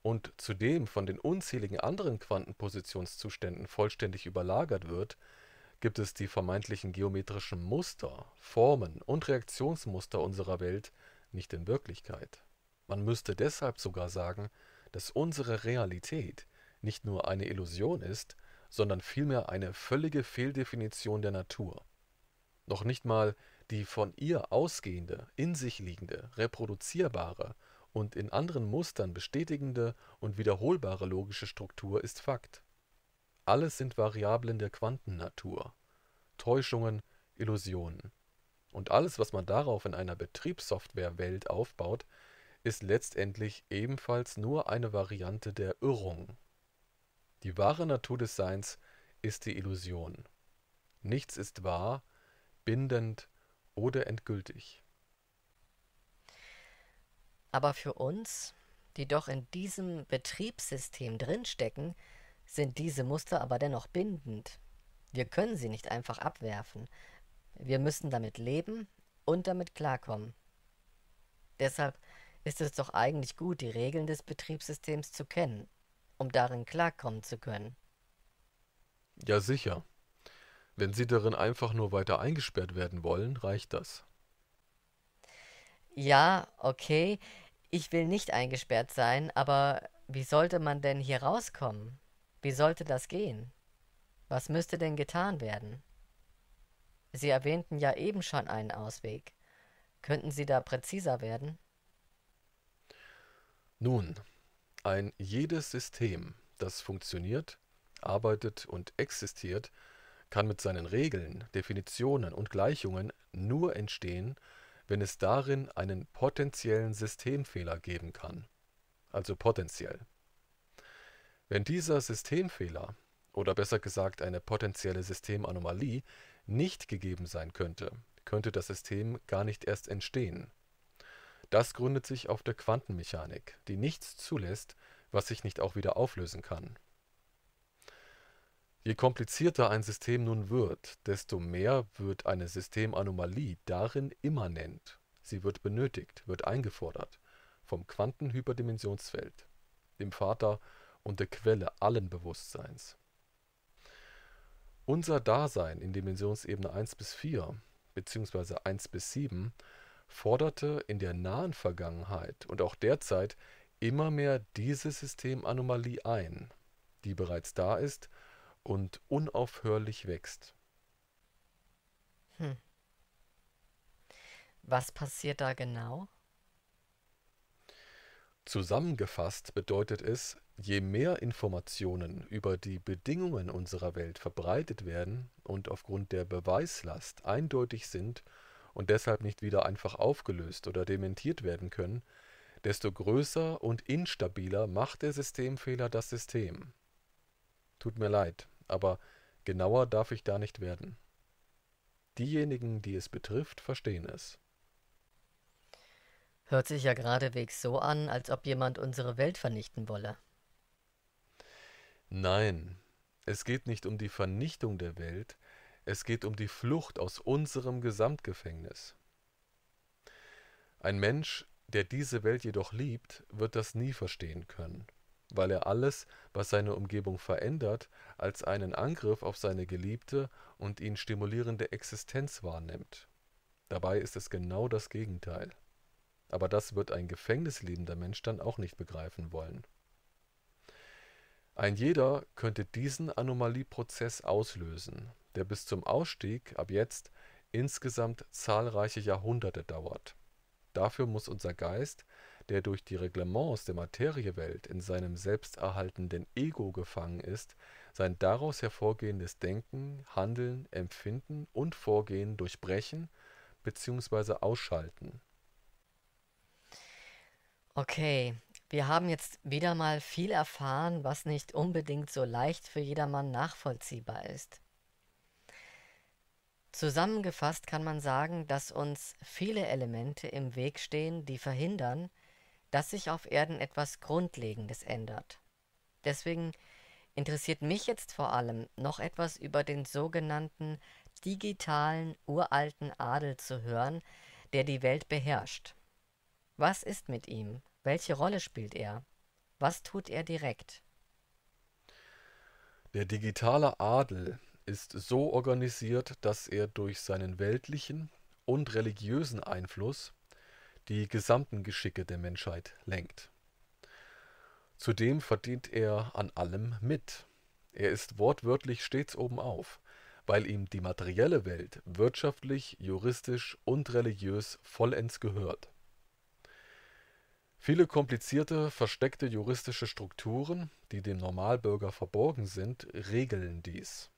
und zudem von den unzähligen anderen Quantenpositionszuständen vollständig überlagert wird, gibt es die vermeintlichen geometrischen Muster, Formen und Reaktionsmuster unserer Welt nicht in Wirklichkeit. Man müsste deshalb sogar sagen, dass unsere Realität nicht nur eine Illusion ist, sondern vielmehr eine völlige Fehldefinition der Natur. Noch nicht mal die von ihr ausgehende, in sich liegende, reproduzierbare und in anderen Mustern bestätigende und wiederholbare logische Struktur ist Fakt. Alles sind Variablen der Quantennatur, Täuschungen, Illusionen. Und alles, was man darauf in einer Betriebssoftware-Welt aufbaut, ist letztendlich ebenfalls nur eine Variante der Irrung. Die wahre Natur des Seins ist die Illusion. Nichts ist wahr, bindend oder endgültig. Aber für uns, die doch in diesem Betriebssystem drinstecken, sind diese Muster aber dennoch bindend. Wir können sie nicht einfach abwerfen. Wir müssen damit leben und damit klarkommen. Deshalb ist es doch eigentlich gut, die Regeln des Betriebssystems zu kennen, um darin klarkommen zu können. Ja sicher. Wenn Sie darin einfach nur weiter eingesperrt werden wollen, reicht das. Ja, okay ich will nicht eingesperrt sein, aber wie sollte man denn hier rauskommen? Wie sollte das gehen? Was müsste denn getan werden? Sie erwähnten ja eben schon einen Ausweg. Könnten Sie da präziser werden? Nun, ein jedes System, das funktioniert, arbeitet und existiert, kann mit seinen Regeln, Definitionen und Gleichungen nur entstehen, wenn es darin einen potenziellen Systemfehler geben kann, also potenziell. Wenn dieser Systemfehler oder besser gesagt eine potenzielle Systemanomalie nicht gegeben sein könnte, könnte das System gar nicht erst entstehen. Das gründet sich auf der Quantenmechanik, die nichts zulässt, was sich nicht auch wieder auflösen kann. Je komplizierter ein System nun wird, desto mehr wird eine Systemanomalie darin immanent. Sie wird benötigt, wird eingefordert vom Quantenhyperdimensionsfeld, dem Vater und der Quelle allen Bewusstseins. Unser Dasein in Dimensionsebene 1 bis 4 bzw. 1 bis 7 forderte in der nahen Vergangenheit und auch derzeit immer mehr diese Systemanomalie ein, die bereits da ist und unaufhörlich wächst. Hm. Was passiert da genau? Zusammengefasst bedeutet es, je mehr Informationen über die Bedingungen unserer Welt verbreitet werden und aufgrund der Beweislast eindeutig sind und deshalb nicht wieder einfach aufgelöst oder dementiert werden können, desto größer und instabiler macht der Systemfehler das System. Tut mir leid, aber genauer darf ich da nicht werden. Diejenigen, die es betrifft, verstehen es. Hört sich ja geradewegs so an, als ob jemand unsere Welt vernichten wolle. Nein, es geht nicht um die Vernichtung der Welt, es geht um die Flucht aus unserem Gesamtgefängnis. Ein Mensch, der diese Welt jedoch liebt, wird das nie verstehen können weil er alles, was seine Umgebung verändert, als einen Angriff auf seine geliebte und ihn stimulierende Existenz wahrnimmt. Dabei ist es genau das Gegenteil. Aber das wird ein gefängnislebender Mensch dann auch nicht begreifen wollen. Ein jeder könnte diesen Anomalieprozess auslösen, der bis zum Ausstieg ab jetzt insgesamt zahlreiche Jahrhunderte dauert. Dafür muss unser Geist der durch die Reglements der Materiewelt in seinem selbsterhaltenden Ego gefangen ist, sein daraus hervorgehendes Denken, Handeln, Empfinden und Vorgehen durchbrechen bzw. ausschalten. Okay, wir haben jetzt wieder mal viel erfahren, was nicht unbedingt so leicht für jedermann nachvollziehbar ist. Zusammengefasst kann man sagen, dass uns viele Elemente im Weg stehen, die verhindern, dass sich auf Erden etwas Grundlegendes ändert. Deswegen interessiert mich jetzt vor allem noch etwas über den sogenannten digitalen uralten Adel zu hören, der die Welt beherrscht. Was ist mit ihm? Welche Rolle spielt er? Was tut er direkt? Der digitale Adel ist so organisiert, dass er durch seinen weltlichen und religiösen Einfluss die gesamten Geschicke der Menschheit lenkt. Zudem verdient er an allem mit. Er ist wortwörtlich stets obenauf, weil ihm die materielle Welt wirtschaftlich, juristisch und religiös vollends gehört. Viele komplizierte, versteckte juristische Strukturen, die dem Normalbürger verborgen sind, regeln dies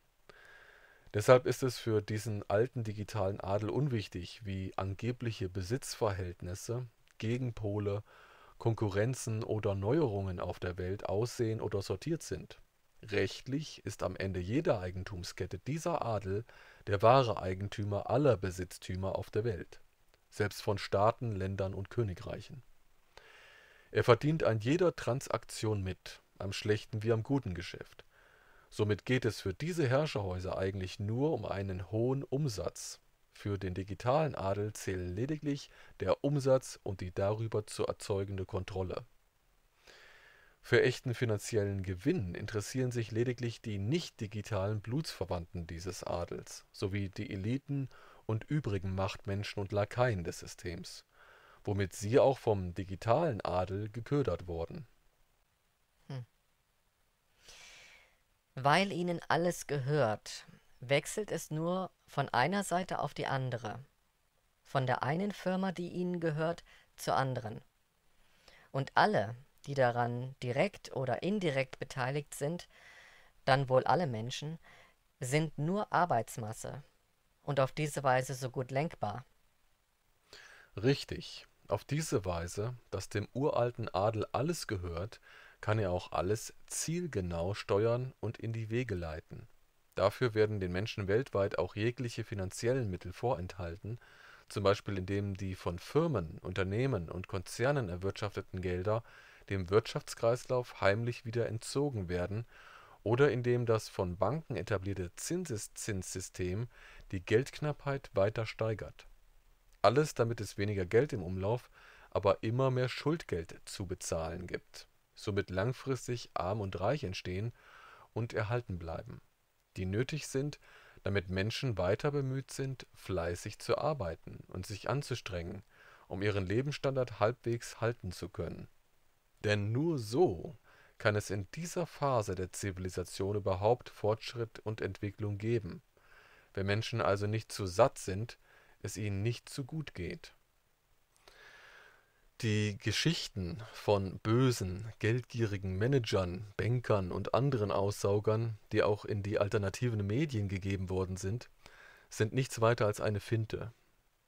Deshalb ist es für diesen alten digitalen Adel unwichtig, wie angebliche Besitzverhältnisse, Gegenpole, Konkurrenzen oder Neuerungen auf der Welt aussehen oder sortiert sind. Rechtlich ist am Ende jeder Eigentumskette dieser Adel der wahre Eigentümer aller Besitztümer auf der Welt, selbst von Staaten, Ländern und Königreichen. Er verdient an jeder Transaktion mit, am schlechten wie am guten Geschäft. Somit geht es für diese Herrscherhäuser eigentlich nur um einen hohen Umsatz. Für den digitalen Adel zählen lediglich der Umsatz und die darüber zu erzeugende Kontrolle. Für echten finanziellen Gewinn interessieren sich lediglich die nicht-digitalen Blutsverwandten dieses Adels sowie die Eliten und übrigen Machtmenschen und Lakaien des Systems, womit sie auch vom digitalen Adel geködert wurden Weil ihnen alles gehört, wechselt es nur von einer Seite auf die andere, von der einen Firma, die ihnen gehört, zur anderen. Und alle, die daran direkt oder indirekt beteiligt sind, dann wohl alle Menschen, sind nur Arbeitsmasse und auf diese Weise so gut lenkbar. Richtig, auf diese Weise, dass dem uralten Adel alles gehört, kann er auch alles zielgenau steuern und in die Wege leiten. Dafür werden den Menschen weltweit auch jegliche finanziellen Mittel vorenthalten, zum Beispiel indem die von Firmen, Unternehmen und Konzernen erwirtschafteten Gelder dem Wirtschaftskreislauf heimlich wieder entzogen werden oder indem das von Banken etablierte Zinseszinssystem die Geldknappheit weiter steigert. Alles, damit es weniger Geld im Umlauf, aber immer mehr Schuldgeld zu bezahlen gibt somit langfristig arm und reich entstehen und erhalten bleiben, die nötig sind, damit Menschen weiter bemüht sind, fleißig zu arbeiten und sich anzustrengen, um ihren Lebensstandard halbwegs halten zu können. Denn nur so kann es in dieser Phase der Zivilisation überhaupt Fortschritt und Entwicklung geben, wenn Menschen also nicht zu satt sind, es ihnen nicht zu gut geht die Geschichten von bösen, geldgierigen Managern, Bankern und anderen Aussaugern, die auch in die alternativen Medien gegeben worden sind, sind nichts weiter als eine Finte.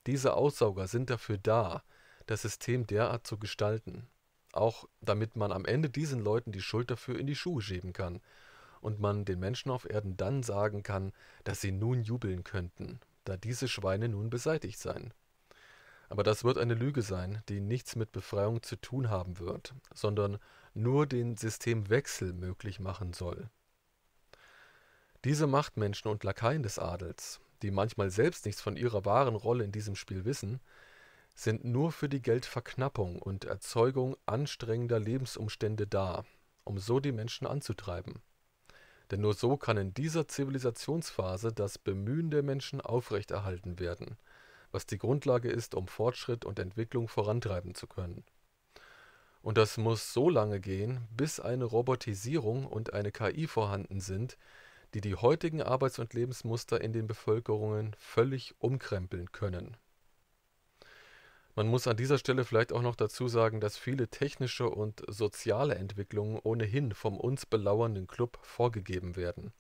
Diese Aussauger sind dafür da, das System derart zu gestalten, auch damit man am Ende diesen Leuten die Schuld dafür in die Schuhe schieben kann und man den Menschen auf Erden dann sagen kann, dass sie nun jubeln könnten, da diese Schweine nun beseitigt seien. Aber das wird eine Lüge sein, die nichts mit Befreiung zu tun haben wird, sondern nur den Systemwechsel möglich machen soll. Diese Machtmenschen und Lakaien des Adels, die manchmal selbst nichts von ihrer wahren Rolle in diesem Spiel wissen, sind nur für die Geldverknappung und Erzeugung anstrengender Lebensumstände da, um so die Menschen anzutreiben. Denn nur so kann in dieser Zivilisationsphase das Bemühen der Menschen aufrechterhalten werden – was die Grundlage ist, um Fortschritt und Entwicklung vorantreiben zu können. Und das muss so lange gehen, bis eine Robotisierung und eine KI vorhanden sind, die die heutigen Arbeits- und Lebensmuster in den Bevölkerungen völlig umkrempeln können. Man muss an dieser Stelle vielleicht auch noch dazu sagen, dass viele technische und soziale Entwicklungen ohnehin vom uns belauernden Club vorgegeben werden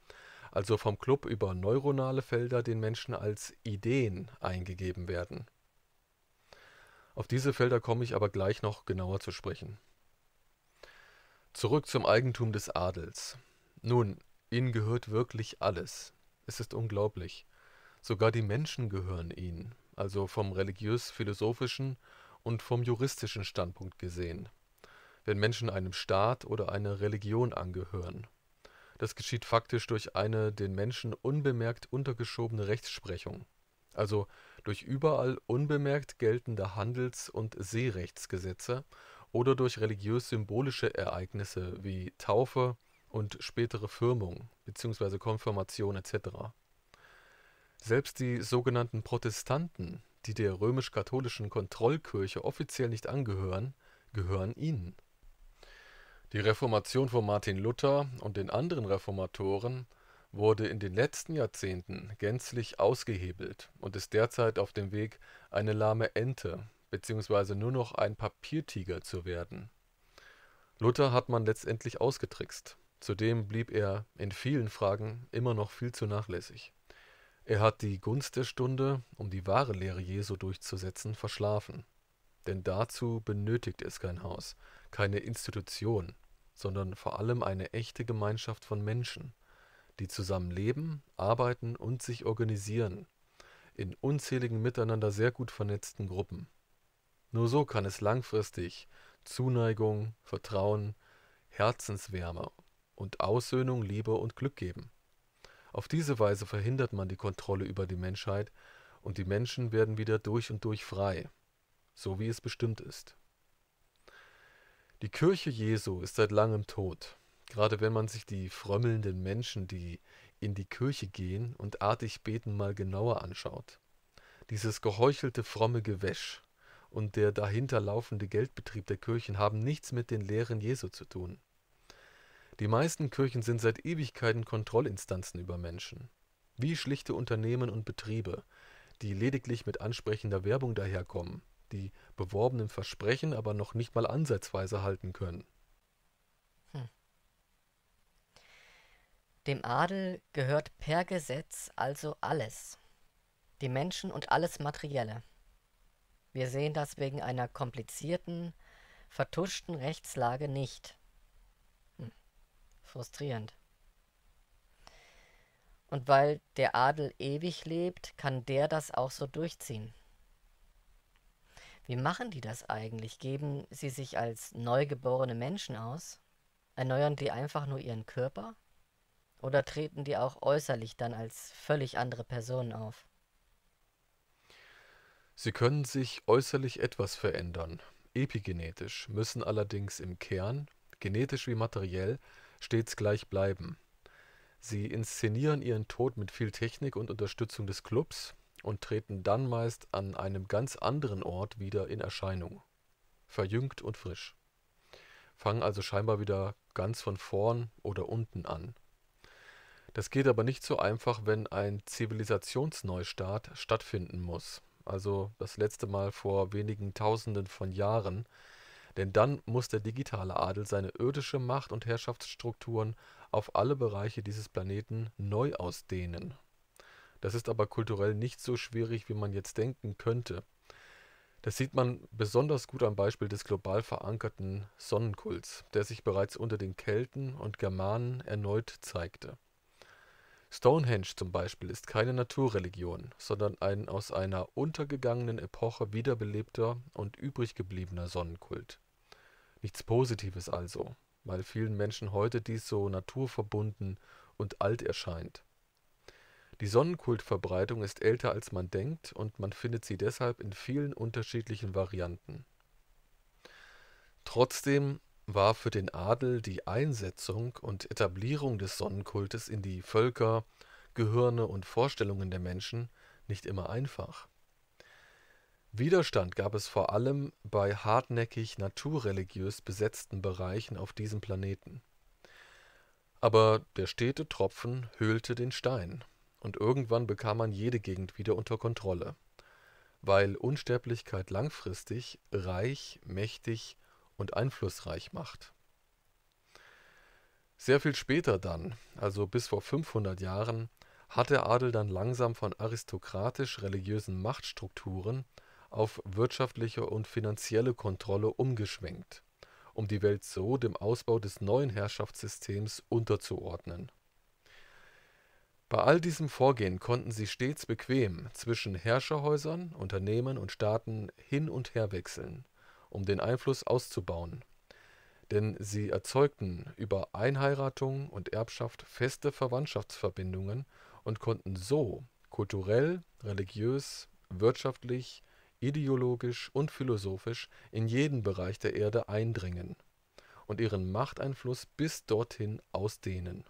also vom Club über neuronale Felder den Menschen als Ideen eingegeben werden. Auf diese Felder komme ich aber gleich noch genauer zu sprechen. Zurück zum Eigentum des Adels. Nun, ihnen gehört wirklich alles. Es ist unglaublich. Sogar die Menschen gehören ihnen, also vom religiös-philosophischen und vom juristischen Standpunkt gesehen, wenn Menschen einem Staat oder einer Religion angehören. Das geschieht faktisch durch eine den Menschen unbemerkt untergeschobene Rechtsprechung, also durch überall unbemerkt geltende Handels und Seerechtsgesetze oder durch religiös-symbolische Ereignisse wie Taufe und spätere Firmung bzw. Konfirmation etc. Selbst die sogenannten Protestanten, die der römisch-katholischen Kontrollkirche offiziell nicht angehören, gehören ihnen die Reformation von Martin Luther und den anderen Reformatoren wurde in den letzten Jahrzehnten gänzlich ausgehebelt und ist derzeit auf dem Weg, eine lahme Ente bzw. nur noch ein Papiertiger zu werden. Luther hat man letztendlich ausgetrickst. Zudem blieb er in vielen Fragen immer noch viel zu nachlässig. Er hat die Gunst der Stunde, um die wahre Lehre Jesu durchzusetzen, verschlafen. Denn dazu benötigt es kein Haus, keine Institution, sondern vor allem eine echte Gemeinschaft von Menschen, die zusammen leben, arbeiten und sich organisieren, in unzähligen miteinander sehr gut vernetzten Gruppen. Nur so kann es langfristig Zuneigung, Vertrauen, Herzenswärme und Aussöhnung, Liebe und Glück geben. Auf diese Weise verhindert man die Kontrolle über die Menschheit und die Menschen werden wieder durch und durch frei, so wie es bestimmt ist. Die Kirche Jesu ist seit langem tot. Gerade wenn man sich die frömmelnden Menschen, die in die Kirche gehen und artig beten, mal genauer anschaut. Dieses geheuchelte fromme Gewäsch und der dahinter laufende Geldbetrieb der Kirchen haben nichts mit den Lehren Jesu zu tun. Die meisten Kirchen sind seit Ewigkeiten Kontrollinstanzen über Menschen, wie schlichte Unternehmen und Betriebe, die lediglich mit ansprechender Werbung daherkommen die beworbenen Versprechen aber noch nicht mal ansatzweise halten können. Hm. Dem Adel gehört per Gesetz also alles, die Menschen und alles Materielle. Wir sehen das wegen einer komplizierten, vertuschten Rechtslage nicht. Hm. Frustrierend. Und weil der Adel ewig lebt, kann der das auch so durchziehen. Wie machen die das eigentlich? Geben sie sich als neugeborene Menschen aus? Erneuern die einfach nur ihren Körper? Oder treten die auch äußerlich dann als völlig andere Personen auf? Sie können sich äußerlich etwas verändern. Epigenetisch müssen allerdings im Kern, genetisch wie materiell, stets gleich bleiben. Sie inszenieren ihren Tod mit viel Technik und Unterstützung des Clubs, und treten dann meist an einem ganz anderen Ort wieder in Erscheinung, verjüngt und frisch, fangen also scheinbar wieder ganz von vorn oder unten an. Das geht aber nicht so einfach, wenn ein Zivilisationsneustart stattfinden muss, also das letzte Mal vor wenigen Tausenden von Jahren, denn dann muss der digitale Adel seine irdische Macht und Herrschaftsstrukturen auf alle Bereiche dieses Planeten neu ausdehnen. Das ist aber kulturell nicht so schwierig, wie man jetzt denken könnte. Das sieht man besonders gut am Beispiel des global verankerten Sonnenkults, der sich bereits unter den Kelten und Germanen erneut zeigte. Stonehenge zum Beispiel ist keine Naturreligion, sondern ein aus einer untergegangenen Epoche wiederbelebter und übrig gebliebener Sonnenkult. Nichts Positives also, weil vielen Menschen heute dies so naturverbunden und alt erscheint. Die Sonnenkultverbreitung ist älter als man denkt und man findet sie deshalb in vielen unterschiedlichen Varianten. Trotzdem war für den Adel die Einsetzung und Etablierung des Sonnenkultes in die Völker, Gehirne und Vorstellungen der Menschen nicht immer einfach. Widerstand gab es vor allem bei hartnäckig naturreligiös besetzten Bereichen auf diesem Planeten. Aber der stete Tropfen höhlte den Stein und irgendwann bekam man jede Gegend wieder unter Kontrolle. Weil Unsterblichkeit langfristig reich, mächtig und einflussreich macht. Sehr viel später dann, also bis vor 500 Jahren, hat der Adel dann langsam von aristokratisch-religiösen Machtstrukturen auf wirtschaftliche und finanzielle Kontrolle umgeschwenkt, um die Welt so dem Ausbau des neuen Herrschaftssystems unterzuordnen bei all diesem Vorgehen konnten sie stets bequem zwischen Herrscherhäusern, Unternehmen und Staaten hin und her wechseln, um den Einfluss auszubauen, denn sie erzeugten über Einheiratung und Erbschaft feste Verwandtschaftsverbindungen und konnten so kulturell, religiös, wirtschaftlich, ideologisch und philosophisch in jeden Bereich der Erde eindringen und ihren Machteinfluss bis dorthin ausdehnen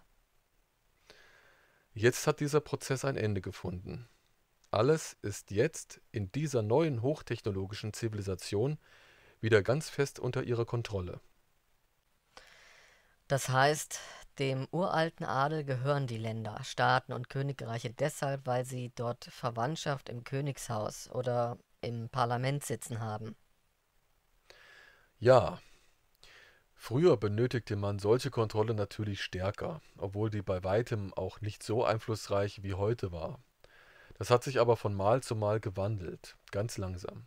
Jetzt hat dieser Prozess ein Ende gefunden. Alles ist jetzt in dieser neuen hochtechnologischen Zivilisation wieder ganz fest unter ihrer Kontrolle. Das heißt, dem uralten Adel gehören die Länder, Staaten und Königreiche deshalb, weil sie dort Verwandtschaft im Königshaus oder im Parlament sitzen haben. Ja, Früher benötigte man solche Kontrolle natürlich stärker, obwohl die bei weitem auch nicht so einflussreich wie heute war. Das hat sich aber von Mal zu Mal gewandelt, ganz langsam.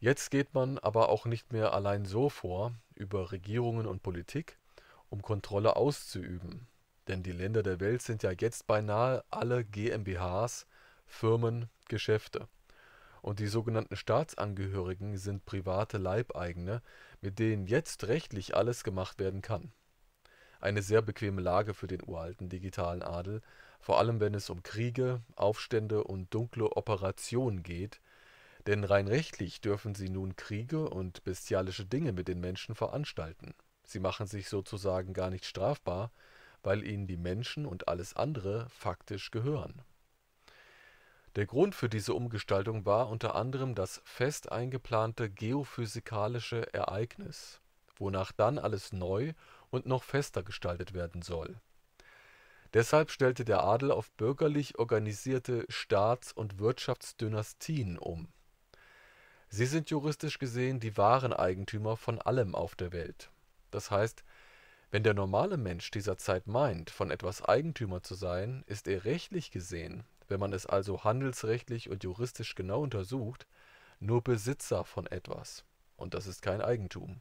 Jetzt geht man aber auch nicht mehr allein so vor, über Regierungen und Politik, um Kontrolle auszuüben. Denn die Länder der Welt sind ja jetzt beinahe alle GmbHs, Firmen, Geschäfte. Und die sogenannten Staatsangehörigen sind private Leibeigene, mit denen jetzt rechtlich alles gemacht werden kann. Eine sehr bequeme Lage für den uralten digitalen Adel, vor allem wenn es um Kriege, Aufstände und dunkle Operationen geht, denn rein rechtlich dürfen sie nun Kriege und bestialische Dinge mit den Menschen veranstalten. Sie machen sich sozusagen gar nicht strafbar, weil ihnen die Menschen und alles andere faktisch gehören der Grund für diese Umgestaltung war unter anderem das fest eingeplante geophysikalische Ereignis, wonach dann alles neu und noch fester gestaltet werden soll. Deshalb stellte der Adel auf bürgerlich organisierte Staats und Wirtschaftsdynastien um. Sie sind juristisch gesehen die wahren Eigentümer von allem auf der Welt. Das heißt, wenn der normale Mensch dieser Zeit meint, von etwas Eigentümer zu sein, ist er rechtlich gesehen wenn man es also handelsrechtlich und juristisch genau untersucht, nur Besitzer von etwas. Und das ist kein Eigentum.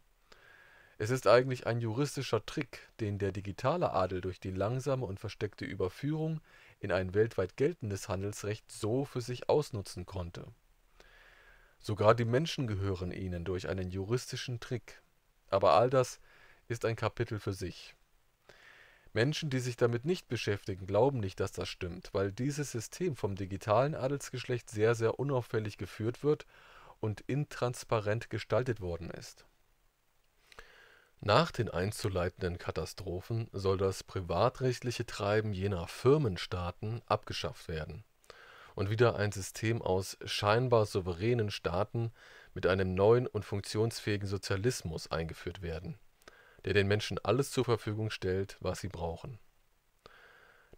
Es ist eigentlich ein juristischer Trick, den der digitale Adel durch die langsame und versteckte Überführung in ein weltweit geltendes Handelsrecht so für sich ausnutzen konnte. Sogar die Menschen gehören ihnen durch einen juristischen Trick. Aber all das ist ein Kapitel für sich. Menschen, die sich damit nicht beschäftigen, glauben nicht, dass das stimmt, weil dieses System vom digitalen Adelsgeschlecht sehr, sehr unauffällig geführt wird und intransparent gestaltet worden ist. Nach den einzuleitenden Katastrophen soll das privatrechtliche Treiben jener Firmenstaaten abgeschafft werden und wieder ein System aus scheinbar souveränen Staaten mit einem neuen und funktionsfähigen Sozialismus eingeführt werden der den Menschen alles zur Verfügung stellt, was sie brauchen.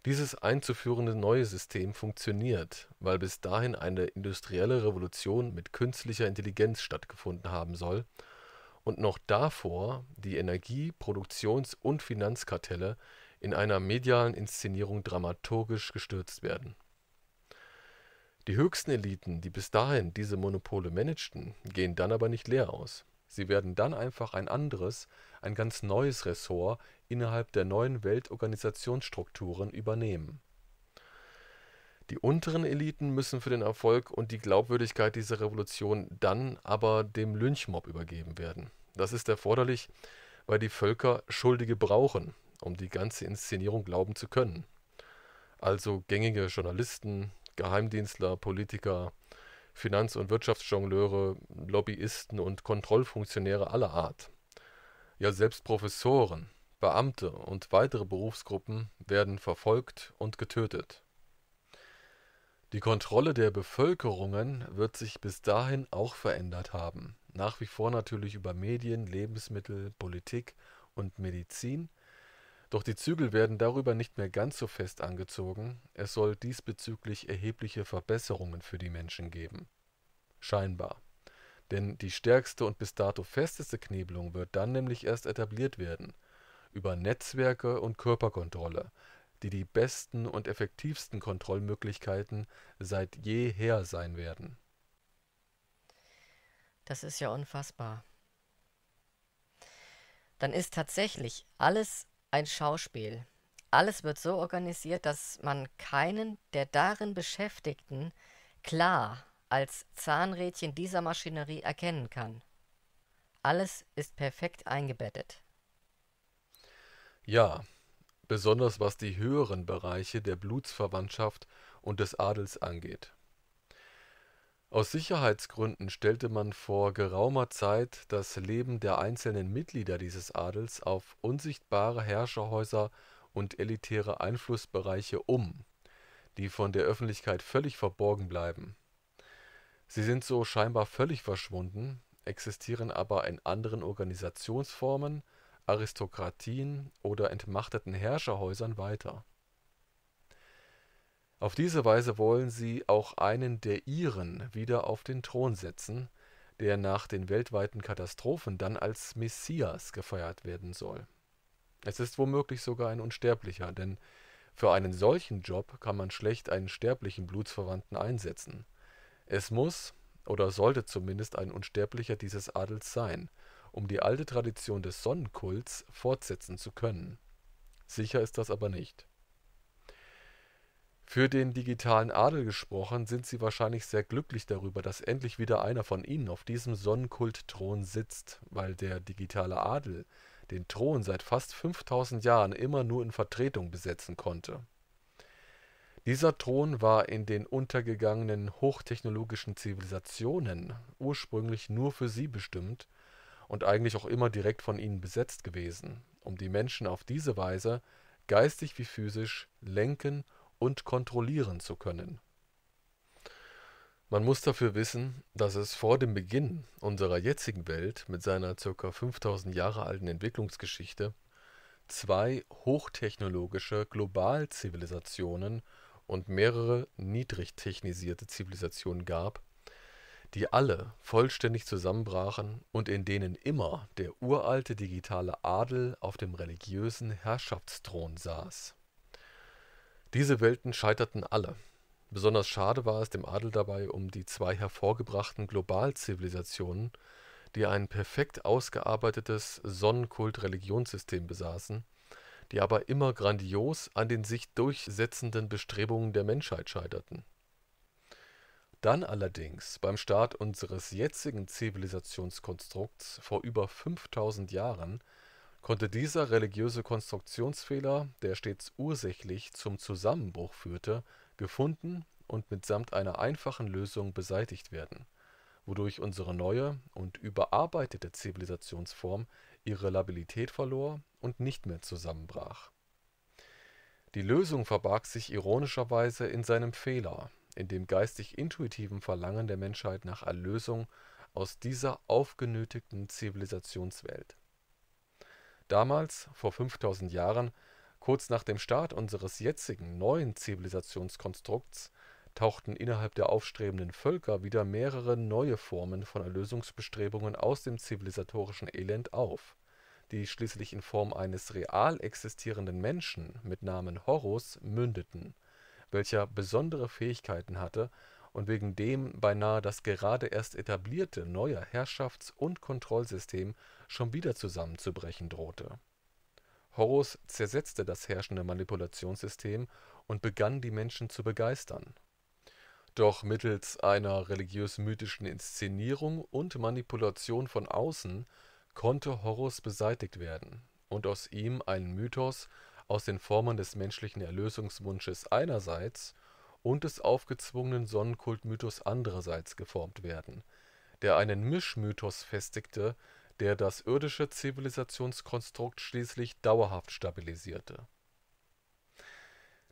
Dieses einzuführende neue System funktioniert, weil bis dahin eine industrielle Revolution mit künstlicher Intelligenz stattgefunden haben soll und noch davor die Energie-, Produktions- und Finanzkartelle in einer medialen Inszenierung dramaturgisch gestürzt werden. Die höchsten Eliten, die bis dahin diese Monopole managten, gehen dann aber nicht leer aus. Sie werden dann einfach ein anderes, ein ganz neues Ressort innerhalb der neuen Weltorganisationsstrukturen übernehmen. Die unteren Eliten müssen für den Erfolg und die Glaubwürdigkeit dieser Revolution dann aber dem Lynchmob übergeben werden. Das ist erforderlich, weil die Völker Schuldige brauchen, um die ganze Inszenierung glauben zu können. Also gängige Journalisten, Geheimdienstler, Politiker, Finanz- und Wirtschaftsjongleure, Lobbyisten und Kontrollfunktionäre aller Art. Ja, selbst Professoren, Beamte und weitere Berufsgruppen werden verfolgt und getötet. Die Kontrolle der Bevölkerungen wird sich bis dahin auch verändert haben, nach wie vor natürlich über Medien, Lebensmittel, Politik und Medizin, doch die Zügel werden darüber nicht mehr ganz so fest angezogen, es soll diesbezüglich erhebliche Verbesserungen für die Menschen geben. Scheinbar. Denn die stärkste und bis dato festeste Knebelung wird dann nämlich erst etabliert werden – über Netzwerke und Körperkontrolle, die die besten und effektivsten Kontrollmöglichkeiten seit jeher sein werden. Das ist ja unfassbar. Dann ist tatsächlich alles ein Schauspiel. Alles wird so organisiert, dass man keinen der darin Beschäftigten klar als Zahnrädchen dieser Maschinerie erkennen kann. Alles ist perfekt eingebettet. Ja, besonders was die höheren Bereiche der Blutsverwandtschaft und des Adels angeht. Aus Sicherheitsgründen stellte man vor geraumer Zeit das Leben der einzelnen Mitglieder dieses Adels auf unsichtbare Herrscherhäuser und elitäre Einflussbereiche um, die von der Öffentlichkeit völlig verborgen bleiben Sie sind so scheinbar völlig verschwunden, existieren aber in anderen Organisationsformen, Aristokratien oder entmachteten Herrscherhäusern weiter. Auf diese Weise wollen sie auch einen der Iren wieder auf den Thron setzen, der nach den weltweiten Katastrophen dann als Messias gefeiert werden soll. Es ist womöglich sogar ein Unsterblicher, denn für einen solchen Job kann man schlecht einen sterblichen Blutsverwandten einsetzen – es muss oder sollte zumindest ein Unsterblicher dieses Adels sein, um die alte Tradition des Sonnenkults fortsetzen zu können. Sicher ist das aber nicht. Für den digitalen Adel gesprochen sind sie wahrscheinlich sehr glücklich darüber, dass endlich wieder einer von ihnen auf diesem Sonnenkultthron sitzt, weil der digitale Adel den Thron seit fast 5000 Jahren immer nur in Vertretung besetzen konnte dieser Thron war in den untergegangenen hochtechnologischen Zivilisationen ursprünglich nur für sie bestimmt und eigentlich auch immer direkt von ihnen besetzt gewesen, um die Menschen auf diese Weise, geistig wie physisch, lenken und kontrollieren zu können. Man muss dafür wissen, dass es vor dem Beginn unserer jetzigen Welt mit seiner ca. 5000 Jahre alten Entwicklungsgeschichte zwei hochtechnologische Globalzivilisationen und mehrere niedrig technisierte Zivilisationen gab, die alle vollständig zusammenbrachen und in denen immer der uralte digitale Adel auf dem religiösen Herrschaftsthron saß. Diese Welten scheiterten alle. Besonders schade war es dem Adel dabei um die zwei hervorgebrachten Globalzivilisationen, die ein perfekt ausgearbeitetes Sonnenkult-Religionssystem besaßen die aber immer grandios an den sich durchsetzenden Bestrebungen der Menschheit scheiterten. Dann allerdings, beim Start unseres jetzigen Zivilisationskonstrukts vor über 5000 Jahren, konnte dieser religiöse Konstruktionsfehler, der stets ursächlich zum Zusammenbruch führte, gefunden und mitsamt einer einfachen Lösung beseitigt werden, wodurch unsere neue und überarbeitete Zivilisationsform ihre Labilität verlor und nicht mehr zusammenbrach. Die Lösung verbarg sich ironischerweise in seinem Fehler, in dem geistig-intuitiven Verlangen der Menschheit nach Erlösung aus dieser aufgenötigten Zivilisationswelt. Damals, vor 5000 Jahren, kurz nach dem Start unseres jetzigen neuen Zivilisationskonstrukts, tauchten innerhalb der aufstrebenden Völker wieder mehrere neue Formen von Erlösungsbestrebungen aus dem zivilisatorischen Elend auf die schließlich in Form eines real existierenden Menschen mit Namen Horus mündeten, welcher besondere Fähigkeiten hatte und wegen dem beinahe das gerade erst etablierte neue Herrschafts und Kontrollsystem schon wieder zusammenzubrechen drohte. Horus zersetzte das herrschende Manipulationssystem und begann die Menschen zu begeistern. Doch mittels einer religiös-mythischen Inszenierung und Manipulation von außen konnte Horus beseitigt werden und aus ihm ein Mythos aus den Formen des menschlichen Erlösungswunsches einerseits und des aufgezwungenen Sonnenkultmythos andererseits geformt werden, der einen Mischmythos festigte, der das irdische Zivilisationskonstrukt schließlich dauerhaft stabilisierte.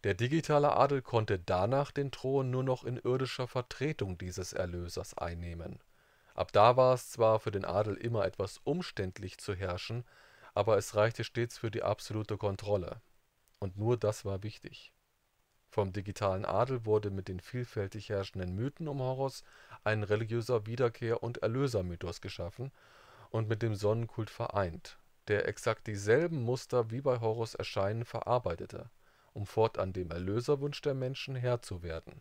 Der digitale Adel konnte danach den Thron nur noch in irdischer Vertretung dieses Erlösers einnehmen Ab da war es zwar für den Adel immer etwas umständlich zu herrschen, aber es reichte stets für die absolute Kontrolle. Und nur das war wichtig. Vom digitalen Adel wurde mit den vielfältig herrschenden Mythen um Horus ein religiöser Wiederkehr- und Erlösermythos geschaffen und mit dem Sonnenkult vereint, der exakt dieselben Muster wie bei Horus Erscheinen verarbeitete, um fortan dem Erlöserwunsch der Menschen Herr zu werden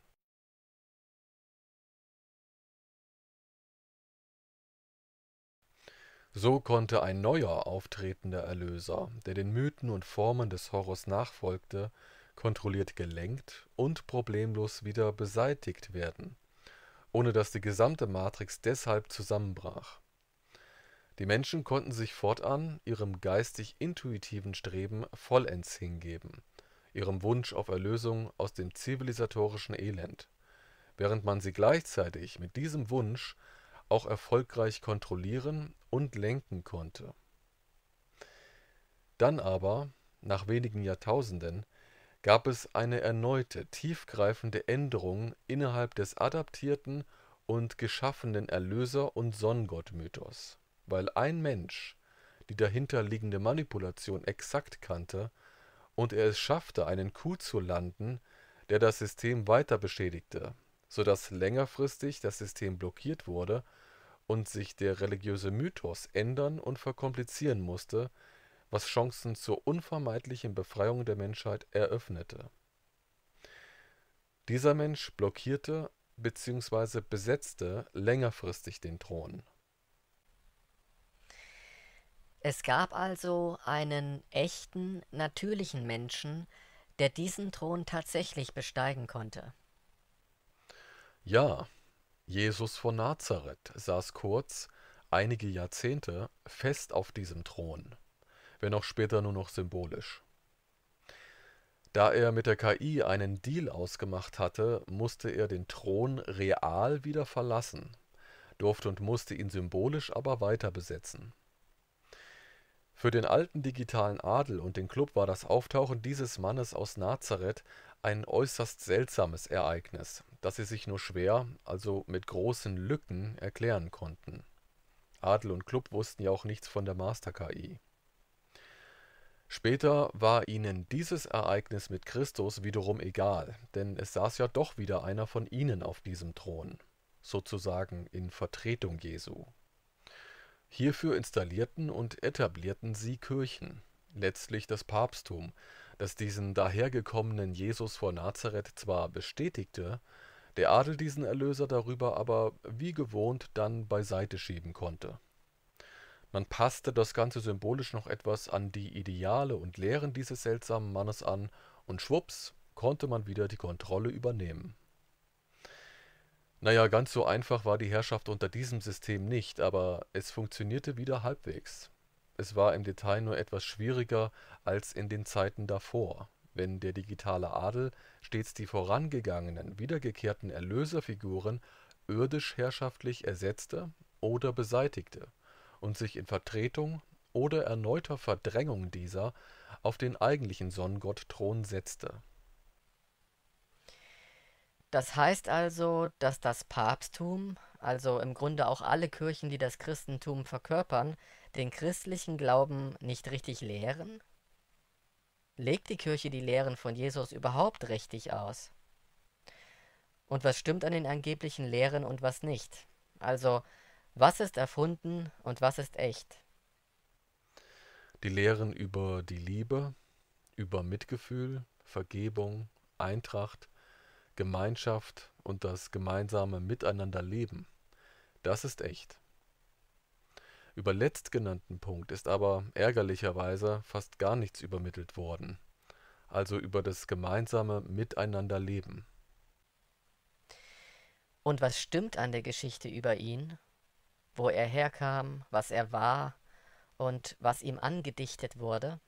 So konnte ein neuer auftretender Erlöser, der den Mythen und Formen des Horrors nachfolgte, kontrolliert gelenkt und problemlos wieder beseitigt werden, ohne dass die gesamte Matrix deshalb zusammenbrach. Die Menschen konnten sich fortan ihrem geistig-intuitiven Streben vollends hingeben, ihrem Wunsch auf Erlösung aus dem zivilisatorischen Elend, während man sie gleichzeitig mit diesem Wunsch auch erfolgreich kontrollieren und lenken konnte. Dann aber, nach wenigen Jahrtausenden, gab es eine erneute, tiefgreifende Änderung innerhalb des adaptierten und geschaffenen Erlöser- und Sonnengottmythos, weil ein Mensch die dahinterliegende Manipulation exakt kannte und er es schaffte, einen Coup zu landen, der das System weiter beschädigte sodass längerfristig das System blockiert wurde und sich der religiöse Mythos ändern und verkomplizieren musste, was Chancen zur unvermeidlichen Befreiung der Menschheit eröffnete. Dieser Mensch blockierte bzw. besetzte längerfristig den Thron. Es gab also einen echten, natürlichen Menschen, der diesen Thron tatsächlich besteigen konnte. Ja, Jesus von Nazareth saß kurz einige Jahrzehnte fest auf diesem Thron, wenn auch später nur noch symbolisch. Da er mit der KI einen Deal ausgemacht hatte, musste er den Thron real wieder verlassen, durfte und musste ihn symbolisch aber weiter besetzen. Für den alten digitalen Adel und den Club war das Auftauchen dieses Mannes aus Nazareth ein äußerst seltsames Ereignis, das sie sich nur schwer, also mit großen Lücken, erklären konnten. Adel und Club wussten ja auch nichts von der Master-KI. Später war ihnen dieses Ereignis mit Christus wiederum egal, denn es saß ja doch wieder einer von ihnen auf diesem Thron, sozusagen in Vertretung Jesu. Hierfür installierten und etablierten sie Kirchen, letztlich das Papsttum, das diesen dahergekommenen Jesus vor Nazareth zwar bestätigte, der Adel diesen Erlöser darüber aber wie gewohnt dann beiseite schieben konnte. Man passte das Ganze symbolisch noch etwas an die Ideale und Lehren dieses seltsamen Mannes an, und schwupps konnte man wieder die Kontrolle übernehmen. Naja, ganz so einfach war die Herrschaft unter diesem System nicht, aber es funktionierte wieder halbwegs. Es war im Detail nur etwas schwieriger als in den Zeiten davor, wenn der digitale Adel stets die vorangegangenen, wiedergekehrten Erlöserfiguren irdisch-herrschaftlich ersetzte oder beseitigte und sich in Vertretung oder erneuter Verdrängung dieser auf den eigentlichen Sonnengottthron setzte. Das heißt also, dass das Papsttum, also im Grunde auch alle Kirchen, die das Christentum verkörpern, den christlichen Glauben nicht richtig lehren? Legt die Kirche die Lehren von Jesus überhaupt richtig aus? Und was stimmt an den angeblichen Lehren und was nicht? Also, was ist erfunden und was ist echt? Die Lehren über die Liebe, über Mitgefühl, Vergebung, Eintracht, Gemeinschaft und das gemeinsame Miteinanderleben. Das ist echt. Über letztgenannten Punkt ist aber ärgerlicherweise fast gar nichts übermittelt worden, also über das gemeinsame Miteinanderleben. Und was stimmt an der Geschichte über ihn? Wo er herkam, was er war und was ihm angedichtet wurde?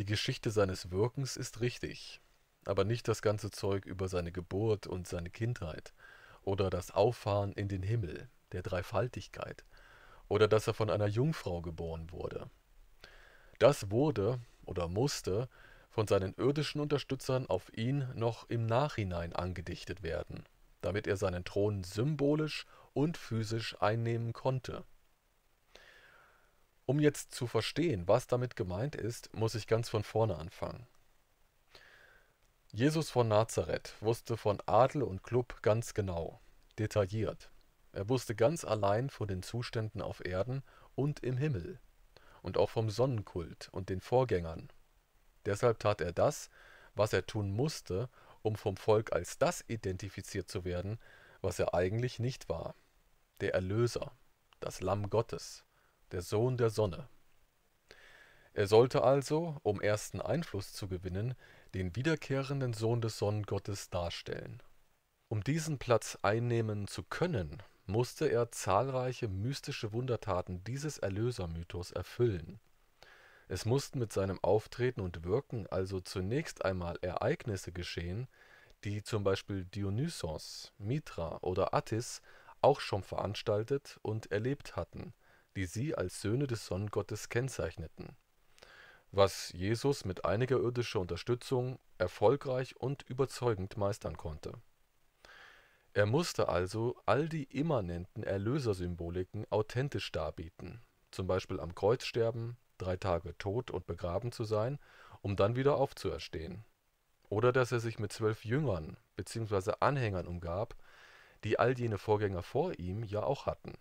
Die Geschichte seines Wirkens ist richtig, aber nicht das ganze Zeug über seine Geburt und seine Kindheit oder das Auffahren in den Himmel der Dreifaltigkeit oder dass er von einer Jungfrau geboren wurde. Das wurde oder musste von seinen irdischen Unterstützern auf ihn noch im Nachhinein angedichtet werden, damit er seinen Thron symbolisch und physisch einnehmen konnte. Um jetzt zu verstehen, was damit gemeint ist, muss ich ganz von vorne anfangen. Jesus von Nazareth wusste von Adel und Club ganz genau, detailliert. Er wusste ganz allein von den Zuständen auf Erden und im Himmel und auch vom Sonnenkult und den Vorgängern. Deshalb tat er das, was er tun musste, um vom Volk als das identifiziert zu werden, was er eigentlich nicht war. Der Erlöser, das Lamm Gottes, der Sohn der Sonne. Er sollte also, um ersten Einfluss zu gewinnen, den wiederkehrenden Sohn des Sonnengottes darstellen. Um diesen Platz einnehmen zu können, musste er zahlreiche mystische Wundertaten dieses Erlösermythos erfüllen. Es mussten mit seinem Auftreten und Wirken also zunächst einmal Ereignisse geschehen, die zum Beispiel Dionysos, Mitra oder Attis auch schon veranstaltet und erlebt hatten, die sie als Söhne des Sonnengottes kennzeichneten. Was Jesus mit einiger irdischer Unterstützung erfolgreich und überzeugend meistern konnte er musste also all die immanenten Erlösersymboliken authentisch darbieten zum Beispiel am Kreuz sterben, drei Tage tot und begraben zu sein, um dann wieder aufzuerstehen) oder dass er sich mit zwölf Jüngern bzw. Anhängern umgab, die all jene Vorgänger vor ihm ja auch hatten.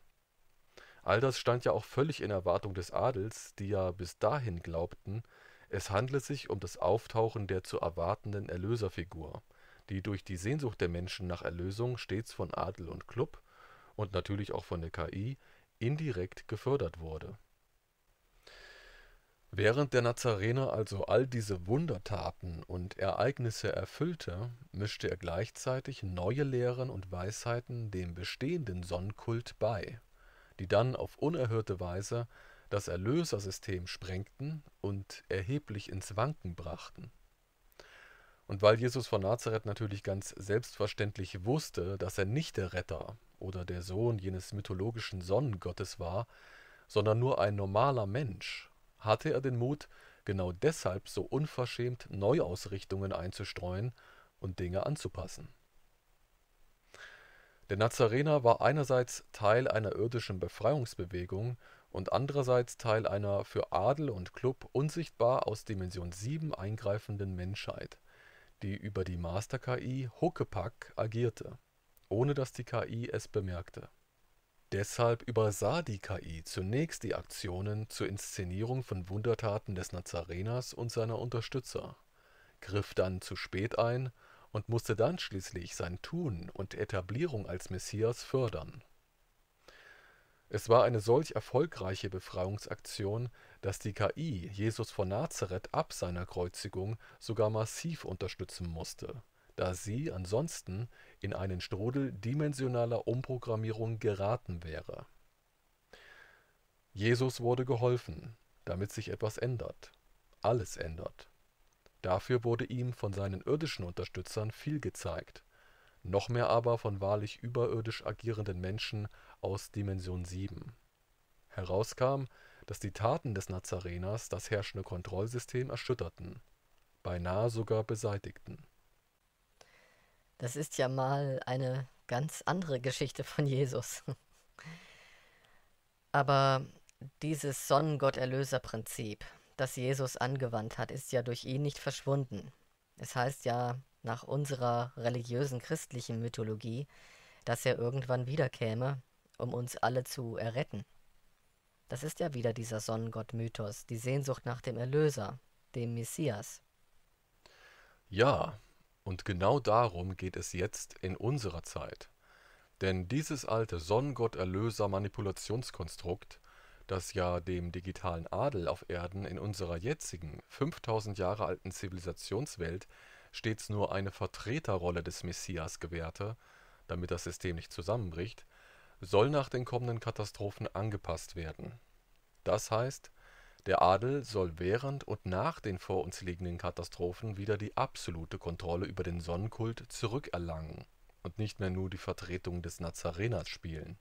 All das stand ja auch völlig in Erwartung des Adels, die ja bis dahin glaubten, es handle sich um das Auftauchen der zu erwartenden Erlöserfigur die durch die Sehnsucht der Menschen nach Erlösung stets von Adel und Klub (und natürlich auch von der KI) indirekt gefördert wurde. Während der Nazarener also all diese „ Wundertaten “und Ereignisse erfüllte, mischte er gleichzeitig neue Lehren und Weisheiten dem bestehenden Sonnenkult bei, die dann auf unerhörte Weise das Erlösersystem sprengten und erheblich ins Wanken brachten und weil Jesus von Nazareth natürlich ganz selbstverständlich wusste, dass er nicht der Retter oder der Sohn jenes mythologischen Sonnengottes war, sondern nur ein normaler Mensch, hatte er den Mut, genau deshalb so unverschämt Neuausrichtungen einzustreuen und Dinge anzupassen. Der Nazarener war einerseits Teil einer irdischen Befreiungsbewegung und andererseits Teil einer für Adel und Club unsichtbar aus Dimension 7 eingreifenden Menschheit – die über die Master-KI Huckepack agierte, ohne dass die KI es bemerkte. Deshalb übersah die KI zunächst die Aktionen zur Inszenierung von Wundertaten des Nazareners und seiner Unterstützer, griff dann zu spät ein und musste dann schließlich sein Tun und Etablierung als Messias fördern es war eine solch erfolgreiche Befreiungsaktion, dass die KI Jesus von Nazareth ab seiner Kreuzigung sogar massiv unterstützen musste, da sie ansonsten in einen Strudel dimensionaler Umprogrammierung geraten wäre. Jesus wurde geholfen, damit sich etwas ändert. Alles ändert. Dafür wurde ihm von seinen irdischen Unterstützern viel gezeigt, noch mehr aber von wahrlich überirdisch agierenden Menschen aus Dimension 7. Herauskam, dass die Taten des Nazareners das herrschende Kontrollsystem erschütterten, beinahe sogar beseitigten. Das ist ja mal eine ganz andere Geschichte von Jesus. Aber dieses Sonnengotterlöserprinzip, das Jesus angewandt hat, ist ja durch ihn nicht verschwunden. Es heißt ja nach unserer religiösen christlichen Mythologie, dass er irgendwann wiederkäme um uns alle zu erretten. Das ist ja wieder dieser Sonnengott-Mythos, die Sehnsucht nach dem Erlöser, dem Messias. Ja, und genau darum geht es jetzt in unserer Zeit. Denn dieses alte Sonnengott-Erlöser-Manipulationskonstrukt, das ja dem digitalen Adel auf Erden in unserer jetzigen 5000 Jahre alten Zivilisationswelt stets nur eine Vertreterrolle des Messias gewährte, damit das System nicht zusammenbricht, soll nach den kommenden Katastrophen angepasst werden. Das heißt, der Adel soll während und nach den vor uns liegenden Katastrophen wieder die absolute Kontrolle über den Sonnenkult zurückerlangen und nicht mehr nur die Vertretung des Nazareners spielen.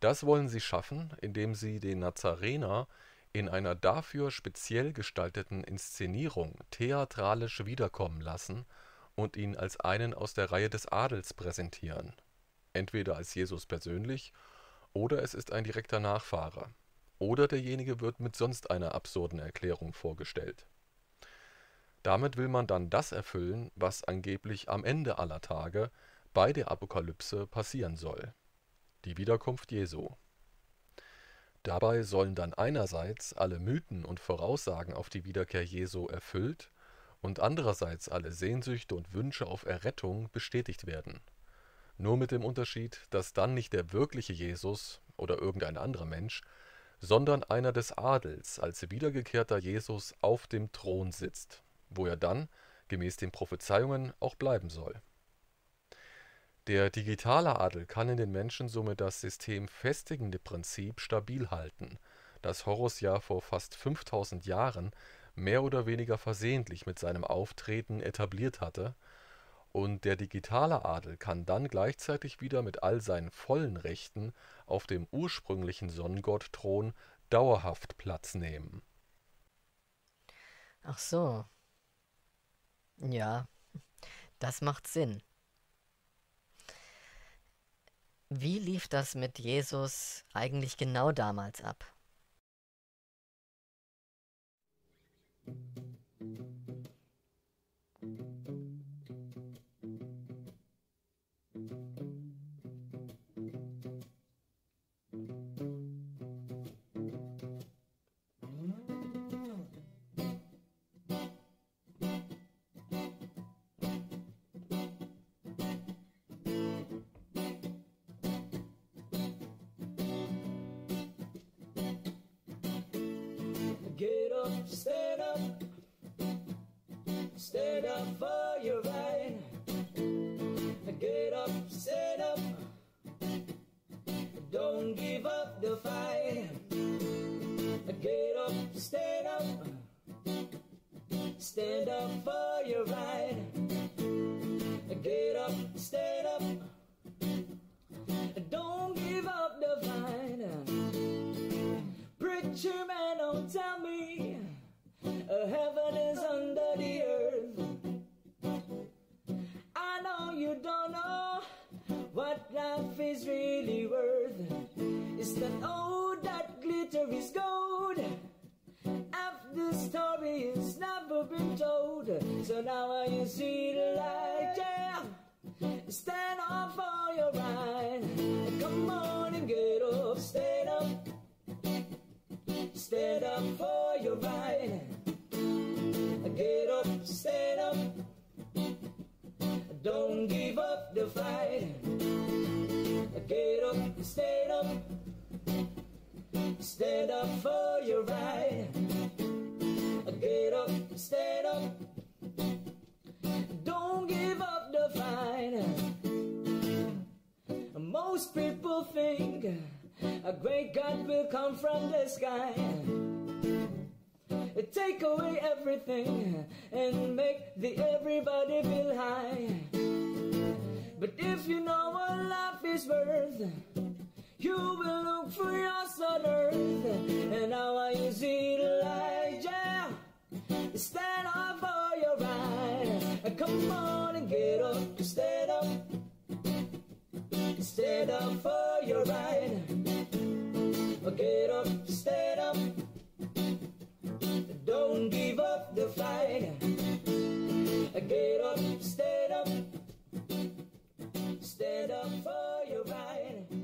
Das wollen sie schaffen, indem sie den Nazarener in einer dafür speziell gestalteten Inszenierung theatralisch wiederkommen lassen und ihn als einen aus der Reihe des Adels präsentieren entweder als Jesus persönlich oder es ist ein direkter Nachfahrer oder derjenige wird mit sonst einer absurden Erklärung vorgestellt. Damit will man dann das erfüllen, was angeblich am Ende aller Tage bei der Apokalypse passieren soll. Die Wiederkunft Jesu. Dabei sollen dann einerseits alle Mythen und Voraussagen auf die Wiederkehr Jesu erfüllt und andererseits alle Sehnsüchte und Wünsche auf Errettung bestätigt werden. Nur mit dem Unterschied, dass dann nicht der wirkliche Jesus oder irgendein anderer Mensch, sondern einer des Adels als wiedergekehrter Jesus auf dem Thron sitzt, wo er dann, gemäß den Prophezeiungen, auch bleiben soll. Der digitale Adel kann in den Menschen somit das systemfestigende Prinzip stabil halten, das Horus ja vor fast 5000 Jahren mehr oder weniger versehentlich mit seinem Auftreten etabliert hatte und der digitale Adel kann dann gleichzeitig wieder mit all seinen vollen Rechten auf dem ursprünglichen Sonnengottthron dauerhaft Platz nehmen. Ach so. Ja, das macht Sinn. Wie lief das mit Jesus eigentlich genau damals ab? Stand up for your right. Get up, stand up. Don't give up the fight. Get up, stand up. Stand up for your right. Get up, stand up. Don't give up the fight. Preacher man, don't tell me. Uh, heaven is under the earth. I know you don't know what life is really worth. It's that all that glitter is gold. Half the story is never been told. So now I see the light, yeah. Stand up for your right. Come on and get up, stand up. Stand up for your right. I get up, stand up, I don't give up the fight. I get up, stand up, stand up for your right. I get up, stand up, don't give up the fight. Most people think a great God will come from the sky. Take away everything and make the everybody feel high. But if you know what life is worth, you will look for yours on earth. And now I see the light, yeah. Stand up for your right. Come on and get up, stand up. Stand up for your right. Get up, stand up. Don't give up the fight. Get up, stand up, stand up for your right.